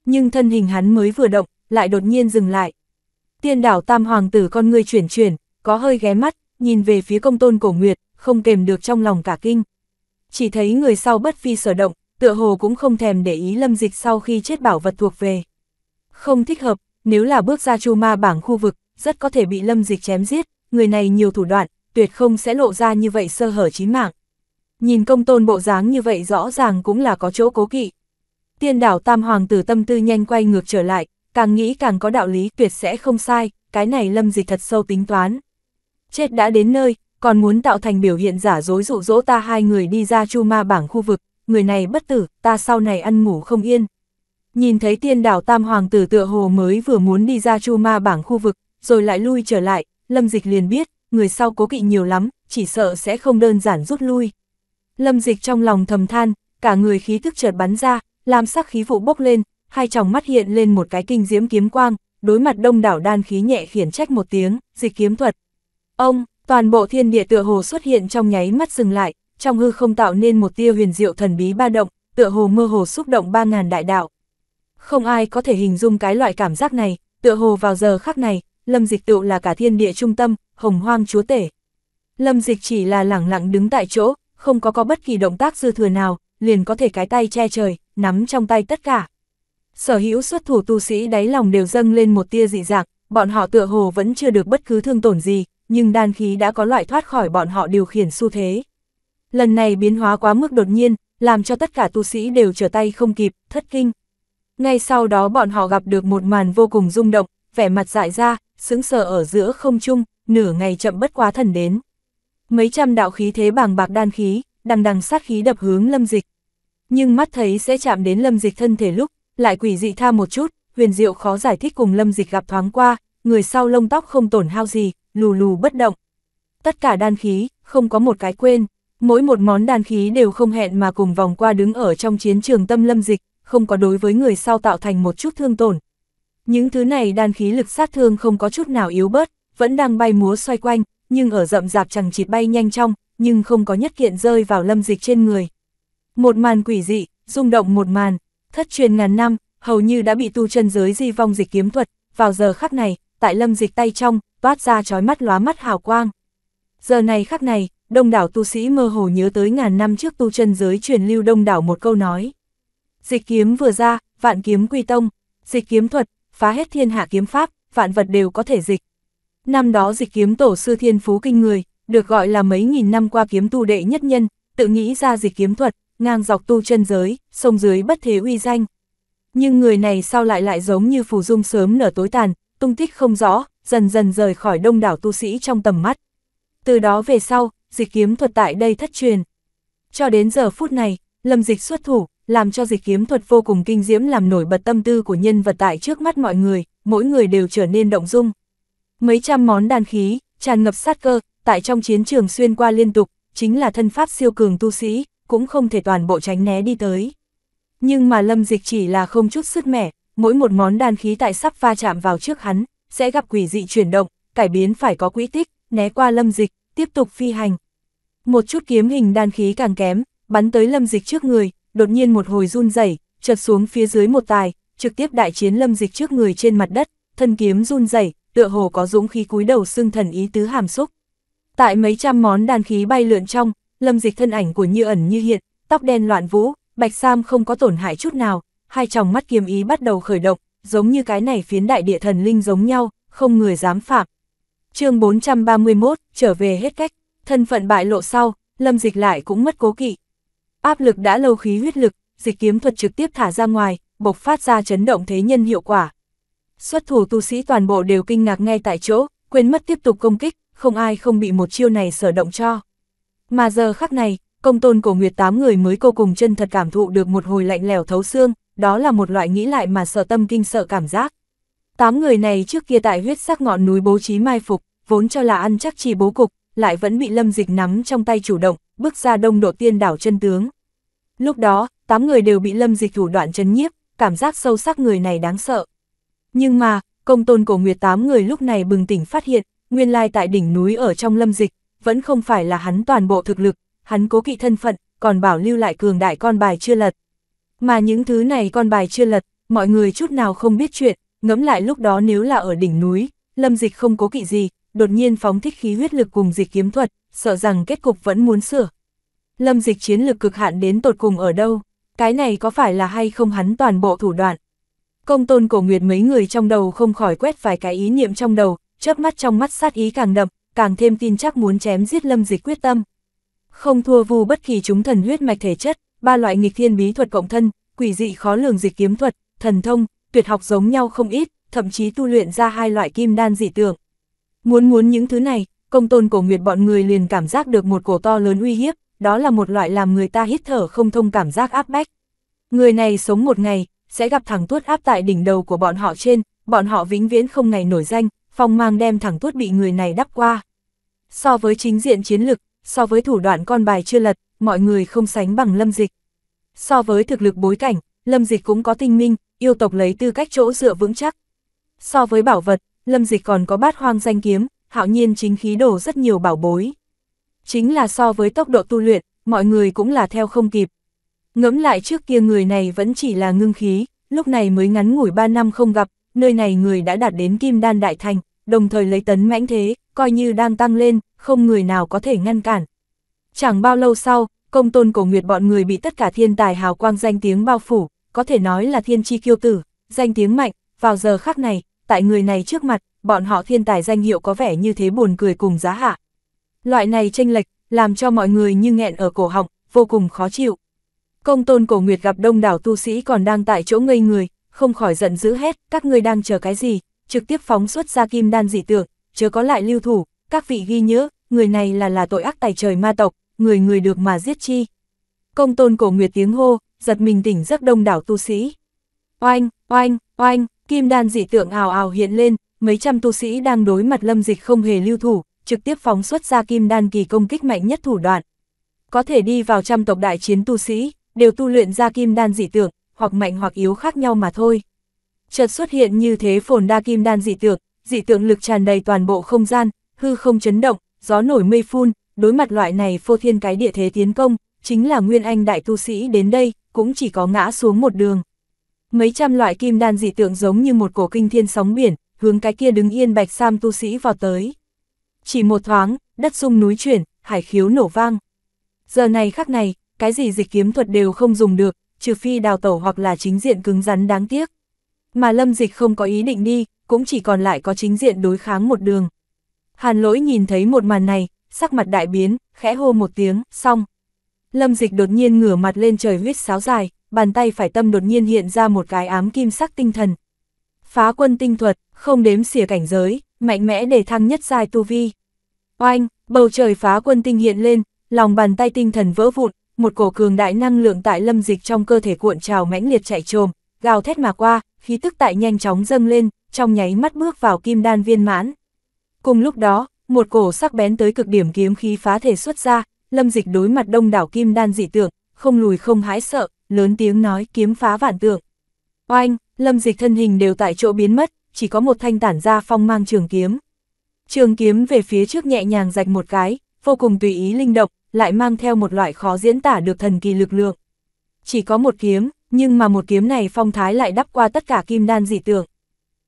Nhưng thân hình hắn mới vừa động, lại đột nhiên dừng lại. Tiên đảo tam hoàng tử con người chuyển chuyển, có hơi ghé mắt, nhìn về phía công tôn cổ nguyệt, không kềm được trong lòng cả kinh. Chỉ thấy người sau bất phi sở động, tựa hồ cũng không thèm để ý lâm dịch sau khi chết bảo vật thuộc về. Không thích hợp, nếu là bước ra chu ma bảng khu vực, rất có thể bị lâm dịch chém giết, người này nhiều thủ đoạn, tuyệt không sẽ lộ ra như vậy sơ hở chí mạng. Nhìn công tôn bộ dáng như vậy rõ ràng cũng là có chỗ cố kỵ. Tiên đảo tam hoàng tử tâm tư nhanh quay ngược trở lại, càng nghĩ càng có đạo lý tuyệt sẽ không sai, cái này lâm dịch thật sâu tính toán. Chết đã đến nơi, còn muốn tạo thành biểu hiện giả dối dụ dỗ ta hai người đi ra chu ma bảng khu vực, người này bất tử, ta sau này ăn ngủ không yên. Nhìn thấy tiên đảo tam hoàng tử tựa hồ mới vừa muốn đi ra chu ma bảng khu vực, rồi lại lui trở lại, lâm dịch liền biết, người sau cố kỵ nhiều lắm, chỉ sợ sẽ không đơn giản rút lui. Lâm dịch trong lòng thầm than, cả người khí thức chợt bắn ra, làm sắc khí vụ bốc lên, hai tròng mắt hiện lên một cái kinh diễm kiếm quang, đối mặt đông đảo đan khí nhẹ khiển trách một tiếng, dịch kiếm thuật. Ông, toàn bộ thiên địa tựa hồ xuất hiện trong nháy mắt dừng lại, trong hư không tạo nên một tia huyền diệu thần bí ba động, tựa hồ mơ hồ xúc động ba ngàn đại đạo. Không ai có thể hình dung cái loại cảm giác này, tựa hồ vào giờ khắc này, Lâm Dịch tựu là cả thiên địa trung tâm, hồng hoang chúa tể. Lâm Dịch chỉ là lẳng lặng đứng tại chỗ, không có có bất kỳ động tác dư thừa nào, liền có thể cái tay che trời, nắm trong tay tất cả sở hữu xuất thủ tu sĩ đáy lòng đều dâng lên một tia dị dạng, bọn họ tựa hồ vẫn chưa được bất cứ thương tổn gì, nhưng đan khí đã có loại thoát khỏi bọn họ điều khiển xu thế. Lần này biến hóa quá mức đột nhiên, làm cho tất cả tu sĩ đều trở tay không kịp, thất kinh. Ngay sau đó bọn họ gặp được một màn vô cùng rung động, vẻ mặt dại ra, sững sờ ở giữa không trung, nửa ngày chậm bất quá thần đến. Mấy trăm đạo khí thế bàng bạc đan khí, đằng đằng sát khí đập hướng lâm dịch. Nhưng mắt thấy sẽ chạm đến lâm dịch thân thể lúc, lại quỷ dị tha một chút, huyền diệu khó giải thích cùng lâm dịch gặp thoáng qua, người sau lông tóc không tổn hao gì, lù lù bất động. Tất cả đan khí, không có một cái quên, mỗi một món đan khí đều không hẹn mà cùng vòng qua đứng ở trong chiến trường tâm lâm dịch, không có đối với người sau tạo thành một chút thương tổn. Những thứ này đan khí lực sát thương không có chút nào yếu bớt, vẫn đang bay múa xoay quanh, nhưng ở rậm rạp chẳng chịt bay nhanh trong, nhưng không có nhất kiện rơi vào lâm dịch trên người. Một màn quỷ dị, rung động một màn, thất truyền ngàn năm, hầu như đã bị tu chân giới di vong dịch kiếm thuật, vào giờ khắc này, tại lâm dịch tay trong, toát ra trói mắt lóa mắt hào quang. Giờ này khắc này, đông đảo tu sĩ mơ hồ nhớ tới ngàn năm trước tu chân giới truyền lưu đông đảo một câu nói. Dịch kiếm vừa ra, vạn kiếm quy tông, dịch kiếm thuật, phá hết thiên hạ kiếm pháp, vạn vật đều có thể dịch. Năm đó dịch kiếm tổ sư thiên phú kinh người, được gọi là mấy nghìn năm qua kiếm tu đệ nhất nhân, tự nghĩ ra dịch kiếm thuật, ngang dọc tu chân giới, sông dưới bất thế uy danh. Nhưng người này sao lại lại giống như phù dung sớm nở tối tàn, tung tích không rõ, dần dần rời khỏi đông đảo tu sĩ trong tầm mắt. Từ đó về sau, dịch kiếm thuật tại đây thất truyền. Cho đến giờ phút này, lâm dịch xuất thủ, làm cho dịch kiếm thuật vô cùng kinh diễm làm nổi bật tâm tư của nhân vật tại trước mắt mọi người, mỗi người đều trở nên động dung. Mấy trăm món đàn khí, tràn ngập sát cơ, tại trong chiến trường xuyên qua liên tục, chính là thân pháp siêu cường tu sĩ, cũng không thể toàn bộ tránh né đi tới. Nhưng mà lâm dịch chỉ là không chút sứt mẻ, mỗi một món đan khí tại sắp va chạm vào trước hắn, sẽ gặp quỷ dị chuyển động, cải biến phải có quỹ tích, né qua lâm dịch, tiếp tục phi hành. Một chút kiếm hình đan khí càng kém, bắn tới lâm dịch trước người, đột nhiên một hồi run rẩy, chật xuống phía dưới một tài, trực tiếp đại chiến lâm dịch trước người trên mặt đất, thân kiếm run rẩy, tựa hồ có dũng khí cúi đầu xưng thần ý tứ hàm xúc. Tại mấy trăm món đan khí bay lượn trong, lâm dịch thân ảnh của như ẩn như hiện, tóc đen loạn vũ, bạch sam không có tổn hại chút nào, hai tròng mắt kiềm ý bắt đầu khởi động, giống như cái này phiến đại địa thần linh giống nhau, không người dám phạm. chương 431, trở về hết cách, thân phận bại lộ sau, lâm dịch lại cũng mất cố kỵ. Áp lực đã lâu khí huyết lực, dịch kiếm thuật trực tiếp thả ra ngoài, bộc phát ra chấn động thế nhân hiệu quả. Xuất thủ tu sĩ toàn bộ đều kinh ngạc ngay tại chỗ, quên mất tiếp tục công kích, không ai không bị một chiêu này sở động cho. Mà giờ khắc này, công tôn cổ nguyệt tám người mới cô cùng chân thật cảm thụ được một hồi lạnh lẽo thấu xương, đó là một loại nghĩ lại mà sợ tâm kinh sợ cảm giác. Tám người này trước kia tại huyết sắc ngọn núi bố trí mai phục, vốn cho là ăn chắc chi bố cục, lại vẫn bị lâm dịch nắm trong tay chủ động, bước ra đông độ tiên đảo chân tướng. Lúc đó, tám người đều bị lâm dịch thủ đoạn chấn nhiếp, cảm giác sâu sắc người này đáng sợ. Nhưng mà, công tôn cổ nguyệt tám người lúc này bừng tỉnh phát hiện, nguyên lai tại đỉnh núi ở trong lâm dịch, vẫn không phải là hắn toàn bộ thực lực, hắn cố kỵ thân phận, còn bảo lưu lại cường đại con bài chưa lật. Mà những thứ này con bài chưa lật, mọi người chút nào không biết chuyện, ngẫm lại lúc đó nếu là ở đỉnh núi, lâm dịch không cố kỵ gì, đột nhiên phóng thích khí huyết lực cùng dịch kiếm thuật, sợ rằng kết cục vẫn muốn sửa. Lâm dịch chiến lực cực hạn đến tột cùng ở đâu, cái này có phải là hay không hắn toàn bộ thủ đoạn. Công tôn cổ nguyệt mấy người trong đầu không khỏi quét vài cái ý niệm trong đầu, chớp mắt trong mắt sát ý càng đậm, càng thêm tin chắc muốn chém giết lâm dịch quyết tâm. Không thua vu bất kỳ chúng thần huyết mạch thể chất, ba loại nghịch thiên bí thuật cộng thân, quỷ dị khó lường dịch kiếm thuật, thần thông, tuyệt học giống nhau không ít, thậm chí tu luyện ra hai loại kim đan dị tượng. Muốn muốn những thứ này, công tôn cổ nguyệt bọn người liền cảm giác được một cổ to lớn uy hiếp, đó là một loại làm người ta hít thở không thông cảm giác áp bách. Người này sống một ngày, sẽ gặp thằng tuốt áp tại đỉnh đầu của bọn họ trên, bọn họ vĩnh viễn không ngày nổi danh, phong mang đem thẳng tuốt bị người này đắp qua. So với chính diện chiến lực, so với thủ đoạn con bài chưa lật, mọi người không sánh bằng lâm dịch. So với thực lực bối cảnh, lâm dịch cũng có tinh minh, yêu tộc lấy tư cách chỗ dựa vững chắc. So với bảo vật, lâm dịch còn có bát hoang danh kiếm, hạo nhiên chính khí đổ rất nhiều bảo bối. Chính là so với tốc độ tu luyện, mọi người cũng là theo không kịp. Ngẫm lại trước kia người này vẫn chỉ là ngưng khí, lúc này mới ngắn ngủi 3 năm không gặp, nơi này người đã đạt đến kim đan đại thành, đồng thời lấy tấn mãnh thế, coi như đang tăng lên, không người nào có thể ngăn cản. Chẳng bao lâu sau, công tôn cổ nguyệt bọn người bị tất cả thiên tài hào quang danh tiếng bao phủ, có thể nói là thiên chi kiêu tử, danh tiếng mạnh, vào giờ khác này, tại người này trước mặt, bọn họ thiên tài danh hiệu có vẻ như thế buồn cười cùng giá hạ. Loại này tranh lệch, làm cho mọi người như nghẹn ở cổ họng, vô cùng khó chịu. Công tôn cổ nguyệt gặp đông đảo tu sĩ còn đang tại chỗ ngây người, không khỏi giận dữ hết. các ngươi đang chờ cái gì, trực tiếp phóng xuất ra kim đan dị tượng, chớ có lại lưu thủ, các vị ghi nhớ, người này là là tội ác tài trời ma tộc, người người được mà giết chi. Công tôn cổ nguyệt tiếng hô, giật mình tỉnh giấc đông đảo tu sĩ. Oanh, oanh, oanh, kim đan dị tượng ào ào hiện lên, mấy trăm tu sĩ đang đối mặt lâm dịch không hề lưu thủ, trực tiếp phóng xuất ra kim đan kỳ công kích mạnh nhất thủ đoạn. Có thể đi vào trăm tộc đại chiến tu sĩ, đều tu luyện ra kim đan dị tượng, hoặc mạnh hoặc yếu khác nhau mà thôi. Chợt xuất hiện như thế phồn đa kim đan dị tượng, dị tượng lực tràn đầy toàn bộ không gian, hư không chấn động, gió nổi mây phun, đối mặt loại này phô thiên cái địa thế tiến công, chính là nguyên anh đại tu sĩ đến đây, cũng chỉ có ngã xuống một đường. Mấy trăm loại kim đan dị tượng giống như một cổ kinh thiên sóng biển, hướng cái kia đứng yên bạch sam tu sĩ vào tới. Chỉ một thoáng, đất sung núi chuyển, hải khiếu nổ vang. Giờ này khắc này, cái gì dịch kiếm thuật đều không dùng được, trừ phi đào tẩu hoặc là chính diện cứng rắn đáng tiếc. Mà lâm dịch không có ý định đi, cũng chỉ còn lại có chính diện đối kháng một đường. Hàn lỗi nhìn thấy một màn này, sắc mặt đại biến, khẽ hô một tiếng, xong. Lâm dịch đột nhiên ngửa mặt lên trời huyết sáo dài, bàn tay phải tâm đột nhiên hiện ra một cái ám kim sắc tinh thần. Phá quân tinh thuật, không đếm xỉa cảnh giới, mạnh mẽ để thăng nhất dài tu vi. Oanh, bầu trời phá quân tinh hiện lên, lòng bàn tay tinh thần vỡ vụn, một cổ cường đại năng lượng tại lâm dịch trong cơ thể cuộn trào mãnh liệt chạy trồm, gào thét mà qua, khí tức tại nhanh chóng dâng lên, trong nháy mắt bước vào kim đan viên mãn. Cùng lúc đó, một cổ sắc bén tới cực điểm kiếm khí phá thể xuất ra, lâm dịch đối mặt đông đảo kim đan dị tượng, không lùi không hãi sợ, lớn tiếng nói kiếm phá vạn tượng. Oanh, lâm dịch thân hình đều tại chỗ biến mất, chỉ có một thanh tản ra phong mang trường kiếm. Trường kiếm về phía trước nhẹ nhàng rạch một cái, vô cùng tùy ý linh động, lại mang theo một loại khó diễn tả được thần kỳ lực lượng. Chỉ có một kiếm, nhưng mà một kiếm này phong thái lại đắp qua tất cả kim đan dị tượng.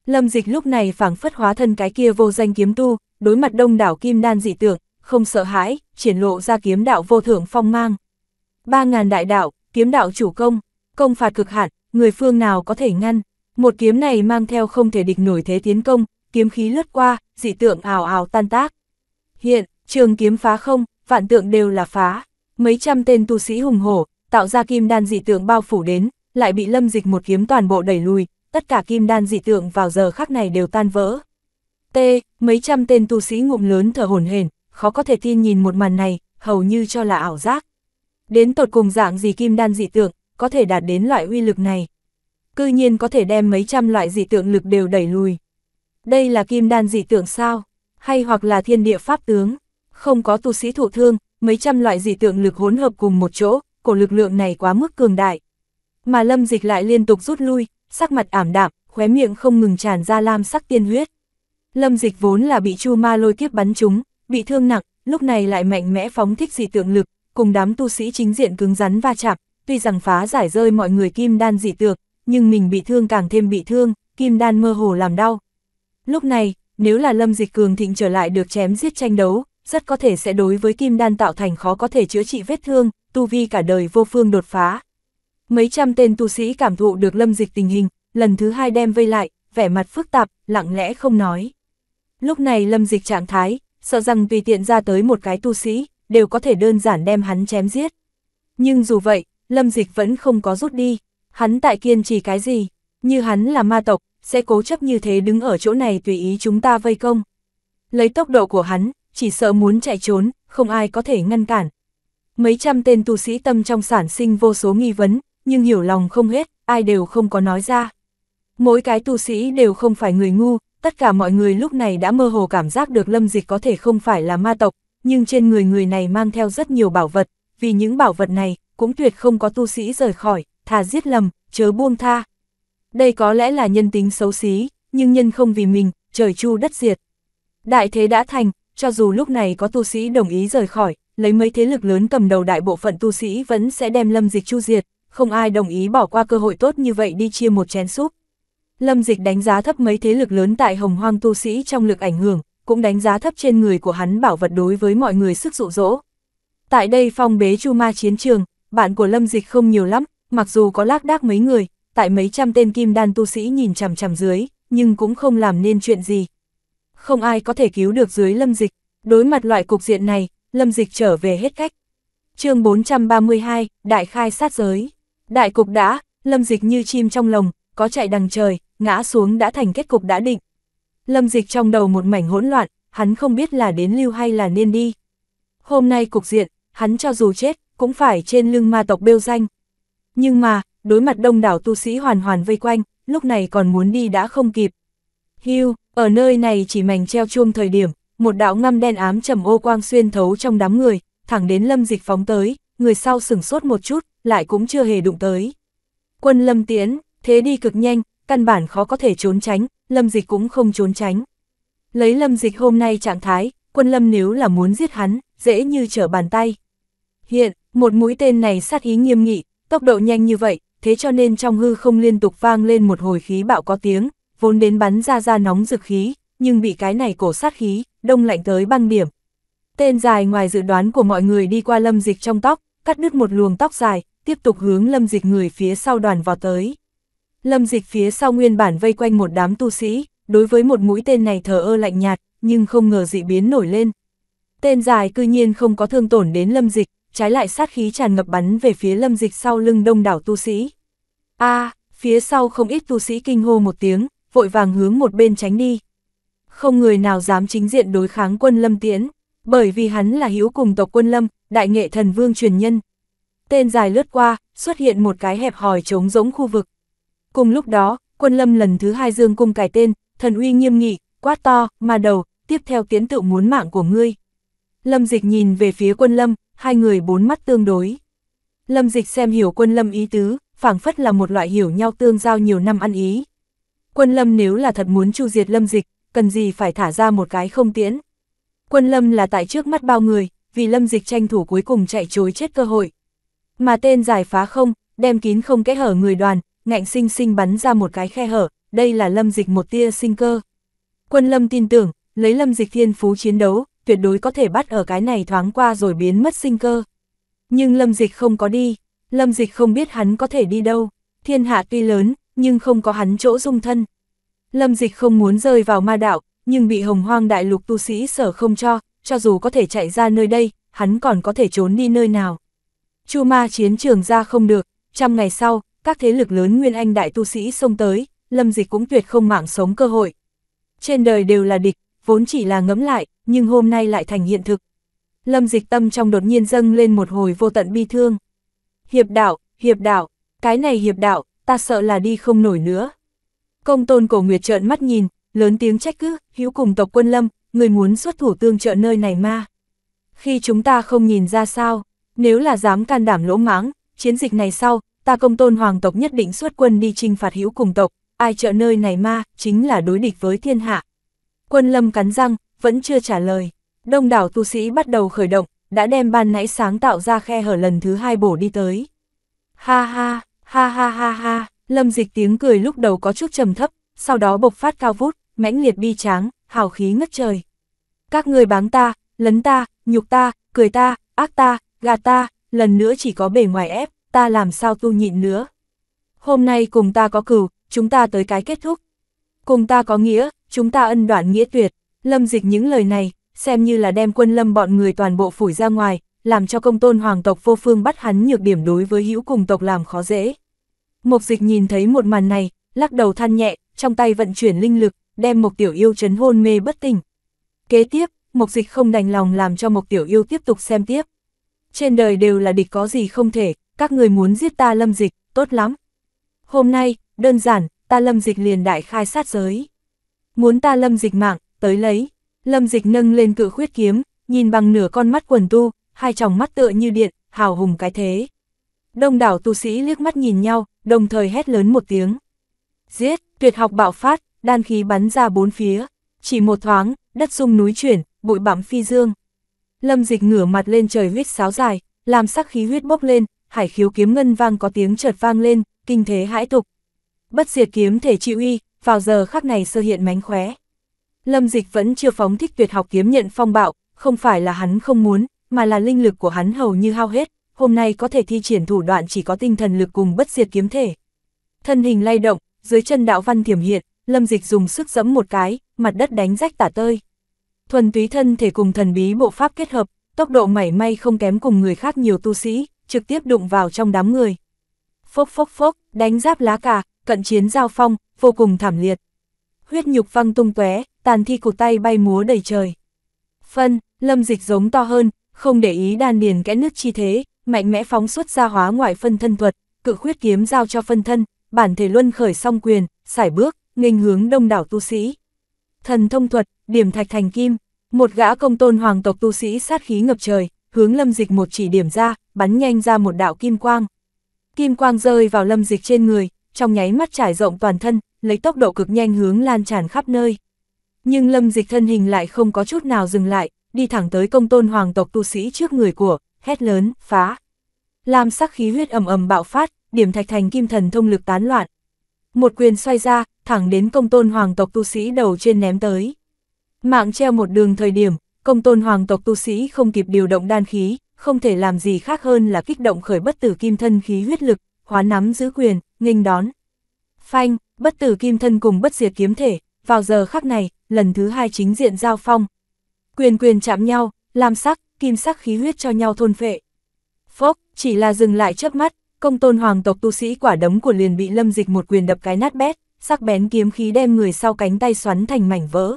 Lâm dịch lúc này phảng phất hóa thân cái kia vô danh kiếm tu, đối mặt đông đảo kim đan dị tượng, không sợ hãi, triển lộ ra kiếm đạo vô thưởng phong mang. Ba ngàn đại đạo, kiếm đạo chủ công, công phạt cực hạn, người phương nào có thể ngăn. Một kiếm này mang theo không thể địch nổi thế tiến công, kiếm khí lướt qua, dị tượng ảo ảo tan tác. Hiện, trường kiếm phá không, vạn tượng đều là phá. Mấy trăm tên tu sĩ hùng hổ, tạo ra kim đan dị tượng bao phủ đến, lại bị lâm dịch một kiếm toàn bộ đẩy lùi, tất cả kim đan dị tượng vào giờ khắc này đều tan vỡ. T, mấy trăm tên tu sĩ ngụm lớn thở hổn hển, khó có thể tin nhìn một màn này, hầu như cho là ảo giác. Đến tột cùng dạng gì kim đan dị tượng, có thể đạt đến loại uy lực này. Cư nhiên có thể đem mấy trăm loại dị tượng lực đều đẩy lùi. Đây là kim đan dị tượng sao? Hay hoặc là thiên địa pháp tướng? không có tu sĩ thụ thương, mấy trăm loại dị tượng lực hỗn hợp cùng một chỗ, cổ lực lượng này quá mức cường đại. Mà lâm dịch lại liên tục rút lui, sắc mặt ảm đạm, khóe miệng không ngừng tràn ra lam sắc tiên huyết. Lâm dịch vốn là bị chu ma lôi kiếp bắn trúng, bị thương nặng, lúc này lại mạnh mẽ phóng thích dị tượng lực, cùng đám tu sĩ chính diện cứng rắn va chạm, tuy rằng phá giải rơi mọi người kim đan dị tượng, nhưng mình bị thương càng thêm bị thương, kim đan mơ hồ làm đau. Lúc này, nếu là lâm dịch cường thịnh trở lại được chém giết tranh đấu, rất có thể sẽ đối với kim đan tạo thành khó có thể chữa trị vết thương, tu vi cả đời vô phương đột phá. Mấy trăm tên tu sĩ cảm thụ được lâm dịch tình hình, lần thứ hai đem vây lại, vẻ mặt phức tạp, lặng lẽ không nói. Lúc này lâm dịch trạng thái, sợ rằng tùy tiện ra tới một cái tu sĩ, đều có thể đơn giản đem hắn chém giết. Nhưng dù vậy, lâm dịch vẫn không có rút đi, hắn tại kiên trì cái gì, như hắn là ma tộc, sẽ cố chấp như thế đứng ở chỗ này tùy ý chúng ta vây công. Lấy tốc độ của hắn, chỉ sợ muốn chạy trốn, không ai có thể ngăn cản. Mấy trăm tên tu sĩ tâm trong sản sinh vô số nghi vấn, nhưng hiểu lòng không hết, ai đều không có nói ra. Mỗi cái tu sĩ đều không phải người ngu, tất cả mọi người lúc này đã mơ hồ cảm giác được lâm dịch có thể không phải là ma tộc, nhưng trên người người này mang theo rất nhiều bảo vật, vì những bảo vật này cũng tuyệt không có tu sĩ rời khỏi, thà giết lầm, chớ buông tha. Đây có lẽ là nhân tính xấu xí, nhưng nhân không vì mình, trời chu đất diệt. Đại thế đã thành, cho dù lúc này có tu sĩ đồng ý rời khỏi, lấy mấy thế lực lớn cầm đầu đại bộ phận tu sĩ vẫn sẽ đem lâm dịch chu diệt, không ai đồng ý bỏ qua cơ hội tốt như vậy đi chia một chén súp. Lâm dịch đánh giá thấp mấy thế lực lớn tại hồng hoang tu sĩ trong lực ảnh hưởng, cũng đánh giá thấp trên người của hắn bảo vật đối với mọi người sức dụ dỗ. Tại đây phong bế chu ma chiến trường, bạn của lâm dịch không nhiều lắm, mặc dù có lác đác mấy người, tại mấy trăm tên kim đan tu sĩ nhìn chằm chằm dưới, nhưng cũng không làm nên chuyện gì, không ai có thể cứu được dưới lâm dịch, đối mặt loại cục diện này, lâm dịch trở về hết cách. chương 432, Đại khai sát giới. Đại cục đã, lâm dịch như chim trong lồng, có chạy đằng trời, ngã xuống đã thành kết cục đã định. Lâm dịch trong đầu một mảnh hỗn loạn, hắn không biết là đến lưu hay là nên đi. Hôm nay cục diện, hắn cho dù chết, cũng phải trên lưng ma tộc bêu danh. Nhưng mà, đối mặt đông đảo tu sĩ hoàn hoàn vây quanh, lúc này còn muốn đi đã không kịp, Hưu, ở nơi này chỉ mảnh treo chuông thời điểm, một đạo ngăm đen ám trầm ô quang xuyên thấu trong đám người, thẳng đến lâm dịch phóng tới, người sau sửng sốt một chút, lại cũng chưa hề đụng tới. Quân lâm tiến, thế đi cực nhanh, căn bản khó có thể trốn tránh, lâm dịch cũng không trốn tránh. Lấy lâm dịch hôm nay trạng thái, quân lâm nếu là muốn giết hắn, dễ như trở bàn tay. Hiện, một mũi tên này sát ý nghiêm nghị, tốc độ nhanh như vậy, thế cho nên trong hư không liên tục vang lên một hồi khí bạo có tiếng, vốn đến bắn ra ra nóng dực khí, nhưng bị cái này cổ sát khí, đông lạnh tới băng điểm. Tên dài ngoài dự đoán của mọi người đi qua lâm dịch trong tóc, cắt đứt một luồng tóc dài, tiếp tục hướng lâm dịch người phía sau đoàn vào tới. Lâm dịch phía sau nguyên bản vây quanh một đám tu sĩ, đối với một mũi tên này thờ ơ lạnh nhạt, nhưng không ngờ dị biến nổi lên. Tên dài cư nhiên không có thương tổn đến lâm dịch, trái lại sát khí tràn ngập bắn về phía lâm dịch sau lưng đông đảo tu sĩ. a phía sau không ít tu sĩ kinh hô một tiếng, vội vàng hướng một bên tránh đi. Không người nào dám chính diện đối kháng quân lâm tiễn, bởi vì hắn là hiếu cùng tộc quân lâm, đại nghệ thần vương truyền nhân. Tên dài lướt qua, xuất hiện một cái hẹp hòi trống rỗng khu vực. Cùng lúc đó, quân lâm lần thứ hai dương cung cải tên, thần uy nghiêm nghị, quát to, mà đầu, tiếp theo tiến tự muốn mạng của ngươi. Lâm dịch nhìn về phía quân lâm, hai người bốn mắt tương đối. Lâm dịch xem hiểu quân lâm ý tứ, phảng phất là một loại hiểu nhau tương giao nhiều năm ăn ý, quân lâm nếu là thật muốn chu diệt lâm dịch, cần gì phải thả ra một cái không tiễn. Quân lâm là tại trước mắt bao người, vì lâm dịch tranh thủ cuối cùng chạy chối chết cơ hội. Mà tên giải phá không, đem kín không kẽ hở người đoàn, ngạnh sinh sinh bắn ra một cái khe hở, đây là lâm dịch một tia sinh cơ. Quân lâm tin tưởng, lấy lâm dịch thiên phú chiến đấu, tuyệt đối có thể bắt ở cái này thoáng qua rồi biến mất sinh cơ. Nhưng lâm dịch không có đi, lâm dịch không biết hắn có thể đi đâu, thiên hạ tuy lớn, nhưng không có hắn chỗ dung thân. Lâm dịch không muốn rơi vào ma đạo, nhưng bị hồng hoang đại lục tu sĩ sở không cho, cho dù có thể chạy ra nơi đây, hắn còn có thể trốn đi nơi nào. Chu ma chiến trường ra không được, trăm ngày sau, các thế lực lớn nguyên anh đại tu sĩ xông tới, lâm dịch cũng tuyệt không mạng sống cơ hội. Trên đời đều là địch, vốn chỉ là ngẫm lại, nhưng hôm nay lại thành hiện thực. Lâm dịch tâm trong đột nhiên dâng lên một hồi vô tận bi thương. Hiệp đạo, hiệp đạo, cái này hiệp đạo, ta sợ là đi không nổi nữa. Công tôn cổ nguyệt trợn mắt nhìn, lớn tiếng trách cứ, hữu cùng tộc quân lâm, người muốn xuất thủ tương trợ nơi này ma. Khi chúng ta không nhìn ra sao, nếu là dám can đảm lỗ mãng, chiến dịch này sau, ta công tôn hoàng tộc nhất định xuất quân đi trinh phạt hữu cùng tộc, ai trợ nơi này ma, chính là đối địch với thiên hạ. Quân lâm cắn răng, vẫn chưa trả lời. Đông đảo tu sĩ bắt đầu khởi động, đã đem ban nãy sáng tạo ra khe hở lần thứ hai bổ đi tới. Ha ha, Ha ha ha ha, lâm dịch tiếng cười lúc đầu có chút trầm thấp, sau đó bộc phát cao vút, mãnh liệt bi tráng, hào khí ngất trời. Các người báng ta, lấn ta, nhục ta, cười ta, ác ta, gạt ta, lần nữa chỉ có bề ngoài ép, ta làm sao tu nhịn nữa. Hôm nay cùng ta có cửu, chúng ta tới cái kết thúc. Cùng ta có nghĩa, chúng ta ân đoạn nghĩa tuyệt. Lâm dịch những lời này, xem như là đem quân lâm bọn người toàn bộ phủi ra ngoài, làm cho công tôn hoàng tộc vô phương bắt hắn nhược điểm đối với hữu cùng tộc làm khó dễ. Mộc dịch nhìn thấy một màn này, lắc đầu than nhẹ, trong tay vận chuyển linh lực, đem Mộc Tiểu Yêu chấn hôn mê bất tỉnh. Kế tiếp, Mộc Dịch không đành lòng làm cho Mộc Tiểu Yêu tiếp tục xem tiếp. Trên đời đều là địch có gì không thể, các người muốn giết ta Lâm Dịch, tốt lắm. Hôm nay, đơn giản, ta Lâm Dịch liền đại khai sát giới. Muốn ta Lâm Dịch mạng, tới lấy. Lâm Dịch nâng lên cự khuyết kiếm, nhìn bằng nửa con mắt quần tu, hai tròng mắt tựa như điện, hào hùng cái thế. Đông đảo tu sĩ liếc mắt nhìn nhau, đồng thời hét lớn một tiếng. Giết, tuyệt học bạo phát, đan khí bắn ra bốn phía. Chỉ một thoáng, đất rung núi chuyển, bụi bặm phi dương. Lâm dịch ngửa mặt lên trời huyết sáo dài, làm sắc khí huyết bốc lên, hải khiếu kiếm ngân vang có tiếng chợt vang lên, kinh thế hãi tục. Bất diệt kiếm thể chịu uy, vào giờ khắc này sơ hiện mánh khóe. Lâm dịch vẫn chưa phóng thích tuyệt học kiếm nhận phong bạo, không phải là hắn không muốn, mà là linh lực của hắn hầu như hao hết, hôm nay có thể thi triển thủ đoạn chỉ có tinh thần lực cùng bất diệt kiếm thể. Thân hình lay động, dưới chân đạo văn thiểm hiện, lâm dịch dùng sức giẫm một cái, mặt đất đánh rách tả tơi. Thuần túy thân thể cùng thần bí bộ pháp kết hợp, tốc độ mảy may không kém cùng người khác nhiều tu sĩ, trực tiếp đụng vào trong đám người. Phốc phốc phốc, đánh giáp lá cà, cận chiến giao phong, vô cùng thảm liệt. Huyết nhục văng tung tóe, tàn thi cụt tay bay múa đầy trời. Phân, lâm dịch giống to hơn, không để ý đan điền kẽ nước chi thế, mạnh mẽ phóng xuất ra hóa ngoại phân thân thuật, cự khuyết kiếm giao cho phân thân, bản thể luân khởi song quyền, xải bước, nghênh hướng đông đảo tu sĩ. Thần thông thuật, điểm thạch thành kim, một gã công tôn hoàng tộc tu sĩ sát khí ngập trời, hướng lâm dịch một chỉ điểm ra, bắn nhanh ra một đạo kim quang. Kim quang rơi vào lâm dịch trên người, trong nháy mắt trải rộng toàn thân, lấy tốc độ cực nhanh hướng lan tràn khắp nơi. Nhưng lâm dịch thân hình lại không có chút nào dừng lại, đi thẳng tới công tôn hoàng tộc tu sĩ trước người của, hét lớn, phá. Làm sắc khí huyết ầm ầm bạo phát, điểm thạch thành kim thần thông lực tán loạn. Một quyền xoay ra, thẳng đến công tôn hoàng tộc tu sĩ đầu trên ném tới. Mạng treo một đường thời điểm, công tôn hoàng tộc tu sĩ không kịp điều động đan khí, không thể làm gì khác hơn là kích động khởi bất tử kim thân khí huyết lực, hóa nắm giữ quyền, nghênh đón. Phanh, bất tử kim thân cùng bất diệt kiếm thể, vào giờ khắc này, lần thứ hai chính diện giao phong, quyền quyền chạm nhau, làm sắc, kim sắc khí huyết cho nhau thôn phệ. Phốc, chỉ là dừng lại chớp mắt, công tôn hoàng tộc tu sĩ quả đấm của liền bị lâm dịch một quyền đập cái nát bét, sắc bén kiếm khí đem người sau cánh tay xoắn thành mảnh vỡ.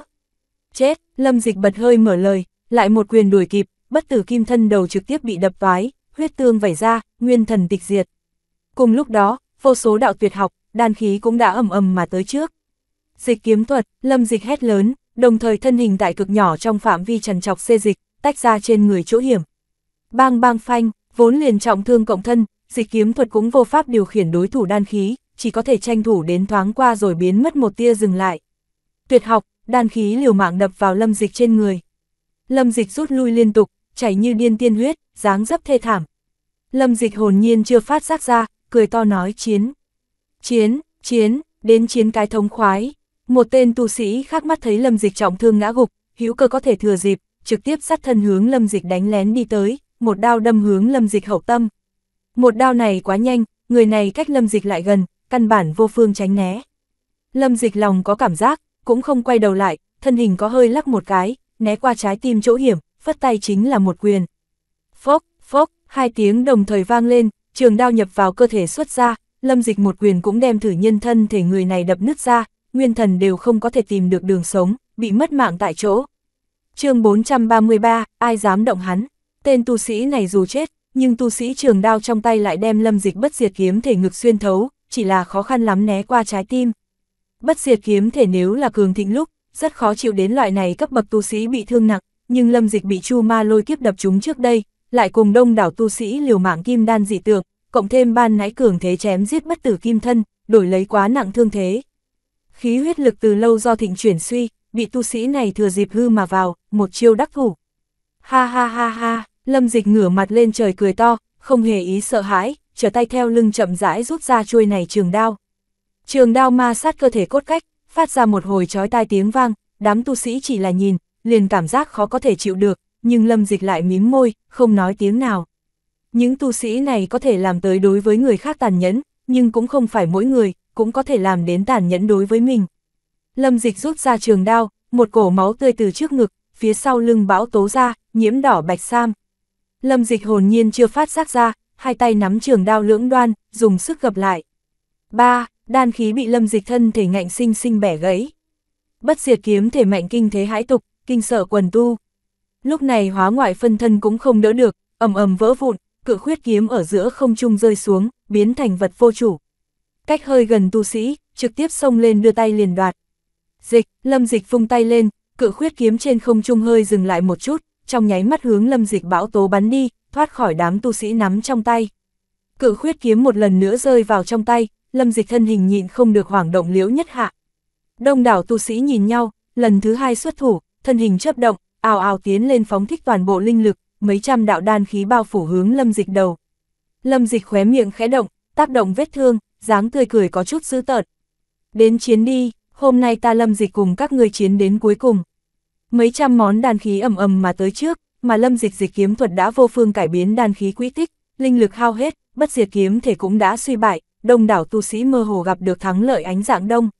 Chết, lâm dịch bật hơi mở lời, lại một quyền đuổi kịp, bất tử kim thân đầu trực tiếp bị đập vái, huyết tương vẩy ra, nguyên thần tịch diệt. Cùng lúc đó, vô số đạo tuyệt học, đan khí cũng đã ầm ầm mà tới trước. Dịch kiếm thuật, lâm dịch hét lớn, đồng thời thân hình đại cực nhỏ trong phạm vi trần chọc xê dịch, tách ra trên người chỗ hiểm. Bang bang phanh, vốn liền trọng thương cộng thân, dịch kiếm thuật cũng vô pháp điều khiển đối thủ đan khí, chỉ có thể tranh thủ đến thoáng qua rồi biến mất một tia dừng lại. Tuyệt học, đan khí liều mạng đập vào lâm dịch trên người. Lâm dịch rút lui liên tục, chảy như điên tiên huyết, dáng dấp thê thảm. Lâm dịch hồn nhiên chưa phát giác ra, cười to nói chiến. Chiến, chiến, đến chiến cái thống khoái. Một tên tu sĩ khác mắt thấy Lâm Dịch trọng thương ngã gục, hữu cơ có thể thừa dịp, trực tiếp sát thân hướng Lâm Dịch đánh lén đi tới, một đao đâm hướng Lâm Dịch hậu tâm. Một đao này quá nhanh, người này cách Lâm Dịch lại gần, căn bản vô phương tránh né. Lâm Dịch lòng có cảm giác, cũng không quay đầu lại, thân hình có hơi lắc một cái, né qua trái tim chỗ hiểm, phất tay chính là một quyền. Phốc, phốc, hai tiếng đồng thời vang lên, trường đao nhập vào cơ thể xuất ra, Lâm Dịch một quyền cũng đem thử nhân thân thể người này đập nứt ra, nguyên thần đều không có thể tìm được đường sống, bị mất mạng tại chỗ. chương 433, ai dám động hắn? Tên tu sĩ này dù chết, nhưng tu sĩ trường đao trong tay lại đem lâm dịch bất diệt kiếm thể ngực xuyên thấu, chỉ là khó khăn lắm né qua trái tim. Bất diệt kiếm thể nếu là cường thịnh lúc, rất khó chịu đến loại này cấp bậc tu sĩ bị thương nặng, nhưng lâm dịch bị chu ma lôi kiếp đập chúng trước đây, lại cùng đông đảo tu sĩ liều mạng kim đan dị tượng, cộng thêm ban nãy cường thế chém giết bất tử kim thân, đổi lấy quá nặng thương thế, khí huyết lực từ lâu do thịnh chuyển suy, bị tu sĩ này thừa dịp hư mà vào, một chiêu đắc thủ. Ha ha ha ha, lâm dịch ngửa mặt lên trời cười to, không hề ý sợ hãi, trở tay theo lưng chậm rãi rút ra chuôi này trường đao. Trường đao ma sát cơ thể cốt cách, phát ra một hồi chói tai tiếng vang, đám tu sĩ chỉ là nhìn, liền cảm giác khó có thể chịu được, nhưng lâm dịch lại mím môi, không nói tiếng nào. Những tu sĩ này có thể làm tới đối với người khác tàn nhẫn, nhưng cũng không phải mỗi người, cũng có thể làm đến tàn nhẫn đối với mình. Lâm dịch rút ra trường đao, một cổ máu tươi từ trước ngực, phía sau lưng bão tố ra, nhiễm đỏ bạch sam. Lâm dịch hồn nhiên chưa phát giác ra, hai tay nắm trường đao lưỡng đoan, dùng sức gập lại. ba Đan khí bị lâm dịch thân thể ngạnh sinh sinh bẻ gãy. Bất diệt kiếm thể mạnh kinh thế hãi tục, kinh sợ quần tu. Lúc này hóa ngoại phân thân cũng không đỡ được, ầm ầm vỡ vụn, cự khuyết kiếm ở giữa không trung rơi xuống, biến thành vật vô chủ cách hơi gần tu sĩ, trực tiếp xông lên đưa tay liền đoạt. Dịch, lâm dịch vung tay lên, cự khuyết kiếm trên không trung hơi dừng lại một chút, trong nháy mắt hướng lâm dịch bão tố bắn đi, thoát khỏi đám tu sĩ nắm trong tay. Cự khuyết kiếm một lần nữa rơi vào trong tay, lâm dịch thân hình nhịn không được hoảng động liễu nhất hạ. Đông đảo tu sĩ nhìn nhau, lần thứ hai xuất thủ, thân hình chớp động, ào ào tiến lên phóng thích toàn bộ linh lực, mấy trăm đạo đan khí bao phủ hướng lâm dịch đầu. Lâm dịch khóe miệng khẽ động, tác động vết thương, dáng tươi cười có chút dữ tợn. Đến chiến đi, hôm nay ta lâm dịch cùng các ngươi chiến đến cuối cùng. Mấy trăm món đàn khí ầm ầm mà tới trước, mà lâm dịch dịch kiếm thuật đã vô phương cải biến đàn khí quý tích, linh lực hao hết, bất diệt kiếm thể cũng đã suy bại, đông đảo tu sĩ mơ hồ gặp được thắng lợi ánh dạng đông.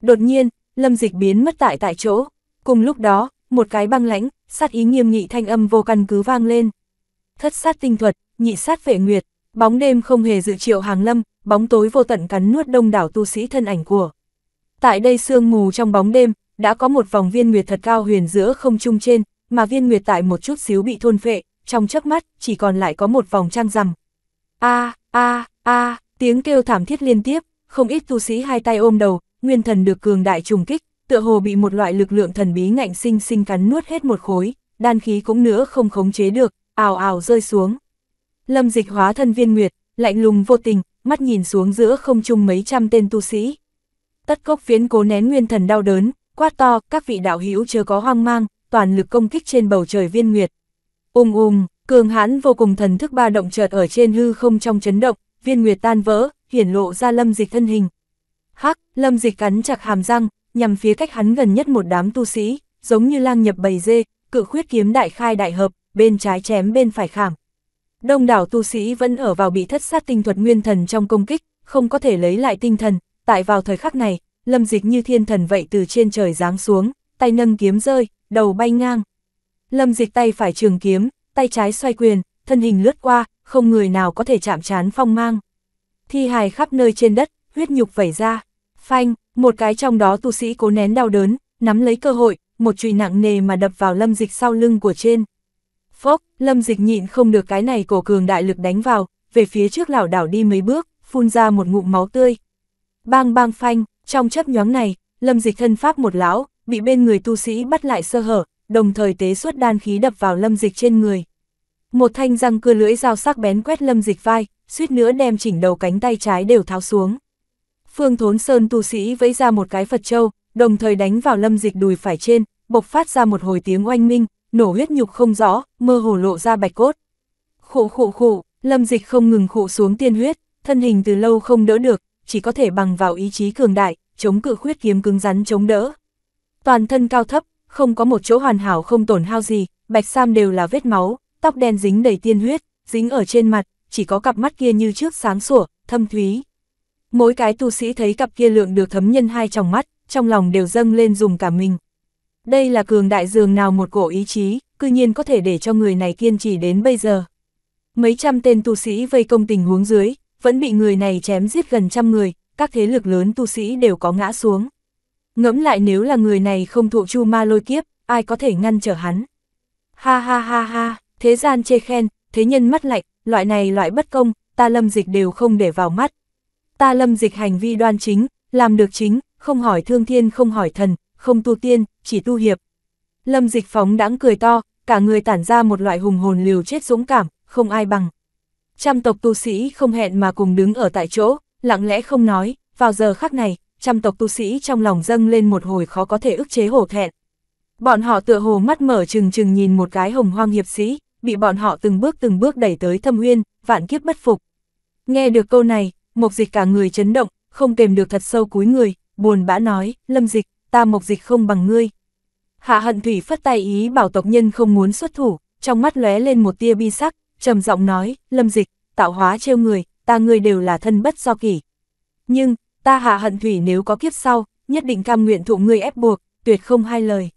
Đột nhiên, lâm dịch biến mất tại tại chỗ, cùng lúc đó, một cái băng lãnh, sát ý nghiêm nghị thanh âm vô căn cứ vang lên. Thất sát tinh thuật, nhị sát vệ nguyệt, bóng đêm không hề dự triệu hàng lâm, bóng tối vô tận cắn nuốt đông đảo tu sĩ thân ảnh của. Tại đây sương mù trong bóng đêm, đã có một vòng viên nguyệt thật cao huyền giữa không trung trên, mà viên nguyệt tại một chút xíu bị thôn phệ, trong chớp mắt chỉ còn lại có một vòng trăng rằm. A a a, tiếng kêu thảm thiết liên tiếp, không ít tu sĩ hai tay ôm đầu, nguyên thần được cường đại trùng kích, tựa hồ bị một loại lực lượng thần bí ngạnh sinh sinh cắn nuốt hết một khối, đan khí cũng nữa không khống chế được, ào ào rơi xuống. Lâm Dịch hóa thân viên nguyệt, lạnh lùng vô tình, mắt nhìn xuống giữa không trung mấy trăm tên tu sĩ. Tất cốc phiến cố nén nguyên thần đau đớn, quát to, các vị đạo hữu chưa có hoang mang, toàn lực công kích trên bầu trời viên nguyệt. Ung um, cường hãn vô cùng thần thức ba động chợt ở trên hư không trong chấn động, viên nguyệt tan vỡ, hiển lộ ra lâm dịch thân hình. Hắc, lâm dịch cắn chặt hàm răng, nhằm phía cách hắn gần nhất một đám tu sĩ, giống như lang nhập bầy dê, cự khuyết kiếm đại khai đại hợp, bên trái chém bên phải khảm, Đông đảo tu sĩ vẫn ở vào bị thất sát tinh thuật nguyên thần trong công kích, không có thể lấy lại tinh thần, tại vào thời khắc này, lâm dịch như thiên thần vậy từ trên trời giáng xuống, tay nâng kiếm rơi, đầu bay ngang. Lâm dịch tay phải trường kiếm, tay trái xoay quyền, thân hình lướt qua, không người nào có thể chạm chán phong mang. Thi hài khắp nơi trên đất, huyết nhục vẩy ra. Phanh, một cái trong đó tu sĩ cố nén đau đớn, nắm lấy cơ hội, một chùy nặng nề mà đập vào lâm dịch sau lưng của trên. Phốc, lâm dịch nhịn không được cái này cổ cường đại lực đánh vào, về phía trước lảo đảo đi mấy bước, phun ra một ngụm máu tươi. Bang bang phanh, trong chấp nhóm này, lâm dịch thân pháp một lão, bị bên người tu sĩ bắt lại sơ hở, đồng thời tế xuất đan khí đập vào lâm dịch trên người. Một thanh răng cưa lưỡi dao sắc bén quét lâm dịch vai, suýt nữa đem chỉnh đầu cánh tay trái đều tháo xuống. Phương Thốn Sơn tu sĩ vẫy ra một cái Phật châu, đồng thời đánh vào lâm dịch đùi phải trên, bộc phát ra một hồi tiếng oanh minh, nổ huyết nhục không rõ, mơ hồ lộ ra bạch cốt. Khụ khụ khụ, lâm dịch không ngừng khụ xuống tiên huyết, thân hình từ lâu không đỡ được, chỉ có thể bằng vào ý chí cường đại, chống cự khuyết kiếm cứng rắn chống đỡ. Toàn thân cao thấp, không có một chỗ hoàn hảo không tổn hao gì, bạch sam đều là vết máu, tóc đen dính đầy tiên huyết, dính ở trên mặt, chỉ có cặp mắt kia như trước sáng sủa, thâm thúy. Mỗi cái tu sĩ thấy cặp kia lượng được thấm nhân hai trong mắt, trong lòng đều dâng lên dùng cả mình đây là cường đại dường nào một cổ ý chí, cư nhiên có thể để cho người này kiên trì đến bây giờ. Mấy trăm tên tu sĩ vây công tình huống dưới, vẫn bị người này chém giết gần trăm người, các thế lực lớn tu sĩ đều có ngã xuống. Ngẫm lại nếu là người này không thụ chu ma lôi kiếp, ai có thể ngăn trở hắn. Ha ha ha ha, thế gian chê khen, thế nhân mắt lạnh, loại này loại bất công, ta lâm dịch đều không để vào mắt. Ta lâm dịch hành vi đoan chính, làm được chính, không hỏi thương thiên không hỏi thần, không tu tiên, chỉ tu hiệp. Lâm dịch phóng đãng cười to, cả người tản ra một loại hùng hồn liều chết dũng cảm, không ai bằng. Trăm tộc tu sĩ không hẹn mà cùng đứng ở tại chỗ, lặng lẽ không nói, vào giờ khắc này, trăm tộc tu sĩ trong lòng dâng lên một hồi khó có thể ức chế hổ thẹn. Bọn họ tựa hồ mắt mở trừng trừng nhìn một cái hồng hoang hiệp sĩ, bị bọn họ từng bước từng bước đẩy tới thâm uyên, vạn kiếp bất phục. Nghe được câu này, mục dịch cả người chấn động, không kềm được thật sâu cúi người, buồn bã nói, lâm dịch, ta mộc dịch không bằng ngươi. Hạ hận thủy phất tay ý bảo tộc nhân không muốn xuất thủ, trong mắt lóe lên một tia bi sắc, trầm giọng nói, lâm dịch, tạo hóa trêu người, ta ngươi đều là thân bất do kỷ. Nhưng, ta hạ hận thủy nếu có kiếp sau, nhất định cam nguyện thụ ngươi ép buộc, tuyệt không hai lời.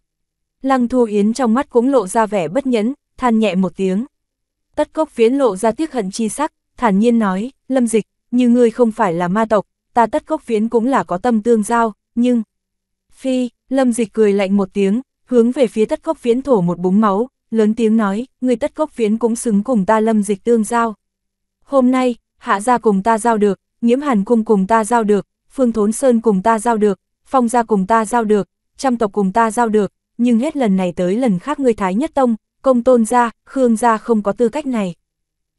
Lăng Thu Yến trong mắt cũng lộ ra vẻ bất nhẫn, than nhẹ một tiếng. Tất cốc phiến lộ ra tiếc hận chi sắc, thản nhiên nói, lâm dịch, như ngươi không phải là ma tộc, ta tất cốc phiến cũng là có tâm tương giao, nhưng... Phi, lâm dịch cười lạnh một tiếng, hướng về phía tất cốc viễn thổ một búng máu, lớn tiếng nói, người tất cốc viễn cũng xứng cùng ta lâm dịch tương giao. Hôm nay, hạ gia cùng ta giao được, nhiễm hàn cung cùng ta giao được, phương thốn sơn cùng ta giao được, phong gia cùng ta giao được, trăm tộc cùng ta giao được, nhưng hết lần này tới lần khác người Thái Nhất Tông, công tôn gia, khương gia không có tư cách này.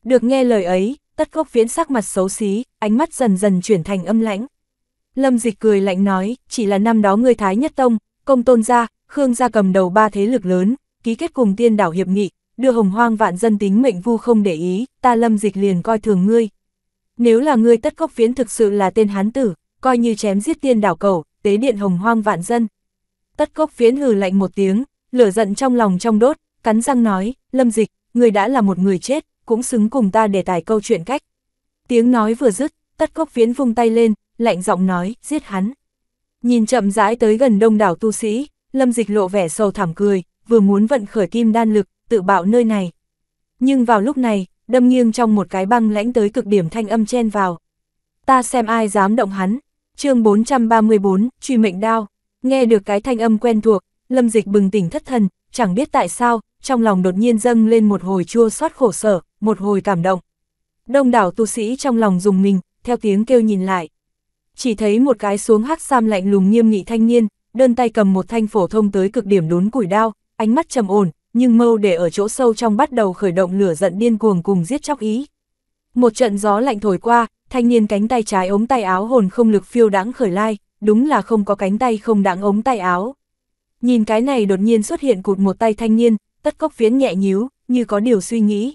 Được nghe lời ấy, tất cốc viễn sắc mặt xấu xí, ánh mắt dần dần chuyển thành âm lãnh. Lâm Dịch cười lạnh nói, chỉ là năm đó người Thái Nhất Tông, công tôn gia, Khương gia cầm đầu ba thế lực lớn, ký kết cùng tiên đảo hiệp nghị, đưa hồng hoang vạn dân tính mệnh vu không để ý, ta Lâm Dịch liền coi thường ngươi. Nếu là ngươi tất cốc phiến thực sự là tên hán tử, coi như chém giết tiên đảo cầu, tế điện hồng hoang vạn dân. Tất cốc phiến hừ lạnh một tiếng, lửa giận trong lòng trong đốt, cắn răng nói, Lâm Dịch, người đã là một người chết, cũng xứng cùng ta để tài câu chuyện cách. Tiếng nói vừa dứt, tất cốc phiến vung tay lên, lạnh giọng nói, giết hắn. Nhìn chậm rãi tới gần đông đảo tu sĩ, lâm dịch lộ vẻ sầu thảm cười, vừa muốn vận khởi kim đan lực, tự bạo nơi này. Nhưng vào lúc này, đâm nghiêng trong một cái băng lãnh tới cực điểm thanh âm chen vào. Ta xem ai dám động hắn. chương 434, truy mệnh đao. Nghe được cái thanh âm quen thuộc, lâm dịch bừng tỉnh thất thần, chẳng biết tại sao, trong lòng đột nhiên dâng lên một hồi chua xót khổ sở, một hồi cảm động. Đông đảo tu sĩ trong lòng dùng mình, theo tiếng kêu nhìn lại, chỉ thấy một cái xuống hắc sam lạnh lùng nghiêm nghị thanh niên, đơn tay cầm một thanh phổ thông tới cực điểm đốn củi đao, ánh mắt trầm ổn, nhưng mâu để ở chỗ sâu trong bắt đầu khởi động lửa giận điên cuồng cùng giết chóc ý. Một trận gió lạnh thổi qua, thanh niên cánh tay trái ống tay áo hồn không lực phiêu đãng khởi lai, đúng là không có cánh tay không đáng ống tay áo. Nhìn cái này đột nhiên xuất hiện cụt một tay thanh niên, tất cốc phiến nhẹ nhíu, như có điều suy nghĩ.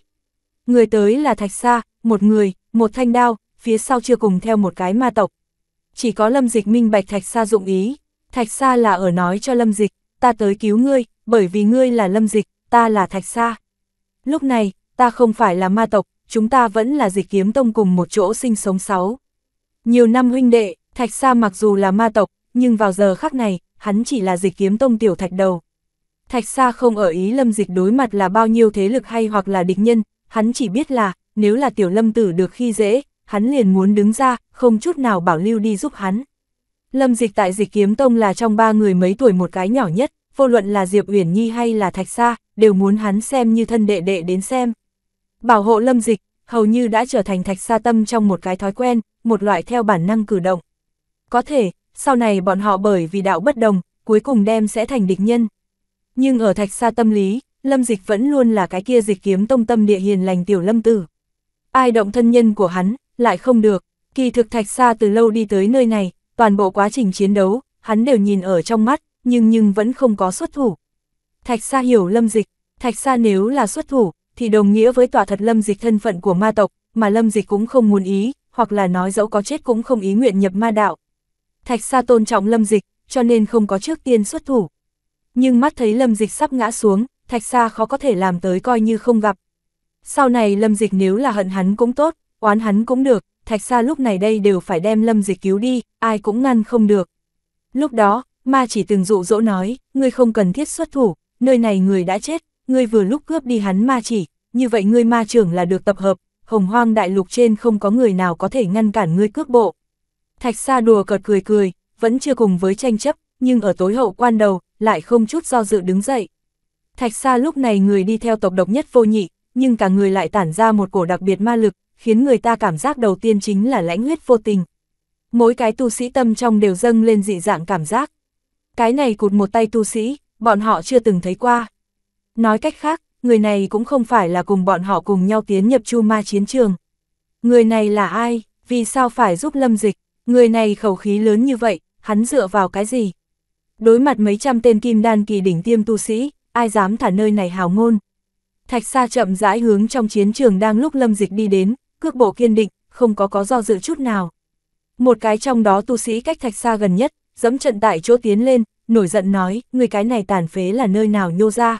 Người tới là Thạch Sa, một người, một thanh đao, phía sau chưa cùng theo một cái ma tộc, chỉ có Lâm Dịch minh bạch Thạch Sa dụng ý. Thạch Sa là ở nói cho Lâm Dịch, ta tới cứu ngươi, bởi vì ngươi là Lâm Dịch, ta là Thạch Sa. Lúc này, ta không phải là ma tộc, chúng ta vẫn là dịch kiếm tông cùng một chỗ sinh sống sáu. Nhiều năm huynh đệ, Thạch Sa mặc dù là ma tộc, nhưng vào giờ khắc này, hắn chỉ là dịch kiếm tông tiểu thạch đầu. Thạch Sa không ở ý lâm dịch đối mặt là bao nhiêu thế lực hay hoặc là địch nhân, hắn chỉ biết là, nếu là tiểu lâm tử được khi dễ, hắn liền muốn đứng ra, không chút nào bảo lưu đi giúp hắn. Lâm dịch tại dịch kiếm tông là trong ba người mấy tuổi một cái nhỏ nhất, vô luận là Diệp Uyển Nhi hay là Thạch Sa, đều muốn hắn xem như thân đệ đệ đến xem. Bảo hộ lâm dịch, hầu như đã trở thành Thạch Sa tâm trong một cái thói quen, một loại theo bản năng cử động. Có thể, sau này bọn họ bởi vì đạo bất đồng, cuối cùng đem sẽ thành địch nhân. Nhưng ở Thạch Sa tâm lý, lâm dịch vẫn luôn là cái kia dịch kiếm tông tâm địa hiền lành tiểu lâm tử. Ai động thân nhân của hắn, lại không được. Kỳ thực thạch sa từ lâu đi tới nơi này, toàn bộ quá trình chiến đấu, hắn đều nhìn ở trong mắt, nhưng nhưng vẫn không có xuất thủ. Thạch sa hiểu lâm dịch, thạch sa nếu là xuất thủ, thì đồng nghĩa với tỏa thật lâm dịch thân phận của ma tộc, mà lâm dịch cũng không muốn ý, hoặc là nói dẫu có chết cũng không ý nguyện nhập ma đạo. Thạch sa tôn trọng lâm dịch, cho nên không có trước tiên xuất thủ. Nhưng mắt thấy lâm dịch sắp ngã xuống, thạch sa khó có thể làm tới coi như không gặp. Sau này lâm dịch nếu là hận hắn cũng tốt, oán hắn cũng được, thạch Sa lúc này đây đều phải đem lâm dịch cứu đi, ai cũng ngăn không được. Lúc đó, ma chỉ từng dụ dỗ nói, ngươi không cần thiết xuất thủ, nơi này người đã chết, ngươi vừa lúc cướp đi hắn ma chỉ, như vậy ngươi ma trưởng là được tập hợp, hồng hoang đại lục trên không có người nào có thể ngăn cản ngươi cướp bộ. Thạch Sa đùa cợt cười cười, vẫn chưa cùng với tranh chấp, nhưng ở tối hậu quan đầu, lại không chút do dự đứng dậy. Thạch Sa lúc này người đi theo tộc độc nhất vô nhị, nhưng cả người lại tản ra một cổ đặc biệt ma lực, khiến người ta cảm giác đầu tiên chính là lãnh huyết vô tình. Mỗi cái tu sĩ tâm trong đều dâng lên dị dạng cảm giác. Cái này cụt một tay tu sĩ, bọn họ chưa từng thấy qua. Nói cách khác, người này cũng không phải là cùng bọn họ cùng nhau tiến nhập chu ma chiến trường. Người này là ai, vì sao phải giúp lâm dịch, người này khẩu khí lớn như vậy, hắn dựa vào cái gì? Đối mặt mấy trăm tên kim đan kỳ đỉnh tiêm tu sĩ, ai dám thả nơi này hào ngôn. Thạch Sa chậm rãi hướng trong chiến trường đang lúc lâm dịch đi đến, cước bộ kiên định, không có có do dự chút nào. Một cái trong đó tu sĩ cách thạch xa gần nhất, dẫm trận tại chỗ tiến lên, nổi giận nói, người cái này tàn phế là nơi nào nhô ra.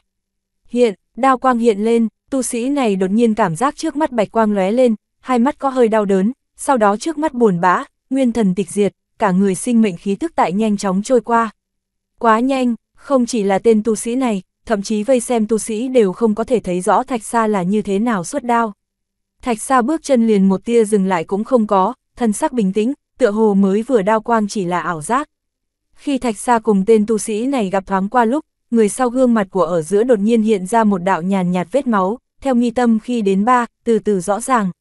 Hiện, đao quang hiện lên, tu sĩ này đột nhiên cảm giác trước mắt bạch quang lóe lên, hai mắt có hơi đau đớn, sau đó trước mắt buồn bã, nguyên thần tịch diệt, cả người sinh mệnh khí tức tại nhanh chóng trôi qua. Quá nhanh, không chỉ là tên tu sĩ này, thậm chí vây xem tu sĩ đều không có thể thấy rõ thạch xa là như thế nào suốt đao. Thạch Sa bước chân liền một tia dừng lại cũng không có, thân sắc bình tĩnh, tựa hồ mới vừa đao quang chỉ là ảo giác. Khi Thạch Sa cùng tên tu sĩ này gặp thoáng qua lúc, người sau gương mặt của ở giữa đột nhiên hiện ra một đạo nhàn nhạt vết máu, theo nghi tâm khi đến ba, từ từ rõ ràng.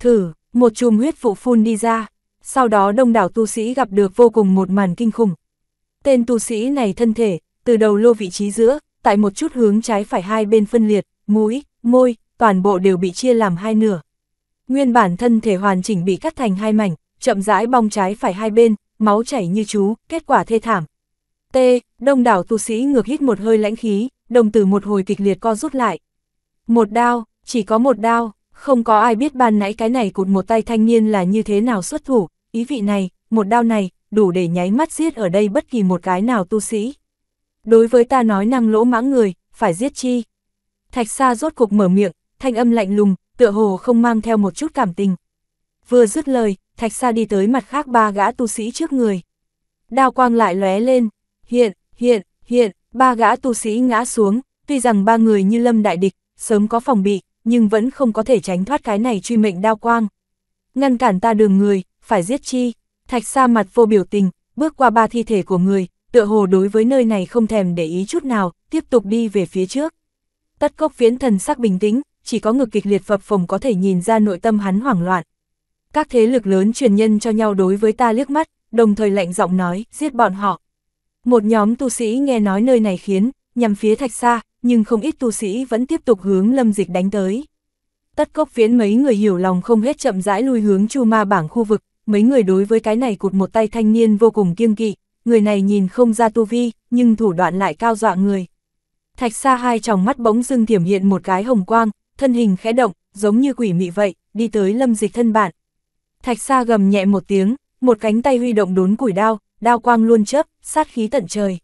Thử, một chùm huyết vụ phun đi ra, sau đó đông đảo tu sĩ gặp được vô cùng một màn kinh khủng. Tên tu sĩ này thân thể, từ đầu lô vị trí giữa, tại một chút hướng trái phải hai bên phân liệt, mũi, môi, toàn bộ đều bị chia làm hai nửa. Nguyên bản thân thể hoàn chỉnh bị cắt thành hai mảnh, chậm rãi bong trái phải hai bên, máu chảy như chú, kết quả thê thảm. T, đông đảo tu sĩ ngược hít một hơi lãnh khí, đồng tử một hồi kịch liệt co rút lại. Một đao, chỉ có một đao, không có ai biết ban nãy cái này cụt một tay thanh niên là như thế nào xuất thủ, ý vị này, một đao này, đủ để nháy mắt giết ở đây bất kỳ một cái nào tu sĩ. Đối với ta nói năng lỗ mãng người, phải giết chi. Thạch Sa rốt cục mở miệng, thanh âm lạnh lùng, tựa hồ không mang theo một chút cảm tình. Vừa dứt lời, Thạch Sa đi tới mặt khác ba gã tu sĩ trước người. Đao quang lại lóe lên, hiện, hiện, hiện, ba gã tu sĩ ngã xuống, tuy rằng ba người như lâm đại địch, sớm có phòng bị, nhưng vẫn không có thể tránh thoát cái này truy mệnh đao quang. Ngăn cản ta đường người, phải giết chi, Thạch Sa mặt vô biểu tình, bước qua ba thi thể của người, tựa hồ đối với nơi này không thèm để ý chút nào, tiếp tục đi về phía trước. Tất cốc phiến thần sắc bình tĩnh, chỉ có ngực kịch liệt phập phồng có thể nhìn ra nội tâm hắn hoảng loạn. Các thế lực lớn truyền nhân cho nhau đối với ta liếc mắt, đồng thời lạnh giọng nói, giết bọn họ. Một nhóm tu sĩ nghe nói nơi này khiến, nhằm phía thạch xa, nhưng không ít tu sĩ vẫn tiếp tục hướng lâm dịch đánh tới. Tất cốc phiến mấy người hiểu lòng không hết chậm rãi lui hướng chu ma bảng khu vực, mấy người đối với cái này cụt một tay thanh niên vô cùng kiêng kỵ, người này nhìn không ra tu vi, nhưng thủ đoạn lại cao dọa người. Thạch xa hai tròng mắt bỗng dưng thiểm hiện một cái hồng quang, thân hình khẽ động, giống như quỷ mị vậy, đi tới lâm dịch thân bản. Thạch Sa gầm nhẹ một tiếng, một cánh tay huy động đốn củi đao, đao quang luôn chớp, sát khí tận trời.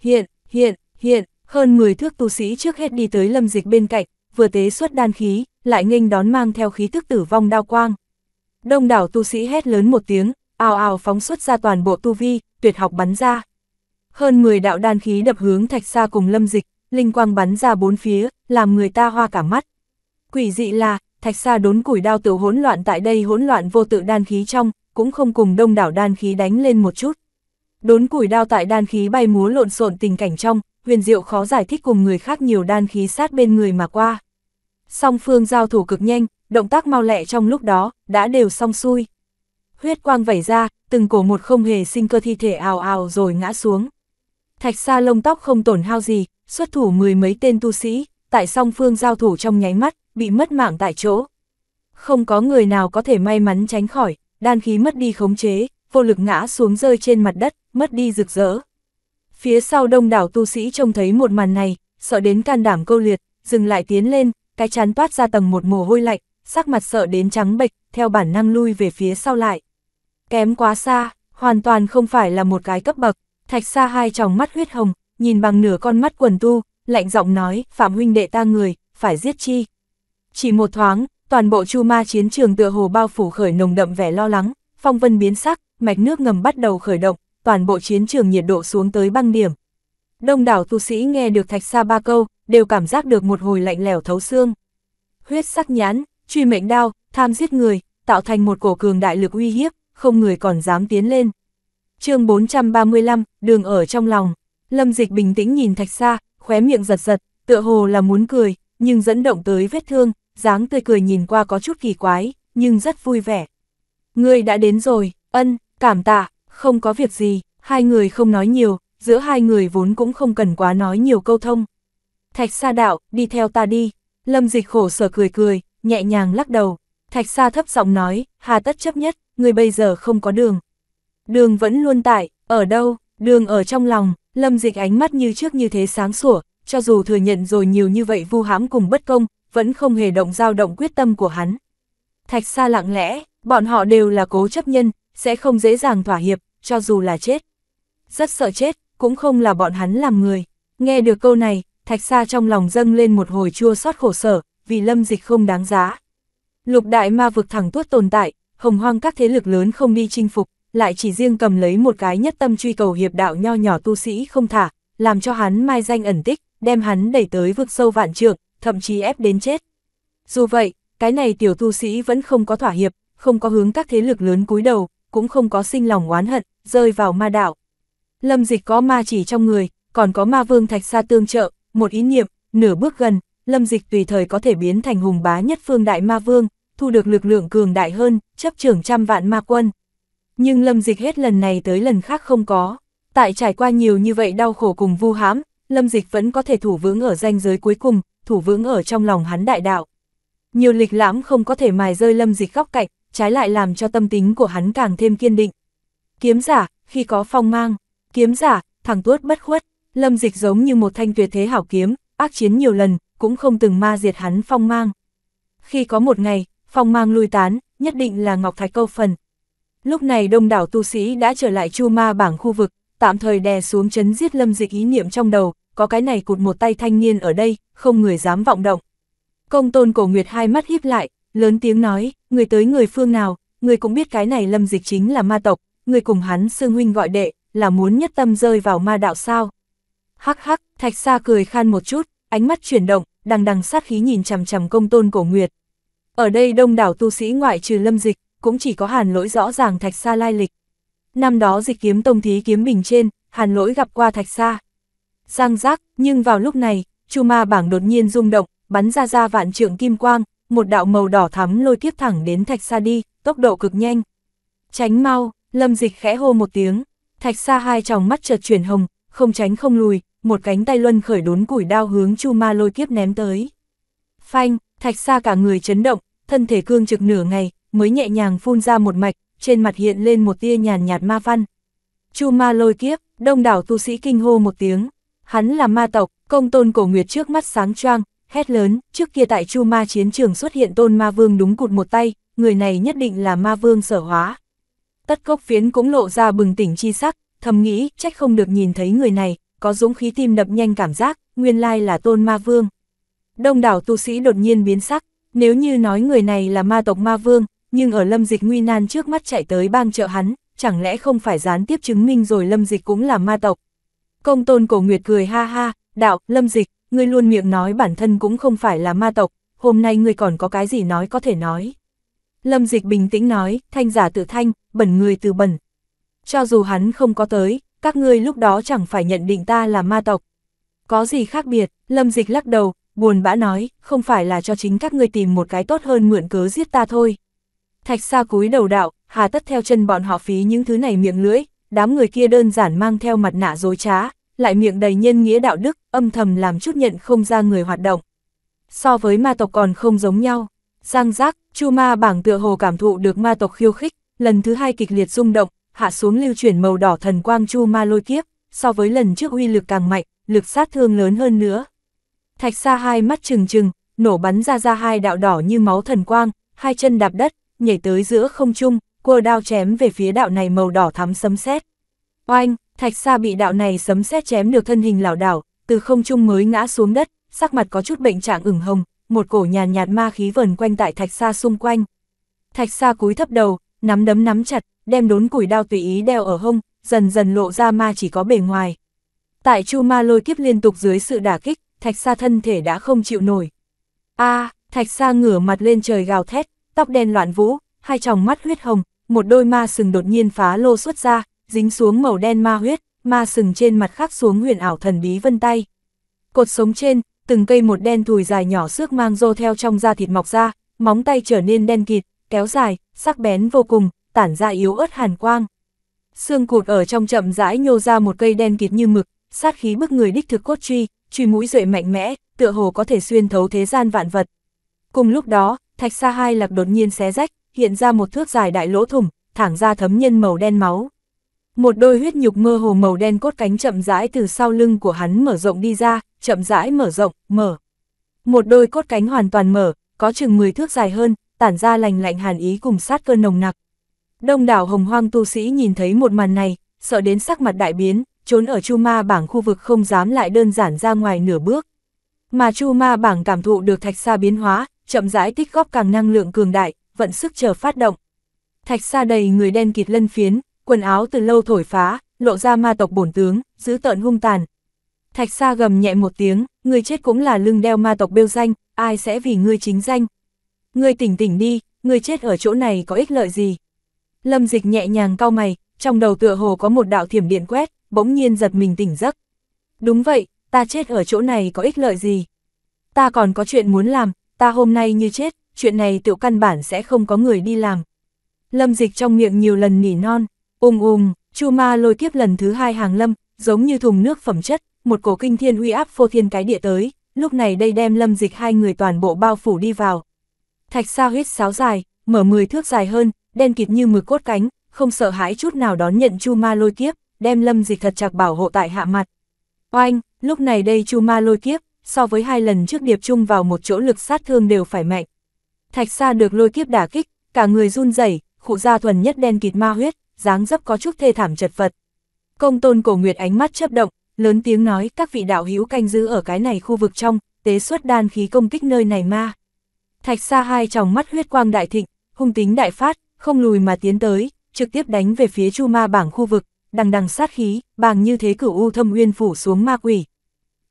Hiện, hiện, hiện, hơn 10 thước tu sĩ trước hết đi tới lâm dịch bên cạnh, vừa tế xuất đan khí, lại nghênh đón mang theo khí thức tử vong đao quang. Đông đảo tu sĩ hét lớn một tiếng, ào ào phóng xuất ra toàn bộ tu vi, tuyệt học bắn ra. Hơn 10 đạo đan khí đập hướng thạch sa cùng lâm dịch, linh quang bắn ra bốn phía, làm người ta hoa cả mắt. Quỷ dị là, thạch sa đốn củi đao tiểu hỗn loạn tại đây hỗn loạn vô tự đan khí trong, cũng không cùng đông đảo đan khí đánh lên một chút. Đốn củi đao tại đan khí bay múa lộn xộn tình cảnh trong, huyền diệu khó giải thích cùng người khác nhiều đan khí sát bên người mà qua. Song phương giao thủ cực nhanh, động tác mau lẹ trong lúc đó, đã đều xong xuôi. Huyết quang vẩy ra, từng cổ một không hề sinh cơ thi thể ào ào rồi ngã xuống. Thạch sa lông tóc không tổn hao gì, xuất thủ mười mấy tên tu sĩ, tại song phương giao thủ trong nháy mắt, bị mất mạng tại chỗ. Không có người nào có thể may mắn tránh khỏi, đan khí mất đi khống chế, vô lực ngã xuống rơi trên mặt đất, mất đi rực rỡ. Phía sau đông đảo tu sĩ trông thấy một màn này, sợ đến can đảm câu liệt, dừng lại tiến lên, cái chán toát ra tầng một mồ hôi lạnh, sắc mặt sợ đến trắng bệch, theo bản năng lui về phía sau lại. Kém quá xa, hoàn toàn không phải là một cái cấp bậc, thạch xa hai tròng mắt huyết hồng, nhìn bằng nửa con mắt quần tu, lạnh giọng nói, Phạm huynh đệ ta người, phải giết chi. Chỉ một thoáng, toàn bộ chu ma chiến trường tựa hồ bao phủ khởi nồng đậm vẻ lo lắng, phong vân biến sắc, mạch nước ngầm bắt đầu khởi động, toàn bộ chiến trường nhiệt độ xuống tới băng điểm. Đông đảo tu sĩ nghe được thạch sa ba câu, đều cảm giác được một hồi lạnh lẽo thấu xương. Huyết sắc nhãn, truy mệnh đao, tham giết người, tạo thành một cổ cường đại lực uy hiếp, không người còn dám tiến lên. chương 435, đường ở trong lòng. Lâm Dịch bình tĩnh nhìn thạch sa, khóe miệng giật giật, tựa hồ là muốn cười, nhưng dẫn động tới vết thương, dáng tươi cười nhìn qua có chút kỳ quái, nhưng rất vui vẻ. Ngươi đã đến rồi, ân, cảm tạ, không có việc gì, hai người không nói nhiều, giữa hai người vốn cũng không cần quá nói nhiều câu thông. Thạch Sa đạo, đi theo ta đi. Lâm Dịch khổ sở cười cười, nhẹ nhàng lắc đầu. Thạch Sa thấp giọng nói, hà tất chấp nhất, người bây giờ không có đường. Đường vẫn luôn tại, ở đâu, đường ở trong lòng, Lâm Dịch ánh mắt như trước như thế sáng sủa, cho dù thừa nhận rồi nhiều như vậy vu hãm cùng bất công, vẫn không hề động dao động quyết tâm của hắn. Thạch Sa lặng lẽ, bọn họ đều là cố chấp nhân, sẽ không dễ dàng thỏa hiệp, cho dù là chết. Rất sợ chết, cũng không là bọn hắn làm người. Nghe được câu này, Thạch Sa trong lòng dâng lên một hồi chua xót khổ sở, vì lâm dịch không đáng giá. Lục đại ma vực thẳng tuốt tồn tại, hồng hoang các thế lực lớn không đi chinh phục, lại chỉ riêng cầm lấy một cái nhất tâm truy cầu hiệp đạo nho nhỏ tu sĩ không thả, làm cho hắn mai danh ẩn tích, đem hắn đẩy tới vực sâu vạn trượng, thậm chí ép đến chết. Dù vậy, cái này tiểu tu sĩ vẫn không có thỏa hiệp, không có hướng các thế lực lớn cúi đầu, cũng không có sinh lòng oán hận, rơi vào ma đạo. Lâm dịch có ma chỉ trong người, còn có ma vương thạch sa tương trợ, một ý niệm, nửa bước gần, lâm dịch tùy thời có thể biến thành hùng bá nhất phương đại ma vương, thu được lực lượng cường đại hơn, chấp trưởng trăm vạn ma quân. Nhưng lâm dịch hết lần này tới lần khác không có. Tại trải qua nhiều như vậy đau khổ cùng vu hám, lâm dịch vẫn có thể thủ vững ở ranh giới cuối cùng, thủ vững ở trong lòng hắn đại đạo. Nhiều lịch lãm không có thể mài rơi lâm dịch góc cạnh, trái lại làm cho tâm tính của hắn càng thêm kiên định. Kiếm giả, khi có phong mang, kiếm giả, thẳng tuốt bất khuất, lâm dịch giống như một thanh tuyệt thế hảo kiếm, ác chiến nhiều lần, cũng không từng ma diệt hắn phong mang. Khi có một ngày, phong mang lui tán, nhất định là Ngọc Thạch câu phần. Lúc này đông đảo tu sĩ đã trở lại chu ma bảng khu vực, tạm thời đè xuống chấn giết lâm dịch ý niệm trong đầu, có cái này cụt một tay thanh niên ở đây, không người dám vọng động. Công tôn cổ nguyệt hai mắt híp lại, lớn tiếng nói, người tới người phương nào, người cũng biết cái này lâm dịch chính là ma tộc, người cùng hắn xương huynh gọi đệ, là muốn nhất tâm rơi vào ma đạo sao. Hắc hắc, thạch Sa cười khan một chút, ánh mắt chuyển động, đằng đằng sát khí nhìn chằm chằm công tôn cổ nguyệt. Ở đây đông đảo tu sĩ ngoại trừ lâm dịch, cũng chỉ có hàn lỗi rõ ràng thạch Sa lai lịch. Năm đó dịch kiếm tông thí kiếm bình trên, hàn lỗi gặp qua thạch Sa. Giang giác, nhưng vào lúc này, chu ma bảng đột nhiên rung động, bắn ra ra vạn trượng kim quang, một đạo màu đỏ thắm lôi tiếp thẳng đến thạch sa đi, tốc độ cực nhanh. Tránh mau, lâm dịch khẽ hô một tiếng, thạch sa hai tròng mắt chợt chuyển hồng, không tránh không lùi, một cánh tay luân khởi đốn củi đao hướng chu ma lôi kiếp ném tới. Phanh, thạch sa cả người chấn động, thân thể cương trực nửa ngày, mới nhẹ nhàng phun ra một mạch, trên mặt hiện lên một tia nhàn nhạt ma văn. Chu ma lôi kiếp, đông đảo tu sĩ kinh hô một tiếng, hắn là ma tộc, công tôn cổ nguyệt trước mắt sáng choang, hét lớn, trước kia tại chu ma chiến trường xuất hiện tôn ma vương đúng cụt một tay, người này nhất định là ma vương sở hóa. Tất cốc phiến cũng lộ ra bừng tỉnh chi sắc, thầm nghĩ, trách không được nhìn thấy người này, có dũng khí tim đập nhanh cảm giác, nguyên lai là tôn ma vương. Đông đảo tu sĩ đột nhiên biến sắc, nếu như nói người này là ma tộc ma vương, nhưng ở lâm dịch nguy nan trước mắt chạy tới bang trợ hắn, chẳng lẽ không phải gián tiếp chứng minh rồi lâm dịch cũng là ma tộc, Công tôn cổ nguyệt cười ha ha, đạo, lâm dịch, ngươi luôn miệng nói bản thân cũng không phải là ma tộc, hôm nay ngươi còn có cái gì nói có thể nói. Lâm dịch bình tĩnh nói, thanh giả tự thanh, bẩn người từ bẩn. Cho dù hắn không có tới, các ngươi lúc đó chẳng phải nhận định ta là ma tộc. Có gì khác biệt, lâm dịch lắc đầu, buồn bã nói, không phải là cho chính các ngươi tìm một cái tốt hơn mượn cớ giết ta thôi. Thạch sa cúi đầu đạo, hà tất theo chân bọn họ phí những thứ này miệng lưỡi, đám người kia đơn giản mang theo mặt nạ dối trá, lại miệng đầy nhân nghĩa đạo đức, âm thầm làm chút nhận không ra người hoạt động. So với ma tộc còn không giống nhau, giang giác, chu ma bảng tựa hồ cảm thụ được ma tộc khiêu khích, lần thứ hai kịch liệt rung động, hạ xuống lưu chuyển màu đỏ thần quang chu ma lôi kiếp, so với lần trước uy lực càng mạnh, lực sát thương lớn hơn nữa. Thạch Sa hai mắt trừng trừng, nổ bắn ra ra hai đạo đỏ như máu thần quang, hai chân đạp đất, nhảy tới giữa không trung, cua đao chém về phía đạo này màu đỏ thắm sấm sét. Oanh, thạch sa bị đạo này sấm sét chém được thân hình lảo đảo, từ không trung mới ngã xuống đất, sắc mặt có chút bệnh trạng ửng hồng, một cổ nhàn nhạt, nhạt ma khí vờn quanh tại thạch sa xung quanh. Thạch sa cúi thấp đầu, nắm đấm nắm chặt, đem đốn củi đao tùy ý đeo ở hông, dần dần lộ ra ma chỉ có bề ngoài. Tại chu ma lôi kiếp liên tục dưới sự đả kích, thạch sa thân thể đã không chịu nổi. a thạch sa ngửa mặt lên trời gào thét, tóc đen loạn vũ, hai tròng mắt huyết hồng, một đôi ma sừng đột nhiên phá lô xuất ra, dính xuống màu đen ma huyết, ma sừng trên mặt khắc xuống huyền ảo thần bí vân tay. Cột sống trên, từng cây một đen thùi dài nhỏ xước mang rô theo trong da thịt mọc ra, móng tay trở nên đen kịt, kéo dài, sắc bén vô cùng, tản ra yếu ớt hàn quang. Xương cụt ở trong chậm rãi nhô ra một cây đen kịt như mực, sát khí bức người đích thực cốt truy, truy mũi duệ mạnh mẽ, tựa hồ có thể xuyên thấu thế gian vạn vật. Cùng lúc đó, thạch sa hai lạc đột nhiên xé rách, hiện ra một thước dài đại lỗ thủng, thẳng ra thấm nhân màu đen máu. Một đôi huyết nhục mơ hồ màu đen cốt cánh chậm rãi từ sau lưng của hắn mở rộng đi ra, chậm rãi mở rộng, mở. Một đôi cốt cánh hoàn toàn mở, có chừng 10 thước dài hơn, tản ra lành lạnh hàn ý cùng sát cơ nồng nặc. Đông đảo hồng hoang tu sĩ nhìn thấy một màn này, sợ đến sắc mặt đại biến, trốn ở Chu Ma bảng khu vực không dám lại đơn giản ra ngoài nửa bước. Mà Chu Ma bảng cảm thụ được thạch sa biến hóa, chậm rãi tích góp càng năng lượng cường đại, vận sức chờ phát động. Thạch xa đầy người đen kịt lân phiến, quần áo từ lâu thổi phá, lộ ra ma tộc bổn tướng, giữ tợn hung tàn. Thạch xa gầm nhẹ một tiếng, người chết cũng là lưng đeo ma tộc bêu danh, ai sẽ vì ngươi chính danh. Ngươi tỉnh tỉnh đi, ngươi chết ở chỗ này có ích lợi gì. Lâm dịch nhẹ nhàng cau mày, trong đầu tựa hồ có một đạo thiểm điện quét, bỗng nhiên giật mình tỉnh giấc. Đúng vậy, ta chết ở chỗ này có ích lợi gì? Ta còn có chuyện muốn làm, ta hôm nay như chết, chuyện này tiểu căn bản sẽ không có người đi làm. Lâm dịch trong miệng nhiều lần nỉ non, ùm ùm, chu ma lôi kiếp lần thứ hai hàng lâm, giống như thùng nước phẩm chất, một cổ kinh thiên uy áp phô thiên cái địa tới, lúc này đây đem lâm dịch hai người toàn bộ bao phủ đi vào. Thạch sao huyết sáo dài, mở 10 thước dài hơn, đen kịt như mực cốt cánh, không sợ hãi chút nào đón nhận chu ma lôi kiếp, đem lâm dịch thật chặt bảo hộ tại hạ mặt. Oanh, lúc này đây chu ma lôi kiếp, so với hai lần trước điệp chung vào một chỗ lực sát thương đều phải mạnh. Thạch Sa được lôi kiếp đả kích, cả người run rẩy, khụ da thuần nhất đen kịt ma huyết, dáng dấp có chút thê thảm chật vật. Công tôn cổ nguyệt ánh mắt chớp động, lớn tiếng nói các vị đạo hữu canh giữ ở cái này khu vực trong, tế xuất đan khí công kích nơi này ma. Thạch Sa hai tròng mắt huyết quang đại thịnh, hung tính đại phát, không lùi mà tiến tới, trực tiếp đánh về phía Chu Ma bảng khu vực, đằng đằng sát khí, bàng như thế cửu u thâm uyên phủ xuống ma quỷ.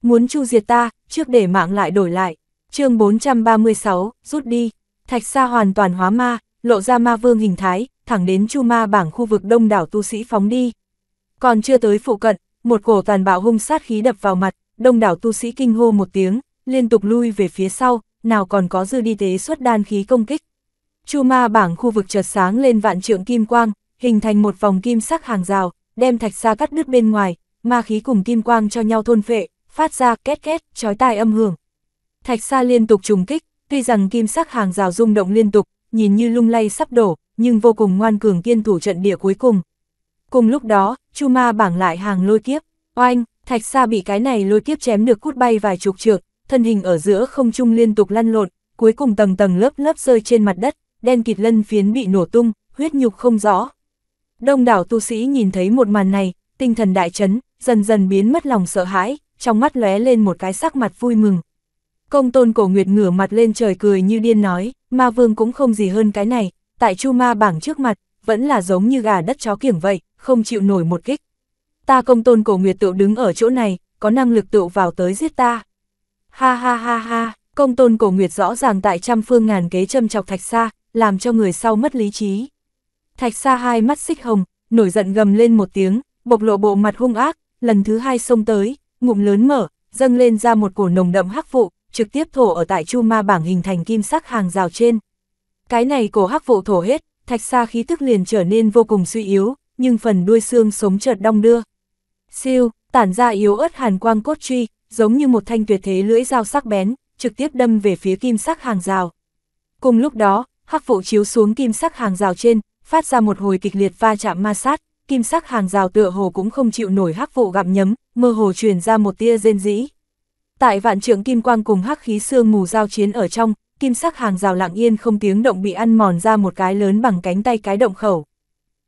Muốn chu diệt ta, trước để mạng lại đổi lại. Chương 436, rút đi. Thạch Sa hoàn toàn hóa ma, lộ ra ma vương hình thái, thẳng đến Chu Ma bảng khu vực đông đảo tu sĩ phóng đi. Còn chưa tới phụ cận, một cổ tàn bạo hung sát khí đập vào mặt, đông đảo tu sĩ kinh hô một tiếng, liên tục lui về phía sau, nào còn có dư đi tế xuất đan khí công kích. Chu Ma bảng khu vực chợt sáng lên vạn trượng kim quang, hình thành một vòng kim sắc hàng rào, đem Thạch Sa cắt đứt bên ngoài, ma khí cùng kim quang cho nhau thôn phệ, phát ra két két, chói tai âm hưởng. Thạch Sa liên tục trùng kích, Tuy rằng kim sắc hàng rào rung động liên tục, nhìn như lung lay sắp đổ, nhưng vô cùng ngoan cường kiên thủ trận địa cuối cùng. Cùng lúc đó, Chu Ma bảng lại hàng lôi kiếp, oanh, thạch sa bị cái này lôi kiếp chém được cút bay vài chục trượng, thân hình ở giữa không trung liên tục lăn lộn, cuối cùng tầng tầng lớp lớp rơi trên mặt đất, đen kịt lân phiến bị nổ tung, huyết nhục không rõ. Đông đảo tu sĩ nhìn thấy một màn này, tinh thần đại chấn, dần dần biến mất lòng sợ hãi, trong mắt lóe lên một cái sắc mặt vui mừng, Công tôn cổ nguyệt ngửa mặt lên trời cười như điên nói, ma vương cũng không gì hơn cái này, tại chu ma bảng trước mặt, vẫn là giống như gà đất chó kiểng vậy, không chịu nổi một kích. Ta công tôn cổ nguyệt tựu đứng ở chỗ này, có năng lực tựu vào tới giết ta. Ha ha ha ha, công tôn cổ nguyệt rõ ràng tại trăm phương ngàn kế châm chọc thạch sa, làm cho người sau mất lý trí. Thạch sa hai mắt xích hồng, nổi giận gầm lên một tiếng, bộc lộ bộ mặt hung ác, lần thứ hai xông tới, ngụm lớn mở, dâng lên ra một cổ nồng đậm hắc vụ, trực tiếp thổ ở tại chu ma bảng hình thành kim sắc hàng rào trên. Cái này cổ hắc vụ thổ hết, thạch sa khí tức liền trở nên vô cùng suy yếu, nhưng phần đuôi xương sống chợt đong đưa. Siêu, tản ra yếu ớt hàn quang cốt truy, giống như một thanh tuyệt thế lưỡi dao sắc bén, trực tiếp đâm về phía kim sắc hàng rào. Cùng lúc đó, hắc vụ chiếu xuống kim sắc hàng rào trên, phát ra một hồi kịch liệt va chạm ma sát, kim sắc hàng rào tựa hồ cũng không chịu nổi hắc vụ gặm nhấm, mơ hồ truyền ra một tia rên rỉ. Tại vạn trượng kim quang cùng hắc khí xương mù giao chiến ở trong, kim sắc hàng rào lặng yên không tiếng động bị ăn mòn ra một cái lớn bằng cánh tay cái động khẩu.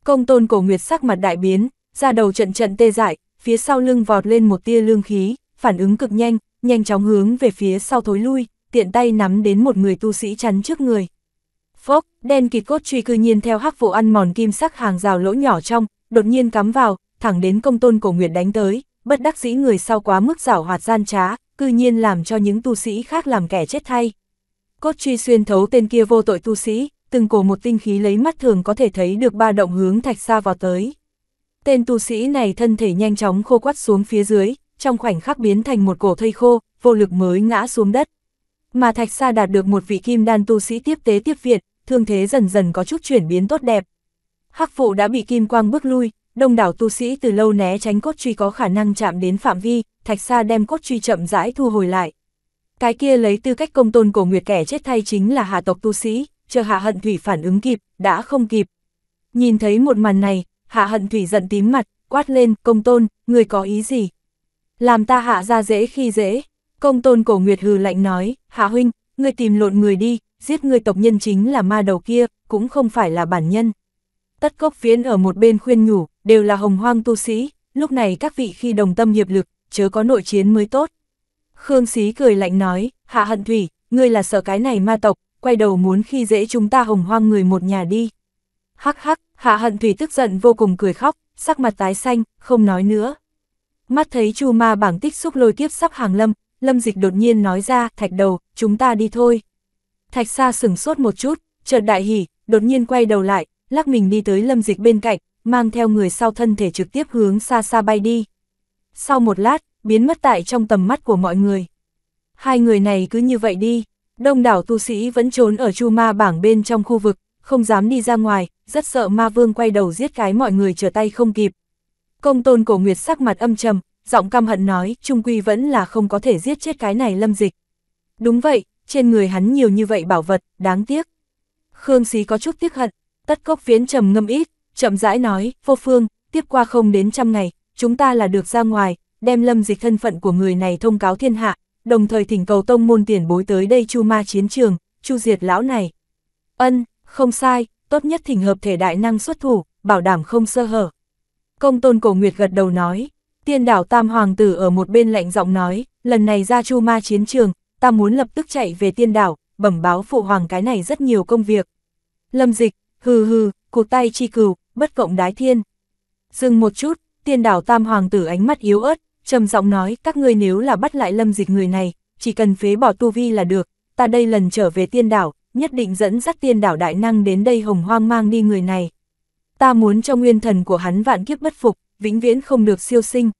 Công tôn cổ nguyệt sắc mặt đại biến, ra đầu trận trận tê dại, phía sau lưng vọt lên một tia lương khí, phản ứng cực nhanh, nhanh chóng hướng về phía sau thối lui, tiện tay nắm đến một người tu sĩ chắn trước người. Phốc, đen kịt cốt truy cư nhiên theo hắc vụ ăn mòn kim sắc hàng rào lỗ nhỏ trong, đột nhiên cắm vào, thẳng đến công tôn cổ nguyệt đánh tới, bất đắc dĩ người sau quá mức rảo hoạt gian trá, cư nhiên làm cho những tu sĩ khác làm kẻ chết thay. Cốt truy xuyên thấu tên kia vô tội tu sĩ, từng cổ một tinh khí lấy mắt thường có thể thấy được ba động hướng thạch xa vào tới. Tên tu sĩ này thân thể nhanh chóng khô quắt xuống phía dưới, trong khoảnh khắc biến thành một cổ thây khô, vô lực mới ngã xuống đất. Mà thạch xa đạt được một vị kim đan tu sĩ tiếp tế tiếp viện, thương thế dần dần có chút chuyển biến tốt đẹp. Hắc phụ đã bị kim quang bước lui, đông đảo tu sĩ từ lâu né tránh cốt truy có khả năng chạm đến phạm vi, Thạch Sa đem cốt truy chậm rãi thu hồi lại. Cái kia lấy tư cách công tôn cổ nguyệt kẻ chết thay chính là hạ tộc tu sĩ, chờ hạ hận thủy phản ứng kịp, đã không kịp. Nhìn thấy một màn này, hạ hận thủy giận tím mặt, quát lên, công tôn, người có ý gì? Làm ta hạ ra dễ khi dễ. Công tôn cổ nguyệt hừ lạnh nói, hạ huynh, người tìm lộn người đi, giết người tộc nhân chính là ma đầu kia, cũng không phải là bản nhân. Tất cốc phiến ở một bên khuyên nhủ, đều là hồng hoang tu sĩ, lúc này các vị khi đồng tâm hiệp lực, chớ có nội chiến mới tốt. Khương Xí cười lạnh nói, Hạ Hận Thủy, ngươi là sợ cái này ma tộc, quay đầu muốn khi dễ chúng ta hồng hoang người một nhà đi. Hắc hắc, Hạ Hận Thủy tức giận vô cùng cười khóc, sắc mặt tái xanh, không nói nữa. Mắt thấy chu ma bảng tích xúc lôi kiếp sắp hàng lâm, lâm dịch đột nhiên nói ra, thạch đầu, chúng ta đi thôi. Thạch Sa sửng sốt một chút, chợt đại hỉ, đột nhiên quay đầu lại, lắc mình đi tới lâm dịch bên cạnh, mang theo người sau thân thể trực tiếp hướng xa xa bay đi sau một lát, biến mất tại trong tầm mắt của mọi người. Hai người này cứ như vậy đi, đông đảo tu sĩ vẫn trốn ở chu ma bảng bên trong khu vực, không dám đi ra ngoài, rất sợ ma vương quay đầu giết cái mọi người trở tay không kịp. Công tôn cổ nguyệt sắc mặt âm trầm, giọng căm hận nói, trung quy vẫn là không có thể giết chết cái này lâm dịch. Đúng vậy, trên người hắn nhiều như vậy bảo vật, đáng tiếc. Khương xí có chút tiếc hận, tất cốc phiến trầm ngâm ít, chậm rãi nói, vô phương, tiếp qua không đến trăm ngày, chúng ta là được ra ngoài, đem lâm dịch thân phận của người này thông cáo thiên hạ, đồng thời thỉnh cầu tông môn tiền bối tới đây chu ma chiến trường, chu diệt lão này. Ân, không sai, tốt nhất thỉnh hợp thể đại năng xuất thủ, bảo đảm không sơ hở. Công tôn cổ nguyệt gật đầu nói, tiên đảo tam hoàng tử ở một bên lạnh giọng nói, lần này ra chu ma chiến trường, ta muốn lập tức chạy về tiên đảo, bẩm báo phụ hoàng cái này rất nhiều công việc. Lâm dịch, hừ hừ, cụ tay chi cừu, bất cộng đái thiên. Dừng một chút, Tiên đảo tam hoàng tử ánh mắt yếu ớt, trầm giọng nói các ngươi nếu là bắt lại lâm dịch người này, chỉ cần phế bỏ tu vi là được, ta đây lần trở về tiên đảo, nhất định dẫn dắt tiên đảo đại năng đến đây hồng hoang mang đi người này. Ta muốn cho nguyên thần của hắn vạn kiếp bất phục, vĩnh viễn không được siêu sinh.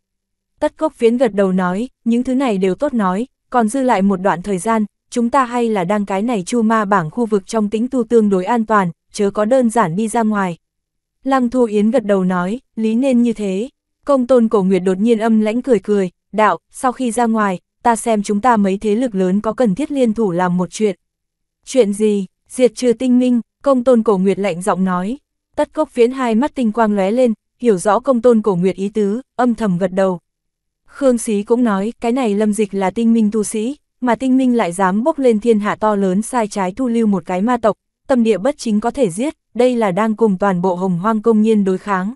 Tất cốc phiến gật đầu nói, những thứ này đều tốt nói, còn dư lại một đoạn thời gian, chúng ta hay là đang cái này chu ma bảng khu vực trong tính tu tương đối an toàn, chớ có đơn giản đi ra ngoài. Lăng Thu Yến gật đầu nói, lý nên như thế. Công tôn cổ nguyệt đột nhiên âm lãnh cười cười, đạo, sau khi ra ngoài, ta xem chúng ta mấy thế lực lớn có cần thiết liên thủ làm một chuyện. Chuyện gì, diệt trừ tinh minh, công tôn cổ nguyệt lạnh giọng nói. Tất cốc phiến hai mắt tinh quang lóe lên, hiểu rõ công tôn cổ nguyệt ý tứ, âm thầm gật đầu. Khương sĩ cũng nói, cái này lâm dịch là tinh minh tu sĩ, mà tinh minh lại dám bốc lên thiên hạ to lớn sai trái thu lưu một cái ma tộc, tâm địa bất chính có thể giết, đây là đang cùng toàn bộ hồng hoang công nhiên đối kháng.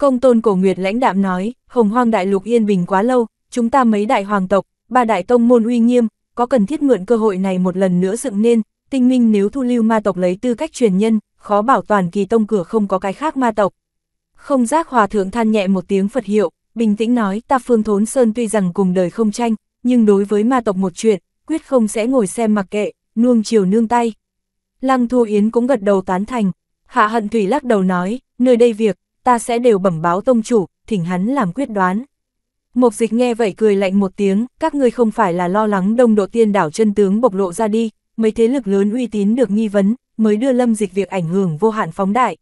Công tôn cổ nguyệt lãnh đạm nói, hồng hoang đại lục yên bình quá lâu, chúng ta mấy đại hoàng tộc, ba đại tông môn uy nghiêm, có cần thiết mượn cơ hội này một lần nữa dựng nên, tinh minh nếu thu lưu ma tộc lấy tư cách truyền nhân, khó bảo toàn kỳ tông cửa không có cái khác ma tộc. Không giác hòa thượng than nhẹ một tiếng Phật hiệu, bình tĩnh nói ta phương thốn sơn tuy rằng cùng đời không tranh, nhưng đối với ma tộc một chuyện, quyết không sẽ ngồi xem mặc kệ, nuông chiều nương tay. Lăng Thu Yến cũng gật đầu tán thành, Hạ Hận Thủy lắc đầu nói, nơi đây việc, ta sẽ đều bẩm báo tông chủ, thỉnh hắn làm quyết đoán. Mộc dịch nghe vậy cười lạnh một tiếng, các ngươi không phải là lo lắng đông độ tiên đảo chân tướng bộc lộ ra đi, mấy thế lực lớn uy tín được nghi vấn, mới đưa lâm dịch việc ảnh hưởng vô hạn phóng đại.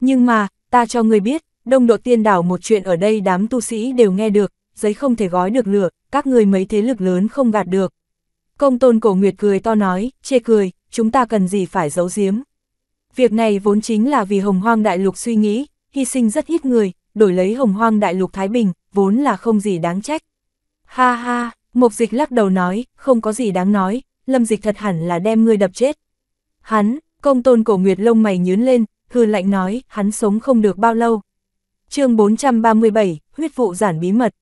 Nhưng mà, ta cho người biết, đông độ tiên đảo một chuyện ở đây đám tu sĩ đều nghe được, giấy không thể gói được lửa, các ngươi mấy thế lực lớn không gạt được. Công tôn cổ nguyệt cười to nói, chê cười, chúng ta cần gì phải giấu giếm. Việc này vốn chính là vì hồng hoang đại lục suy nghĩ, hy sinh rất ít người, đổi lấy hồng hoang đại lục Thái Bình, vốn là không gì đáng trách. Ha ha, mục dịch lắc đầu nói, không có gì đáng nói, lâm dịch thật hẳn là đem ngươi đập chết. Hắn, công tôn cổ nguyệt lông mày nhướn lên, hư lạnh nói, hắn sống không được bao lâu. chương 437, huyết vụ giản bí mật.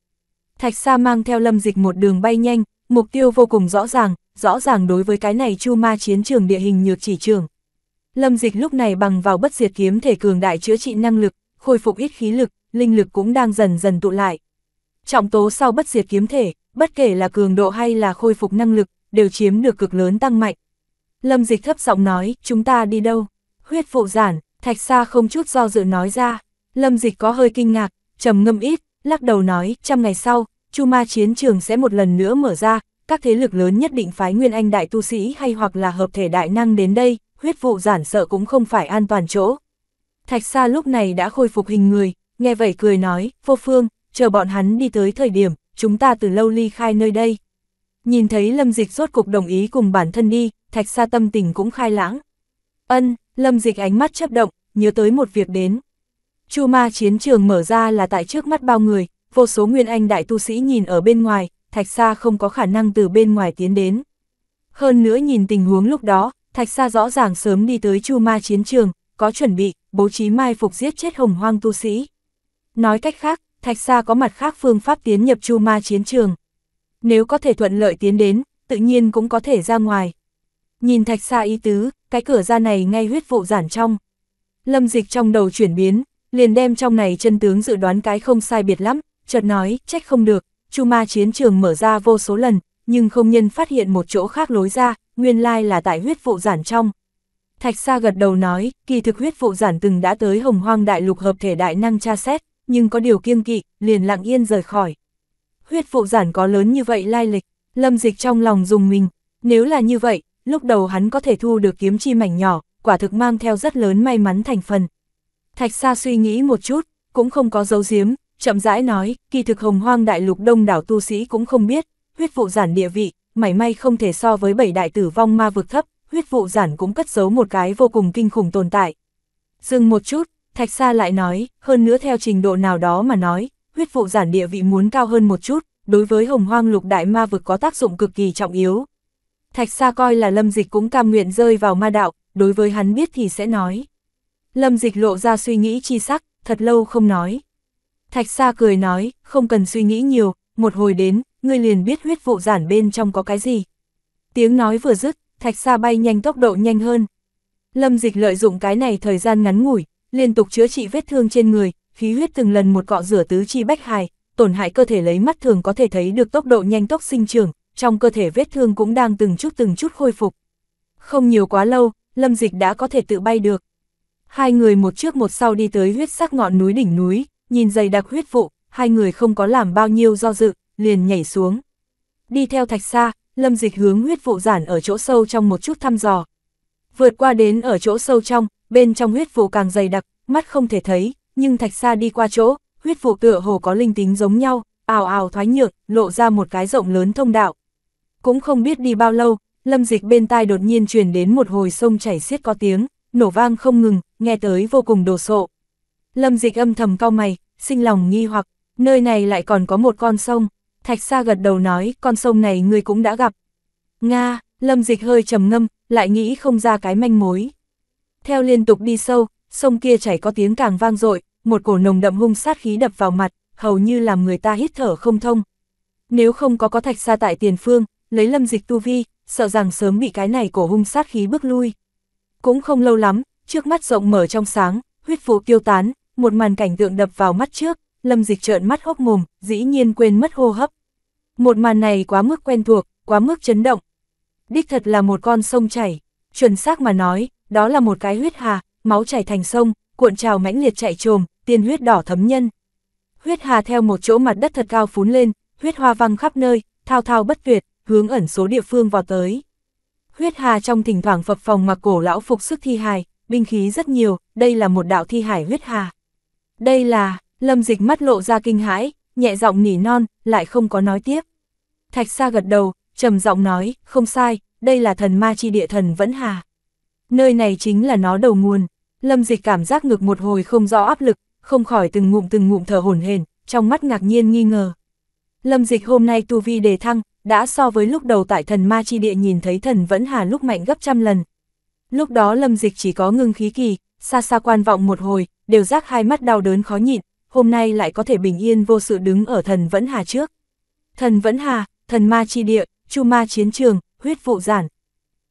Thạch Sa mang theo lâm dịch một đường bay nhanh, mục tiêu vô cùng rõ ràng, rõ ràng đối với cái này chu ma chiến trường địa hình nhược chỉ trường, Lâm Dịch lúc này bằng vào bất diệt kiếm thể cường đại chữa trị năng lực, khôi phục ít khí lực, linh lực cũng đang dần dần tụ lại. Trọng tố sau bất diệt kiếm thể, bất kể là cường độ hay là khôi phục năng lực, đều chiếm được cực lớn tăng mạnh. Lâm Dịch thấp giọng nói, chúng ta đi đâu? Huyết phụ giản, thạch xa không chút do dự nói ra. Lâm Dịch có hơi kinh ngạc, trầm ngâm ít, lắc đầu nói, trăm ngày sau, Chu Ma chiến trường sẽ một lần nữa mở ra, các thế lực lớn nhất định phái Nguyên Anh đại tu sĩ hay hoặc là hợp thể đại năng đến đây, huyết vụ giản sợ cũng không phải an toàn chỗ. Thạch Sa lúc này đã khôi phục hình người, nghe vậy cười nói, vô phương, chờ bọn hắn đi tới thời điểm, chúng ta từ lâu ly khai nơi đây. Nhìn thấy Lâm Dịch rốt cục đồng ý cùng bản thân đi, Thạch Sa tâm tình cũng khai lãng. Ân, Lâm Dịch ánh mắt chấp động, nhớ tới một việc đến. Chu ma chiến trường mở ra là tại trước mắt bao người, vô số nguyên anh đại tu sĩ nhìn ở bên ngoài, Thạch Sa không có khả năng từ bên ngoài tiến đến. Hơn nữa nhìn tình huống lúc đó, Thạch Sa rõ ràng sớm đi tới Chu Ma chiến trường, có chuẩn bị, bố trí mai phục giết chết hồng hoang tu sĩ. Nói cách khác, Thạch Sa có mặt khác phương pháp tiến nhập Chu Ma chiến trường. Nếu có thể thuận lợi tiến đến, tự nhiên cũng có thể ra ngoài. Nhìn Thạch Sa ý tứ, cái cửa ra này ngay huyết vụ giản trong. Lâm dịch trong đầu chuyển biến, liền đem trong này chân tướng dự đoán cái không sai biệt lắm, chợt nói, trách không được, Chu Ma chiến trường mở ra vô số lần, nhưng không nhân phát hiện một chỗ khác lối ra, nguyên lai là tại huyết vụ giản trong. Thạch Sa gật đầu nói, kỳ thực huyết vụ giản từng đã tới hồng hoang đại lục hợp thể đại năng tra xét, nhưng có điều kiêng kỵ, liền lặng yên rời khỏi. Huyết vụ giản có lớn như vậy lai lịch, lâm dịch trong lòng dùng mình, nếu là như vậy, lúc đầu hắn có thể thu được kiếm chi mảnh nhỏ, quả thực mang theo rất lớn may mắn thành phần. Thạch Sa suy nghĩ một chút, cũng không có dấu giếm, chậm rãi nói, kỳ thực hồng hoang đại lục đông đảo tu sĩ cũng không biết, huyết vụ giản địa vị, mảy may không thể so với bảy đại tử vong ma vực thấp, huyết vụ giản cũng cất giấu một cái vô cùng kinh khủng tồn tại. Dừng một chút, Thạch Sa lại nói, hơn nữa theo trình độ nào đó mà nói, huyết vụ giản địa vị muốn cao hơn một chút, đối với hồng hoang lục đại ma vực có tác dụng cực kỳ trọng yếu. Thạch Sa coi là lâm dịch cũng cam nguyện rơi vào ma đạo, đối với hắn biết thì sẽ nói. Lâm dịch lộ ra suy nghĩ chi sắc, thật lâu không nói. Thạch Sa cười nói, không cần suy nghĩ nhiều, một hồi đến, ngươi liền biết huyết vụ giản bên trong có cái gì. Tiếng nói vừa dứt, thạch xa bay nhanh tốc độ nhanh hơn. Lâm dịch lợi dụng cái này thời gian ngắn ngủi, liên tục chữa trị vết thương trên người, khí huyết từng lần một cọ rửa tứ chi bách hài, tổn hại cơ thể lấy mắt thường có thể thấy được tốc độ nhanh tốc sinh trưởng, trong cơ thể vết thương cũng đang từng chút từng chút khôi phục. Không nhiều quá lâu, Lâm Dịch đã có thể tự bay được. Hai người một trước một sau đi tới huyết sắc ngọn núi đỉnh núi, nhìn dày đặc huyết vụ, hai người không có làm bao nhiêu do dự, liền nhảy xuống. Đi theo thạch xa, lâm dịch hướng huyết vụ giản ở chỗ sâu trong một chút thăm dò. Vượt qua đến ở chỗ sâu trong, bên trong huyết vụ càng dày đặc, mắt không thể thấy, nhưng thạch xa đi qua chỗ, huyết vụ tựa hồ có linh tính giống nhau, ào ào thoái nhược, lộ ra một cái rộng lớn thông đạo. Cũng không biết đi bao lâu, lâm dịch bên tai đột nhiên truyền đến một hồi sông chảy xiết có tiếng, nổ vang không ngừng, nghe tới vô cùng đồ sộ. Lâm dịch âm thầm cau mày, sinh lòng nghi hoặc, nơi này lại còn có một con sông. Thạch Sa gật đầu nói, con sông này ngươi cũng đã gặp. Nga, Lâm Dịch hơi trầm ngâm, lại nghĩ không ra cái manh mối. Theo liên tục đi sâu, sông kia chảy có tiếng càng vang dội, một cổ nồng đậm hung sát khí đập vào mặt, hầu như làm người ta hít thở không thông. Nếu không có có Thạch Sa tại tiền phương, lấy Lâm Dịch tu vi, sợ rằng sớm bị cái này cổ hung sát khí bước lui. Cũng không lâu lắm, trước mắt rộng mở trong sáng, huyết vụ tiêu tán, một màn cảnh tượng đập vào mắt trước, Lâm Dịch trợn mắt hốc mồm, dĩ nhiên quên mất hô hấp. Một màn này quá mức quen thuộc, quá mức chấn động. Đích thật là một con sông chảy, chuẩn xác mà nói, đó là một cái huyết hà, máu chảy thành sông, cuộn trào mãnh liệt chạy trồm, tiên huyết đỏ thấm nhân. Huyết hà theo một chỗ mặt đất thật cao phún lên, huyết hoa văng khắp nơi, thao thao bất tuyệt, hướng ẩn số địa phương vào tới. Huyết hà trong thỉnh thoảng phập phòng mặc cổ lão phục sức thi hài, binh khí rất nhiều, đây là một đạo thi hải huyết hà. Đây là, lâm dịch mắt lộ ra kinh hãi, nhẹ giọng nỉ non, lại không có nói tiếp. Thạch Sa gật đầu, trầm giọng nói, không sai, đây là thần ma chi địa thần vẫn hà. Nơi này chính là nó đầu nguồn. Lâm Dịch cảm giác ngược một hồi không rõ áp lực, không khỏi từng ngụm từng ngụm thở hổn hển, trong mắt ngạc nhiên nghi ngờ. Lâm Dịch hôm nay tu vi đề thăng, đã so với lúc đầu tại thần ma chi địa nhìn thấy thần vẫn hà lúc mạnh gấp trăm lần. Lúc đó Lâm Dịch chỉ có ngưng khí kỳ, xa xa quan vọng một hồi, đều giác hai mắt đau đớn khó nhịn, hôm nay lại có thể bình yên vô sự đứng ở thần Vẫn Hà trước. Thần Vẫn Hà, thần ma chi địa, chu ma chiến trường, huyết vụ giản.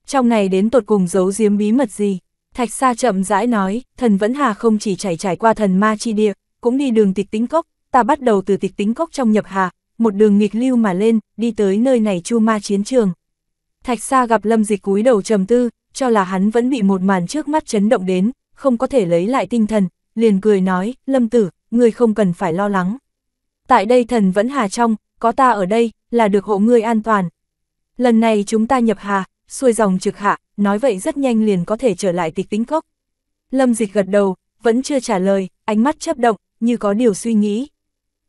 Trong này đến tột cùng giấu giếm bí mật gì? Thạch Sa chậm rãi nói, thần Vẫn Hà không chỉ chảy trải qua thần ma chi địa, cũng đi đường tịch tính cốc, ta bắt đầu từ tịch tính cốc trong nhập hà, một đường nghịch lưu mà lên, đi tới nơi này chu ma chiến trường. Thạch Sa gặp Lâm Dịch cúi đầu trầm tư, cho là hắn vẫn bị một màn trước mắt chấn động đến, không có thể lấy lại tinh thần, liền cười nói, Lâm Tử, ngươi không cần phải lo lắng. Tại đây thần vẫn hà trong, có ta ở đây, là được hộ ngươi an toàn. Lần này chúng ta nhập hà, xuôi dòng trực hạ, nói vậy rất nhanh liền có thể trở lại tịch tính cốc. Lâm dịch gật đầu, vẫn chưa trả lời, ánh mắt chấp động, như có điều suy nghĩ.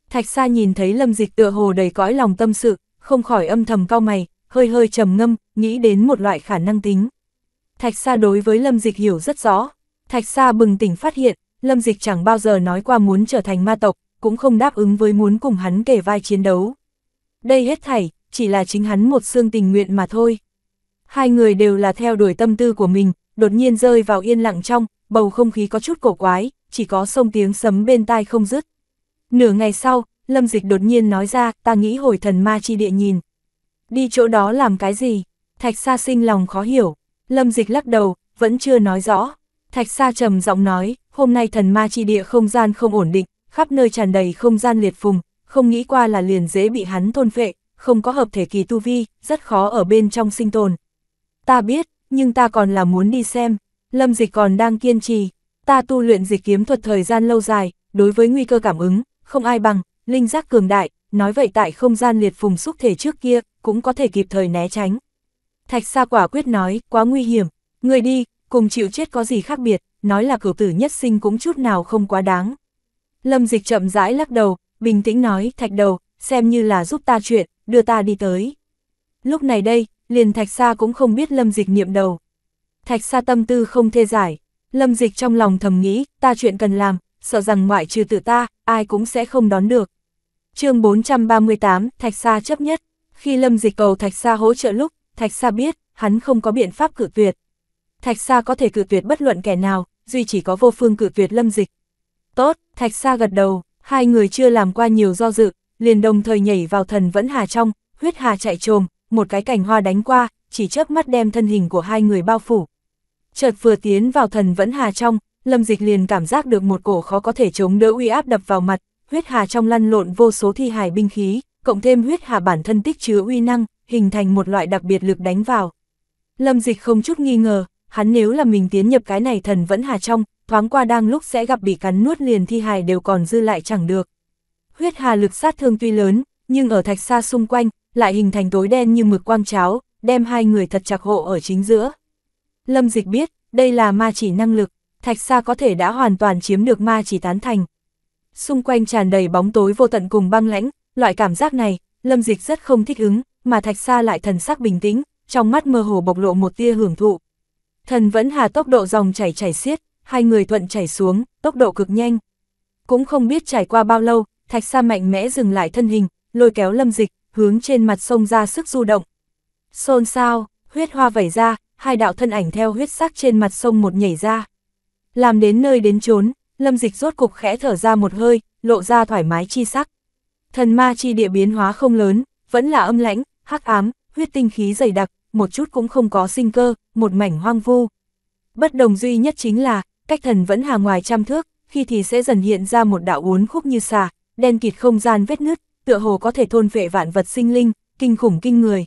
Thạch Sa nhìn thấy Lâm Dịch tựa hồ đầy cõi lòng tâm sự, không khỏi âm thầm cao mày, hơi hơi trầm ngâm, nghĩ đến một loại khả năng tính. Thạch Sa đối với Lâm Dịch hiểu rất rõ. Thạch Sa bừng tỉnh phát hiện, Lâm Dịch chẳng bao giờ nói qua muốn trở thành ma tộc, cũng không đáp ứng với muốn cùng hắn kể vai chiến đấu. Đây hết thảy, chỉ là chính hắn một xương tình nguyện mà thôi. Hai người đều là theo đuổi tâm tư của mình, đột nhiên rơi vào yên lặng trong, bầu không khí có chút cổ quái, chỉ có sông tiếng sấm bên tai không dứt. Nửa ngày sau, Lâm Dịch đột nhiên nói ra, ta nghĩ hồi thần ma chi địa nhìn. Đi chỗ đó làm cái gì? Thạch Sa sinh lòng khó hiểu. Lâm Dịch lắc đầu, vẫn chưa nói rõ. Thạch Sa trầm giọng nói, hôm nay thần ma chi địa không gian không ổn định, khắp nơi tràn đầy không gian liệt phùng, không nghĩ qua là liền dễ bị hắn thôn phệ, không có hợp thể kỳ tu vi, rất khó ở bên trong sinh tồn. Ta biết, nhưng ta còn là muốn đi xem, lâm dịch còn đang kiên trì, ta tu luyện dịch kiếm thuật thời gian lâu dài, đối với nguy cơ cảm ứng, không ai bằng, linh giác cường đại, nói vậy tại không gian liệt phùng xúc thể trước kia, cũng có thể kịp thời né tránh. Thạch Sa quả quyết nói, quá nguy hiểm, người đi, cùng chịu chết có gì khác biệt, nói là cửu tử nhất sinh cũng chút nào không quá đáng. Lâm dịch chậm rãi lắc đầu, bình tĩnh nói, thạch đầu, xem như là giúp ta chuyện, đưa ta đi tới. Lúc này đây, liền thạch sa cũng không biết lâm dịch niệm đầu. Thạch sa tâm tư không thê giải, lâm dịch trong lòng thầm nghĩ, ta chuyện cần làm, sợ rằng ngoại trừ tự ta, ai cũng sẽ không đón được. chương 438, thạch sa chấp nhất, khi lâm dịch cầu thạch sa hỗ trợ lúc, thạch sa biết, hắn không có biện pháp cử tuyệt. Thạch Sa có thể cự tuyệt bất luận kẻ nào, duy chỉ có vô phương cự tuyệt lâm dịch. Tốt, Thạch Sa gật đầu, hai người chưa làm qua nhiều do dự, liền đồng thời nhảy vào thần vẫn hà trong, huyết hà chạy trồm, một cái cảnh hoa đánh qua, chỉ chớp mắt đem thân hình của hai người bao phủ. Chợt vừa tiến vào thần vẫn hà trong, lâm dịch liền cảm giác được một cổ khó có thể chống đỡ uy áp đập vào mặt, huyết hà trong lăn lộn vô số thi hài binh khí, cộng thêm huyết hà bản thân tích chứa uy năng, hình thành một loại đặc biệt lực đánh vào. Lâm dịch không chút nghi ngờ, hắn nếu là mình tiến nhập cái này thần vẫn hà trong, thoáng qua đang lúc sẽ gặp bị cắn nuốt liền thi hài đều còn dư lại chẳng được. Huyết hà lực sát thương tuy lớn, nhưng ở thạch xa xung quanh, lại hình thành tối đen như mực quang cháo, đem hai người thật chặt hộ ở chính giữa. Lâm dịch biết, đây là ma chỉ năng lực, thạch xa có thể đã hoàn toàn chiếm được ma chỉ tán thành. Xung quanh tràn đầy bóng tối vô tận cùng băng lãnh, loại cảm giác này, lâm dịch rất không thích ứng, mà thạch xa lại thần sắc bình tĩnh, trong mắt mơ hồ bộc lộ một tia hưởng thụ. Thần vẫn hà tốc độ dòng chảy chảy xiết, hai người thuận chảy xuống, tốc độ cực nhanh. Cũng không biết trải qua bao lâu, thạch sa mạnh mẽ dừng lại thân hình, lôi kéo lâm dịch, hướng trên mặt sông ra sức du động. Xôn sao huyết hoa vẩy ra, hai đạo thân ảnh theo huyết sắc trên mặt sông một nhảy ra. Làm đến nơi đến chốn, lâm dịch rốt cục khẽ thở ra một hơi, lộ ra thoải mái chi sắc. Thần ma chi địa biến hóa không lớn, vẫn là âm lãnh, hắc ám, huyết tinh khí dày đặc, một chút cũng không có sinh cơ, một mảnh hoang vu. Bất đồng duy nhất chính là, cách thần vẫn hà ngoài trăm thước, khi thì sẽ dần hiện ra một đạo uốn khúc như xà, đen kịt không gian vết nứt, tựa hồ có thể thôn vệ vạn vật sinh linh, kinh khủng kinh người.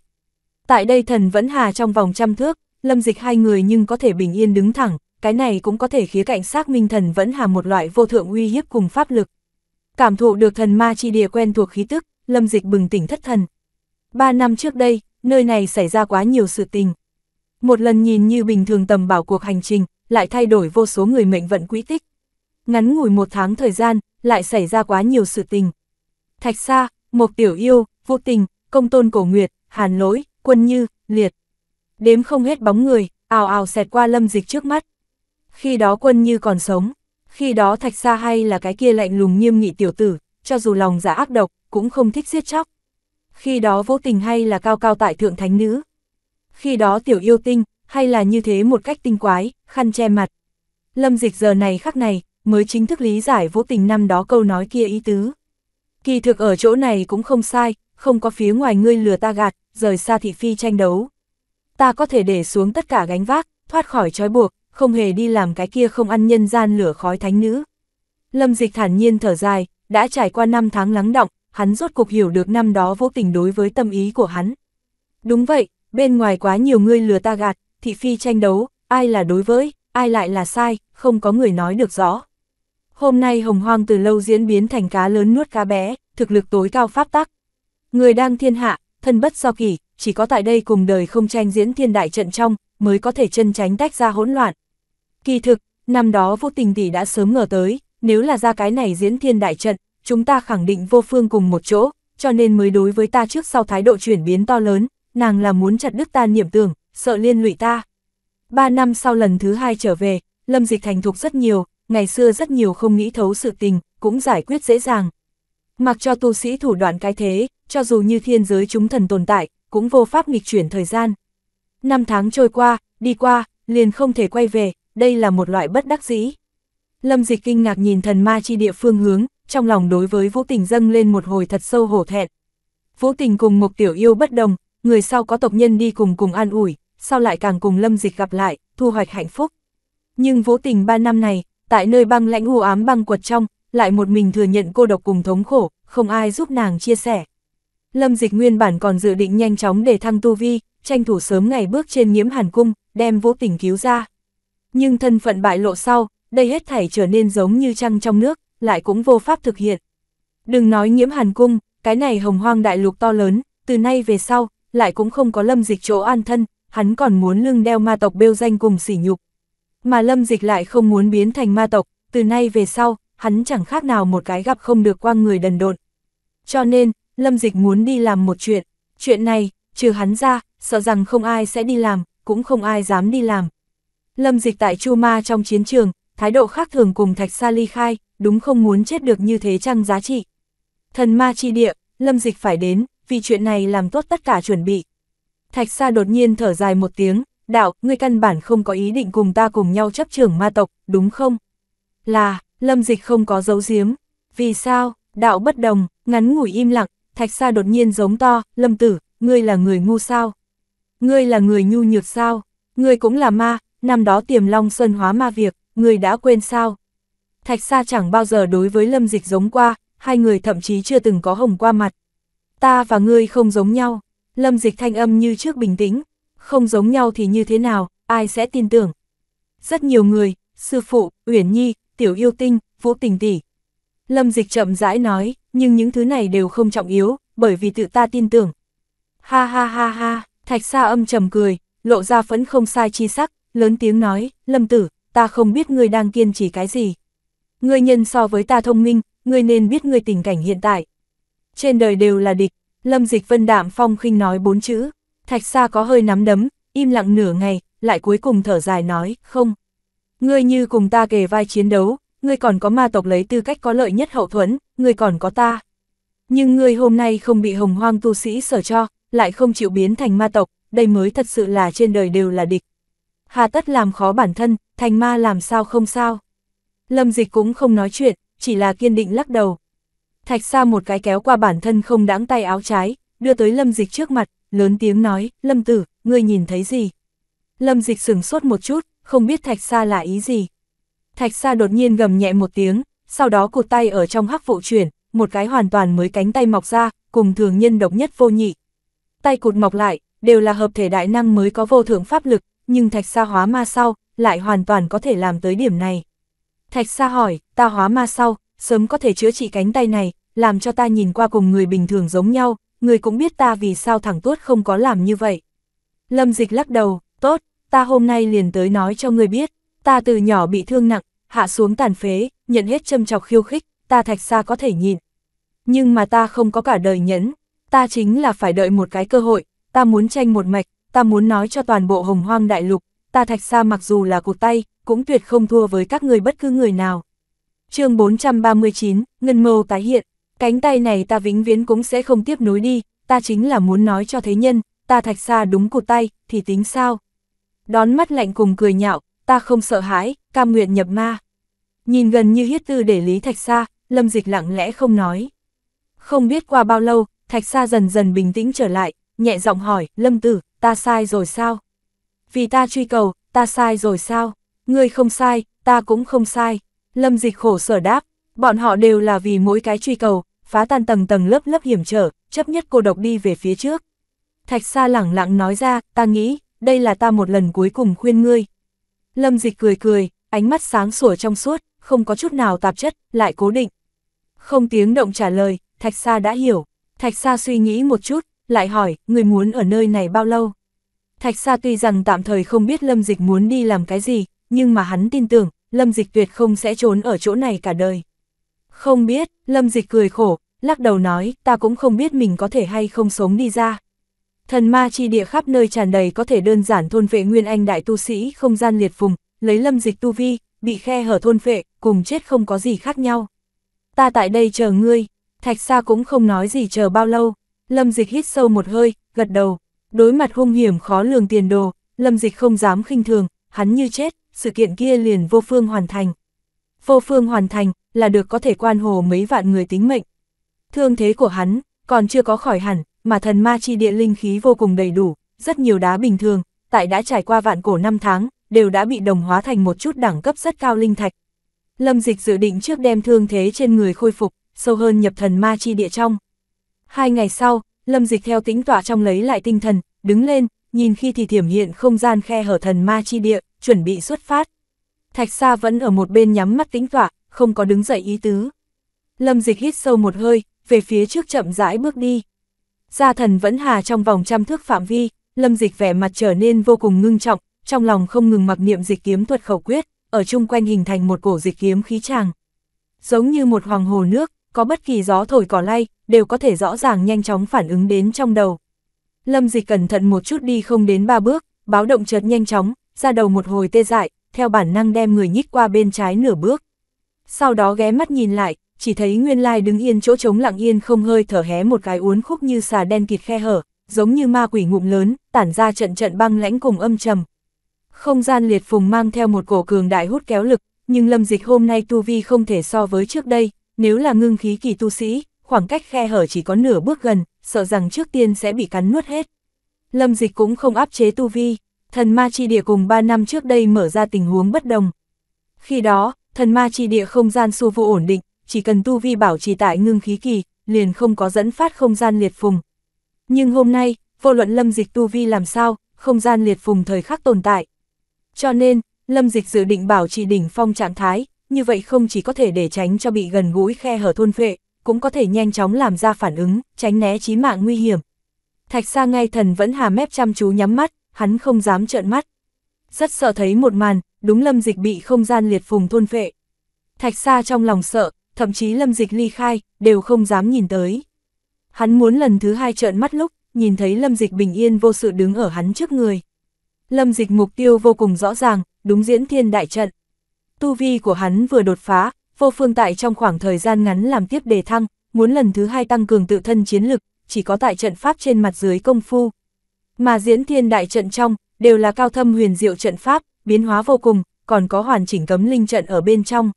Tại đây thần vẫn hà trong vòng trăm thước, lâm dịch hai người nhưng có thể bình yên đứng thẳng, cái này cũng có thể khía cạnh xác minh thần vẫn hà một loại vô thượng uy hiếp cùng pháp lực. Cảm thụ được thần ma chi địa quen thuộc khí tức, lâm dịch bừng tỉnh thất thần. Ba năm trước đây, nơi này xảy ra quá nhiều sự tình. Một lần nhìn như bình thường tầm bảo cuộc hành trình, lại thay đổi vô số người mệnh vận quỹ tích. Ngắn ngủi một tháng thời gian, lại xảy ra quá nhiều sự tình. Thạch Sa, Mộc Tiểu Yêu, Vũ Tình, Công Tôn Cổ Nguyệt, Hàn Lỗi, Quân Như, Liệt. Đếm không hết bóng người, ào ào xẹt qua lâm dịch trước mắt. Khi đó Quân Như còn sống, khi đó Thạch Sa hay là cái kia lạnh lùng nghiêm nghị tiểu tử, cho dù lòng giả dạ ác độc, cũng không thích giết chóc khi đó vô tình hay là cao cao tại thượng thánh nữ. Khi đó tiểu yêu tinh, hay là như thế một cách tinh quái, khăn che mặt. Lâm dịch giờ này khắc này, mới chính thức lý giải vô tình năm đó câu nói kia ý tứ. Kỳ thực ở chỗ này cũng không sai, không có phía ngoài ngươi lừa ta gạt, rời xa thị phi tranh đấu. Ta có thể để xuống tất cả gánh vác, thoát khỏi trói buộc, không hề đi làm cái kia không ăn nhân gian lửa khói thánh nữ. Lâm dịch thản nhiên thở dài, đã trải qua năm tháng lắng động, hắn rốt cuộc hiểu được năm đó vô tình đối với tâm ý của hắn. Đúng vậy, bên ngoài quá nhiều người lừa ta gạt, thị phi tranh đấu, ai là đối với, ai lại là sai, không có người nói được rõ. Hôm nay hồng hoang từ lâu diễn biến thành cá lớn nuốt cá bé, thực lực tối cao pháp tắc. Người đang thiên hạ, thân bất do kỷ, chỉ có tại đây cùng đời không tranh diễn thiên đại trận trong, mới có thể chân tránh tách ra hỗn loạn. Kỳ thực, năm đó vô tình tỷ đã sớm ngờ tới, nếu là ra cái này diễn thiên đại trận, chúng ta khẳng định vô phương cùng một chỗ, cho nên mới đối với ta trước sau thái độ chuyển biến to lớn, nàng là muốn chặt đứt ta niệm tưởng, sợ liên lụy ta. Ba năm sau lần thứ hai trở về, Lâm Dịch thành thục rất nhiều, ngày xưa rất nhiều không nghĩ thấu sự tình, cũng giải quyết dễ dàng. Mặc cho tu sĩ thủ đoạn cái thế, cho dù như thiên giới chúng thần tồn tại, cũng vô pháp nghịch chuyển thời gian. Năm tháng trôi qua, đi qua, liền không thể quay về, đây là một loại bất đắc dĩ. Lâm Dịch kinh ngạc nhìn thần ma chi địa phương hướng, trong lòng đối với Vũ Tình dâng lên một hồi thật sâu hổ thẹn. Vũ Tình cùng Mục Tiểu Yêu bất đồng, người sau có tộc nhân đi cùng cùng an ủi, sau lại càng cùng Lâm Dịch gặp lại, thu hoạch hạnh phúc. Nhưng Vũ Tình ba năm này, tại nơi băng lãnh u ám băng quật trong, lại một mình thừa nhận cô độc cùng thống khổ, không ai giúp nàng chia sẻ. Lâm Dịch nguyên bản còn dự định nhanh chóng để thăng tu vi, tranh thủ sớm ngày bước trên nhiễm hàn cung, đem Vũ Tình cứu ra. Nhưng thân phận bại lộ sau, đây hết thảy trở nên giống như trăng trong nước, lại cũng vô pháp thực hiện. Đừng nói nhiễm hàn cung, cái này hồng hoang đại lục to lớn, từ nay về sau, lại cũng không có lâm dịch chỗ an thân, hắn còn muốn lưng đeo ma tộc bêu danh cùng sỉ nhục. Mà lâm dịch lại không muốn biến thành ma tộc, từ nay về sau, hắn chẳng khác nào một cái gặp không được qua người đần độn. Cho nên, lâm dịch muốn đi làm một chuyện, chuyện này, trừ hắn ra, sợ rằng không ai sẽ đi làm, cũng không ai dám đi làm. Lâm dịch tại Chu Ma trong chiến trường, thái độ khác thường cùng Thạch Sa ly khai, đúng không muốn chết được như thế chăng giá trị. Thần ma chi địa, lâm dịch phải đến, vì chuyện này làm tốt tất cả chuẩn bị. Thạch Sa đột nhiên thở dài một tiếng, đạo, ngươi căn bản không có ý định cùng ta cùng nhau chấp trưởng ma tộc, đúng không? Là, lâm dịch không có dấu giếm. Vì sao, đạo bất đồng, ngắn ngủi im lặng, thạch Sa đột nhiên giống to, lâm tử, ngươi là người ngu sao? Ngươi là người nhu nhược sao? Ngươi cũng là ma, năm đó tiềm long sơn hóa ma việc, ngươi đã quên sao? Thạch Sa chẳng bao giờ đối với Lâm Dịch giống qua, hai người thậm chí chưa từng có hồng qua mặt. Ta và ngươi không giống nhau, Lâm Dịch thanh âm như trước bình tĩnh, không giống nhau thì như thế nào, ai sẽ tin tưởng. Rất nhiều người, sư phụ, Uyển Nhi, Tiểu Yêu Tinh, Vũ Tình Tỷ. Lâm Dịch chậm rãi nói, nhưng những thứ này đều không trọng yếu, bởi vì tự ta tin tưởng. Ha ha ha ha, Thạch Sa âm trầm cười, lộ ra phẫn không sai chi sắc, lớn tiếng nói, Lâm Tử, ta không biết ngươi đang kiên trì cái gì, ngươi nhân so với ta thông minh, ngươi nên biết ngươi tình cảnh hiện tại. Trên đời đều là địch, Lâm Dịch Vân đạm phong khinh nói bốn chữ, Thạch Sa có hơi nắm đấm, im lặng nửa ngày, lại cuối cùng thở dài nói, không. Ngươi như cùng ta kề vai chiến đấu, ngươi còn có ma tộc lấy tư cách có lợi nhất hậu thuẫn, ngươi còn có ta. Nhưng ngươi hôm nay không bị hồng hoang tu sĩ sở cho, lại không chịu biến thành ma tộc, đây mới thật sự là trên đời đều là địch. Hà tất làm khó bản thân, thành ma làm sao không sao. Lâm Dịch cũng không nói chuyện, chỉ là kiên định lắc đầu. Thạch Sa một cái kéo qua bản thân không đáng tay áo trái, đưa tới Lâm Dịch trước mặt, lớn tiếng nói, Lâm Tử, ngươi nhìn thấy gì? Lâm Dịch sửng sốt một chút, không biết Thạch Sa là ý gì. Thạch Sa đột nhiên gầm nhẹ một tiếng, sau đó cụt tay ở trong hắc vụ chuyển, một cái hoàn toàn mới cánh tay mọc ra, cùng thường nhân độc nhất vô nhị. Tay cụt mọc lại, đều là hợp thể đại năng mới có vô thượng pháp lực, nhưng Thạch Sa hóa ma sau, lại hoàn toàn có thể làm tới điểm này. Thạch Sa hỏi, ta hóa ma sau, sớm có thể chữa trị cánh tay này, làm cho ta nhìn qua cùng người bình thường giống nhau, người cũng biết ta vì sao thẳng tuốt không có làm như vậy. Lâm Dịch lắc đầu, tốt, ta hôm nay liền tới nói cho người biết, ta từ nhỏ bị thương nặng, hạ xuống tàn phế, nhận hết châm chọc khiêu khích, ta Thạch Sa có thể nhìn. Nhưng mà ta không có cả đời nhẫn, ta chính là phải đợi một cái cơ hội, ta muốn tranh một mạch, ta muốn nói cho toàn bộ hồng hoang đại lục, ta thạch sa mặc dù là cụt tay, cũng tuyệt không thua với các người bất cứ người nào. chương 439, Ngân Mâu tái hiện, cánh tay này ta vĩnh viễn cũng sẽ không tiếp nối đi, ta chính là muốn nói cho thế nhân, ta thạch sa đúng cụt tay, thì tính sao? Đón mắt lạnh cùng cười nhạo, ta không sợ hãi, cam nguyện nhập ma. Nhìn gần như hiết tư để lý thạch sa, lâm dịch lặng lẽ không nói. Không biết qua bao lâu, thạch sa dần dần bình tĩnh trở lại, nhẹ giọng hỏi, lâm tử, ta sai rồi sao? vì ta truy cầu, ta sai rồi sao? Ngươi không sai, ta cũng không sai. Lâm dịch khổ sở đáp, bọn họ đều là vì mỗi cái truy cầu, phá tan tầng tầng lớp lớp hiểm trở, chấp nhất cô độc đi về phía trước. Thạch Sa lẳng lặng nói ra, ta nghĩ, đây là ta một lần cuối cùng khuyên ngươi. Lâm dịch cười cười, ánh mắt sáng sủa trong suốt, không có chút nào tạp chất, lại cố định. Không tiếng động trả lời, Thạch Sa đã hiểu. Thạch Sa suy nghĩ một chút, lại hỏi, người muốn ở nơi này bao lâu? Thạch Sa tuy rằng tạm thời không biết Lâm Dịch muốn đi làm cái gì, nhưng mà hắn tin tưởng, Lâm Dịch tuyệt không sẽ trốn ở chỗ này cả đời. Không biết, Lâm Dịch cười khổ, lắc đầu nói, ta cũng không biết mình có thể hay không sống đi ra. Thần ma chi địa khắp nơi tràn đầy có thể đơn giản thôn vệ nguyên anh đại tu sĩ không gian liệt phùng lấy Lâm Dịch tu vi, bị khe hở thôn vệ, cùng chết không có gì khác nhau. Ta tại đây chờ ngươi, Thạch Sa cũng không nói gì chờ bao lâu, Lâm Dịch hít sâu một hơi, gật đầu, Đối mặt hung hiểm khó lường tiền đồ, Lâm Dịch không dám khinh thường, hắn như chết, sự kiện kia liền vô phương hoàn thành. Vô phương hoàn thành là được có thể quan hồ mấy vạn người tính mệnh. Thương thế của hắn còn chưa có khỏi hẳn, mà thần ma chi địa linh khí vô cùng đầy đủ, rất nhiều đá bình thường, tại đã trải qua vạn cổ năm tháng, đều đã bị đồng hóa thành một chút đẳng cấp rất cao linh thạch. Lâm Dịch dự định trước đem thương thế trên người khôi phục, sâu hơn nhập thần ma chi địa trong. Hai ngày sau, Lâm Dịch theo tính tỏa trong lấy lại tinh thần, đứng lên, nhìn khi thì thiểm hiện không gian khe hở thần ma chi địa, chuẩn bị xuất phát. Thạch Sa vẫn ở một bên nhắm mắt tính tỏa, không có đứng dậy ý tứ. Lâm Dịch hít sâu một hơi, về phía trước chậm rãi bước đi. Gia thần vẫn hà trong vòng trăm thước phạm vi, Lâm Dịch vẻ mặt trở nên vô cùng ngưng trọng, trong lòng không ngừng mặc niệm dịch kiếm thuật khẩu quyết, ở chung quanh hình thành một cổ dịch kiếm khí tràng. Giống như một hoàng hồ nước, có bất kỳ gió thổi cỏ lay, đều có thể rõ ràng nhanh chóng phản ứng đến trong đầu. Lâm Dịch cẩn thận một chút đi không đến ba bước, báo động chợt nhanh chóng, ra đầu một hồi tê dại, theo bản năng đem người nhích qua bên trái nửa bước. Sau đó ghé mắt nhìn lại, chỉ thấy Nguyên Lai đứng yên chỗ trống lặng yên không hơi thở hé một cái uốn khúc như xà đen kịt khe hở, giống như ma quỷ ngụm lớn, tản ra trận trận băng lãnh cùng âm trầm. Không gian liệt phùng mang theo một cổ cường đại hút kéo lực, nhưng Lâm Dịch hôm nay tu vi không thể so với trước đây, nếu là ngưng khí kỳ tu sĩ, khoảng cách khe hở chỉ có nửa bước gần, sợ rằng trước tiên sẽ bị cắn nuốt hết. Lâm dịch cũng không áp chế tu vi, thần ma chi địa cùng 3 năm trước đây mở ra tình huống bất đồng. Khi đó, thần ma chi địa không gian xu vô ổn định, chỉ cần tu vi bảo trì tại ngưng khí kỳ, liền không có dẫn phát không gian liệt phùng. Nhưng hôm nay, vô luận lâm dịch tu vi làm sao, không gian liệt phùng thời khắc tồn tại. Cho nên, lâm dịch dự định bảo trì đỉnh phong trạng thái, như vậy không chỉ có thể để tránh cho bị gần gũi khe hở thôn phệ, cũng có thể nhanh chóng làm ra phản ứng, tránh né chí mạng nguy hiểm. Thạch Sa ngay thần vẫn hà mép chăm chú nhắm mắt, hắn không dám trợn mắt. Rất sợ thấy một màn, đúng Lâm Dịch bị không gian liệt phùng thôn phệ. Thạch Sa trong lòng sợ, thậm chí Lâm Dịch ly khai, đều không dám nhìn tới. Hắn muốn lần thứ hai trợn mắt lúc, nhìn thấy Lâm Dịch bình yên vô sự đứng ở hắn trước người. Lâm Dịch mục tiêu vô cùng rõ ràng, đúng diễn thiên đại trận tu vi của hắn vừa đột phá, vô phương tại trong khoảng thời gian ngắn làm tiếp đề thăng, muốn lần thứ hai tăng cường tự thân chiến lực, chỉ có tại trận pháp trên mặt dưới công phu. Mà diễn thiên đại trận trong, đều là cao thâm huyền diệu trận pháp, biến hóa vô cùng, còn có hoàn chỉnh cấm linh trận ở bên trong.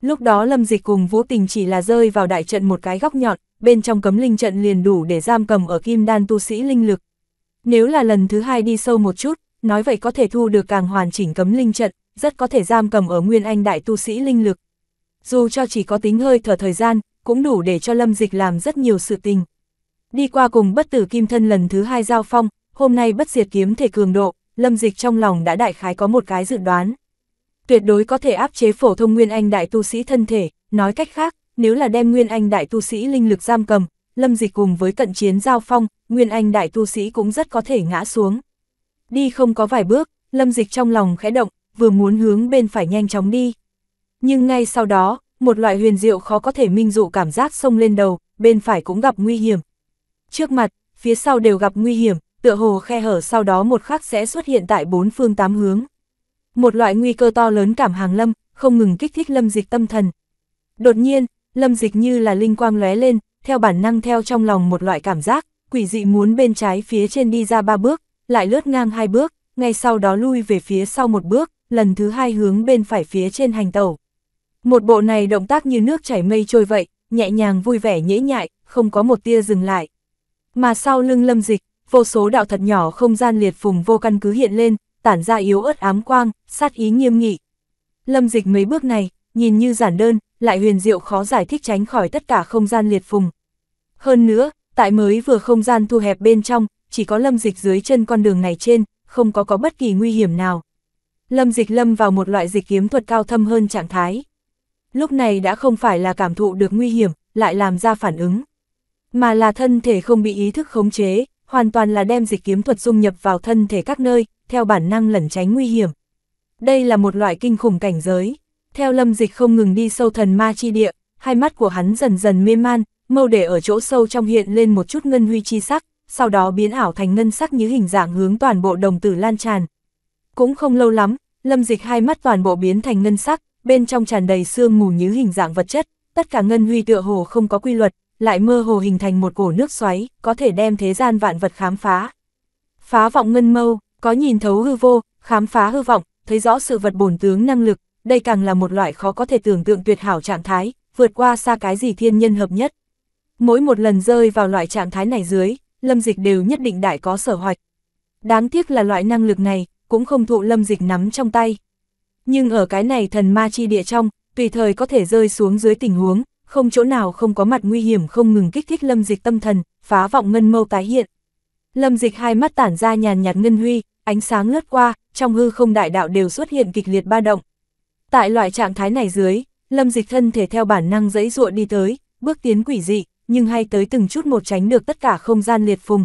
Lúc đó Lâm Dịch cùng Vũ Tình chỉ là rơi vào đại trận một cái góc nhọn, bên trong cấm linh trận liền đủ để giam cầm ở kim đan tu sĩ linh lực. Nếu là lần thứ hai đi sâu một chút, nói vậy có thể thu được càng hoàn chỉnh cấm linh trận, rất có thể giam cầm ở Nguyên Anh đại tu sĩ linh lực. Dù cho chỉ có tính hơi thở thời gian, cũng đủ để cho Lâm Dịch làm rất nhiều sự tình. Đi qua cùng bất tử kim thân lần thứ hai giao phong, hôm nay bất diệt kiếm thể cường độ, Lâm Dịch trong lòng đã đại khái có một cái dự đoán. Tuyệt đối có thể áp chế phổ thông Nguyên Anh đại tu sĩ thân thể, nói cách khác, nếu là đem Nguyên Anh đại tu sĩ linh lực giam cầm, Lâm Dịch cùng với cận chiến giao phong, Nguyên Anh đại tu sĩ cũng rất có thể ngã xuống. Đi không có vài bước, Lâm Dịch trong lòng khẽ động, vừa muốn hướng bên phải nhanh chóng đi. Nhưng ngay sau đó, một loại huyền diệu khó có thể minh dụ cảm giác xông lên đầu, bên phải cũng gặp nguy hiểm. Trước mặt, phía sau đều gặp nguy hiểm, tựa hồ khe hở sau đó một khắc sẽ xuất hiện tại bốn phương tám hướng. Một loại nguy cơ to lớn cảm hàng lâm, không ngừng kích thích lâm dịch tâm thần. Đột nhiên, lâm dịch như là linh quang lóe lên, theo bản năng theo trong lòng một loại cảm giác, quỷ dị muốn bên trái phía trên đi ra ba bước, lại lướt ngang hai bước, ngay sau đó lui về phía sau một bước, lần thứ hai hướng bên phải phía trên hành tàu Một bộ này động tác như nước chảy mây trôi vậy, nhẹ nhàng vui vẻ nhễ nhại, không có một tia dừng lại. Mà sau lưng lâm dịch, vô số đạo thật nhỏ không gian liệt phùng vô căn cứ hiện lên, tản ra yếu ớt ám quang, sát ý nghiêm nghị. Lâm dịch mấy bước này, nhìn như giản đơn, lại huyền diệu khó giải thích tránh khỏi tất cả không gian liệt phùng. Hơn nữa, tại mới vừa không gian thu hẹp bên trong, chỉ có lâm dịch dưới chân con đường này trên, không có có bất kỳ nguy hiểm nào. Lâm dịch lâm vào một loại dịch kiếm thuật cao thâm hơn trạng thái. Lúc này đã không phải là cảm thụ được nguy hiểm, lại làm ra phản ứng. Mà là thân thể không bị ý thức khống chế, hoàn toàn là đem dịch kiếm thuật dung nhập vào thân thể các nơi, theo bản năng lẩn tránh nguy hiểm. Đây là một loại kinh khủng cảnh giới. Theo lâm dịch không ngừng đi sâu thần ma chi địa, hai mắt của hắn dần dần mê man, mâu để ở chỗ sâu trong hiện lên một chút ngân huy chi sắc, sau đó biến ảo thành ngân sắc như hình dạng hướng toàn bộ đồng tử lan tràn. Cũng không lâu lắm, Lâm Dịch hai mắt toàn bộ biến thành ngân sắc, bên trong tràn đầy xương mù như hình dạng vật chất, tất cả ngân huy tựa hồ không có quy luật, lại mơ hồ hình thành một cổ nước xoáy, có thể đem thế gian vạn vật khám phá. Phá vọng ngân mâu, có nhìn thấu hư vô, khám phá hư vọng, thấy rõ sự vật bổn tướng năng lực, đây càng là một loại khó có thể tưởng tượng tuyệt hảo trạng thái, vượt qua xa cái gì thiên nhân hợp nhất. Mỗi một lần rơi vào loại trạng thái này dưới, lâm dịch đều nhất định đại có sở hoạch. Đáng tiếc là loại năng lực này, cũng không thụ lâm dịch nắm trong tay. Nhưng ở cái này thần ma chi địa trong, tùy thời có thể rơi xuống dưới tình huống, không chỗ nào không có mặt nguy hiểm không ngừng kích thích lâm dịch tâm thần, phá vọng ngân mâu tái hiện. Lâm dịch hai mắt tản ra nhàn nhạt ngân huy, ánh sáng lướt qua, trong hư không đại đạo đều xuất hiện kịch liệt ba động. Tại loại trạng thái này dưới, lâm dịch thân thể theo bản năng dẫy ruộng đi tới, bước tiến quỷ dị, nhưng hay tới từng chút một tránh được tất cả không gian liệt phùng,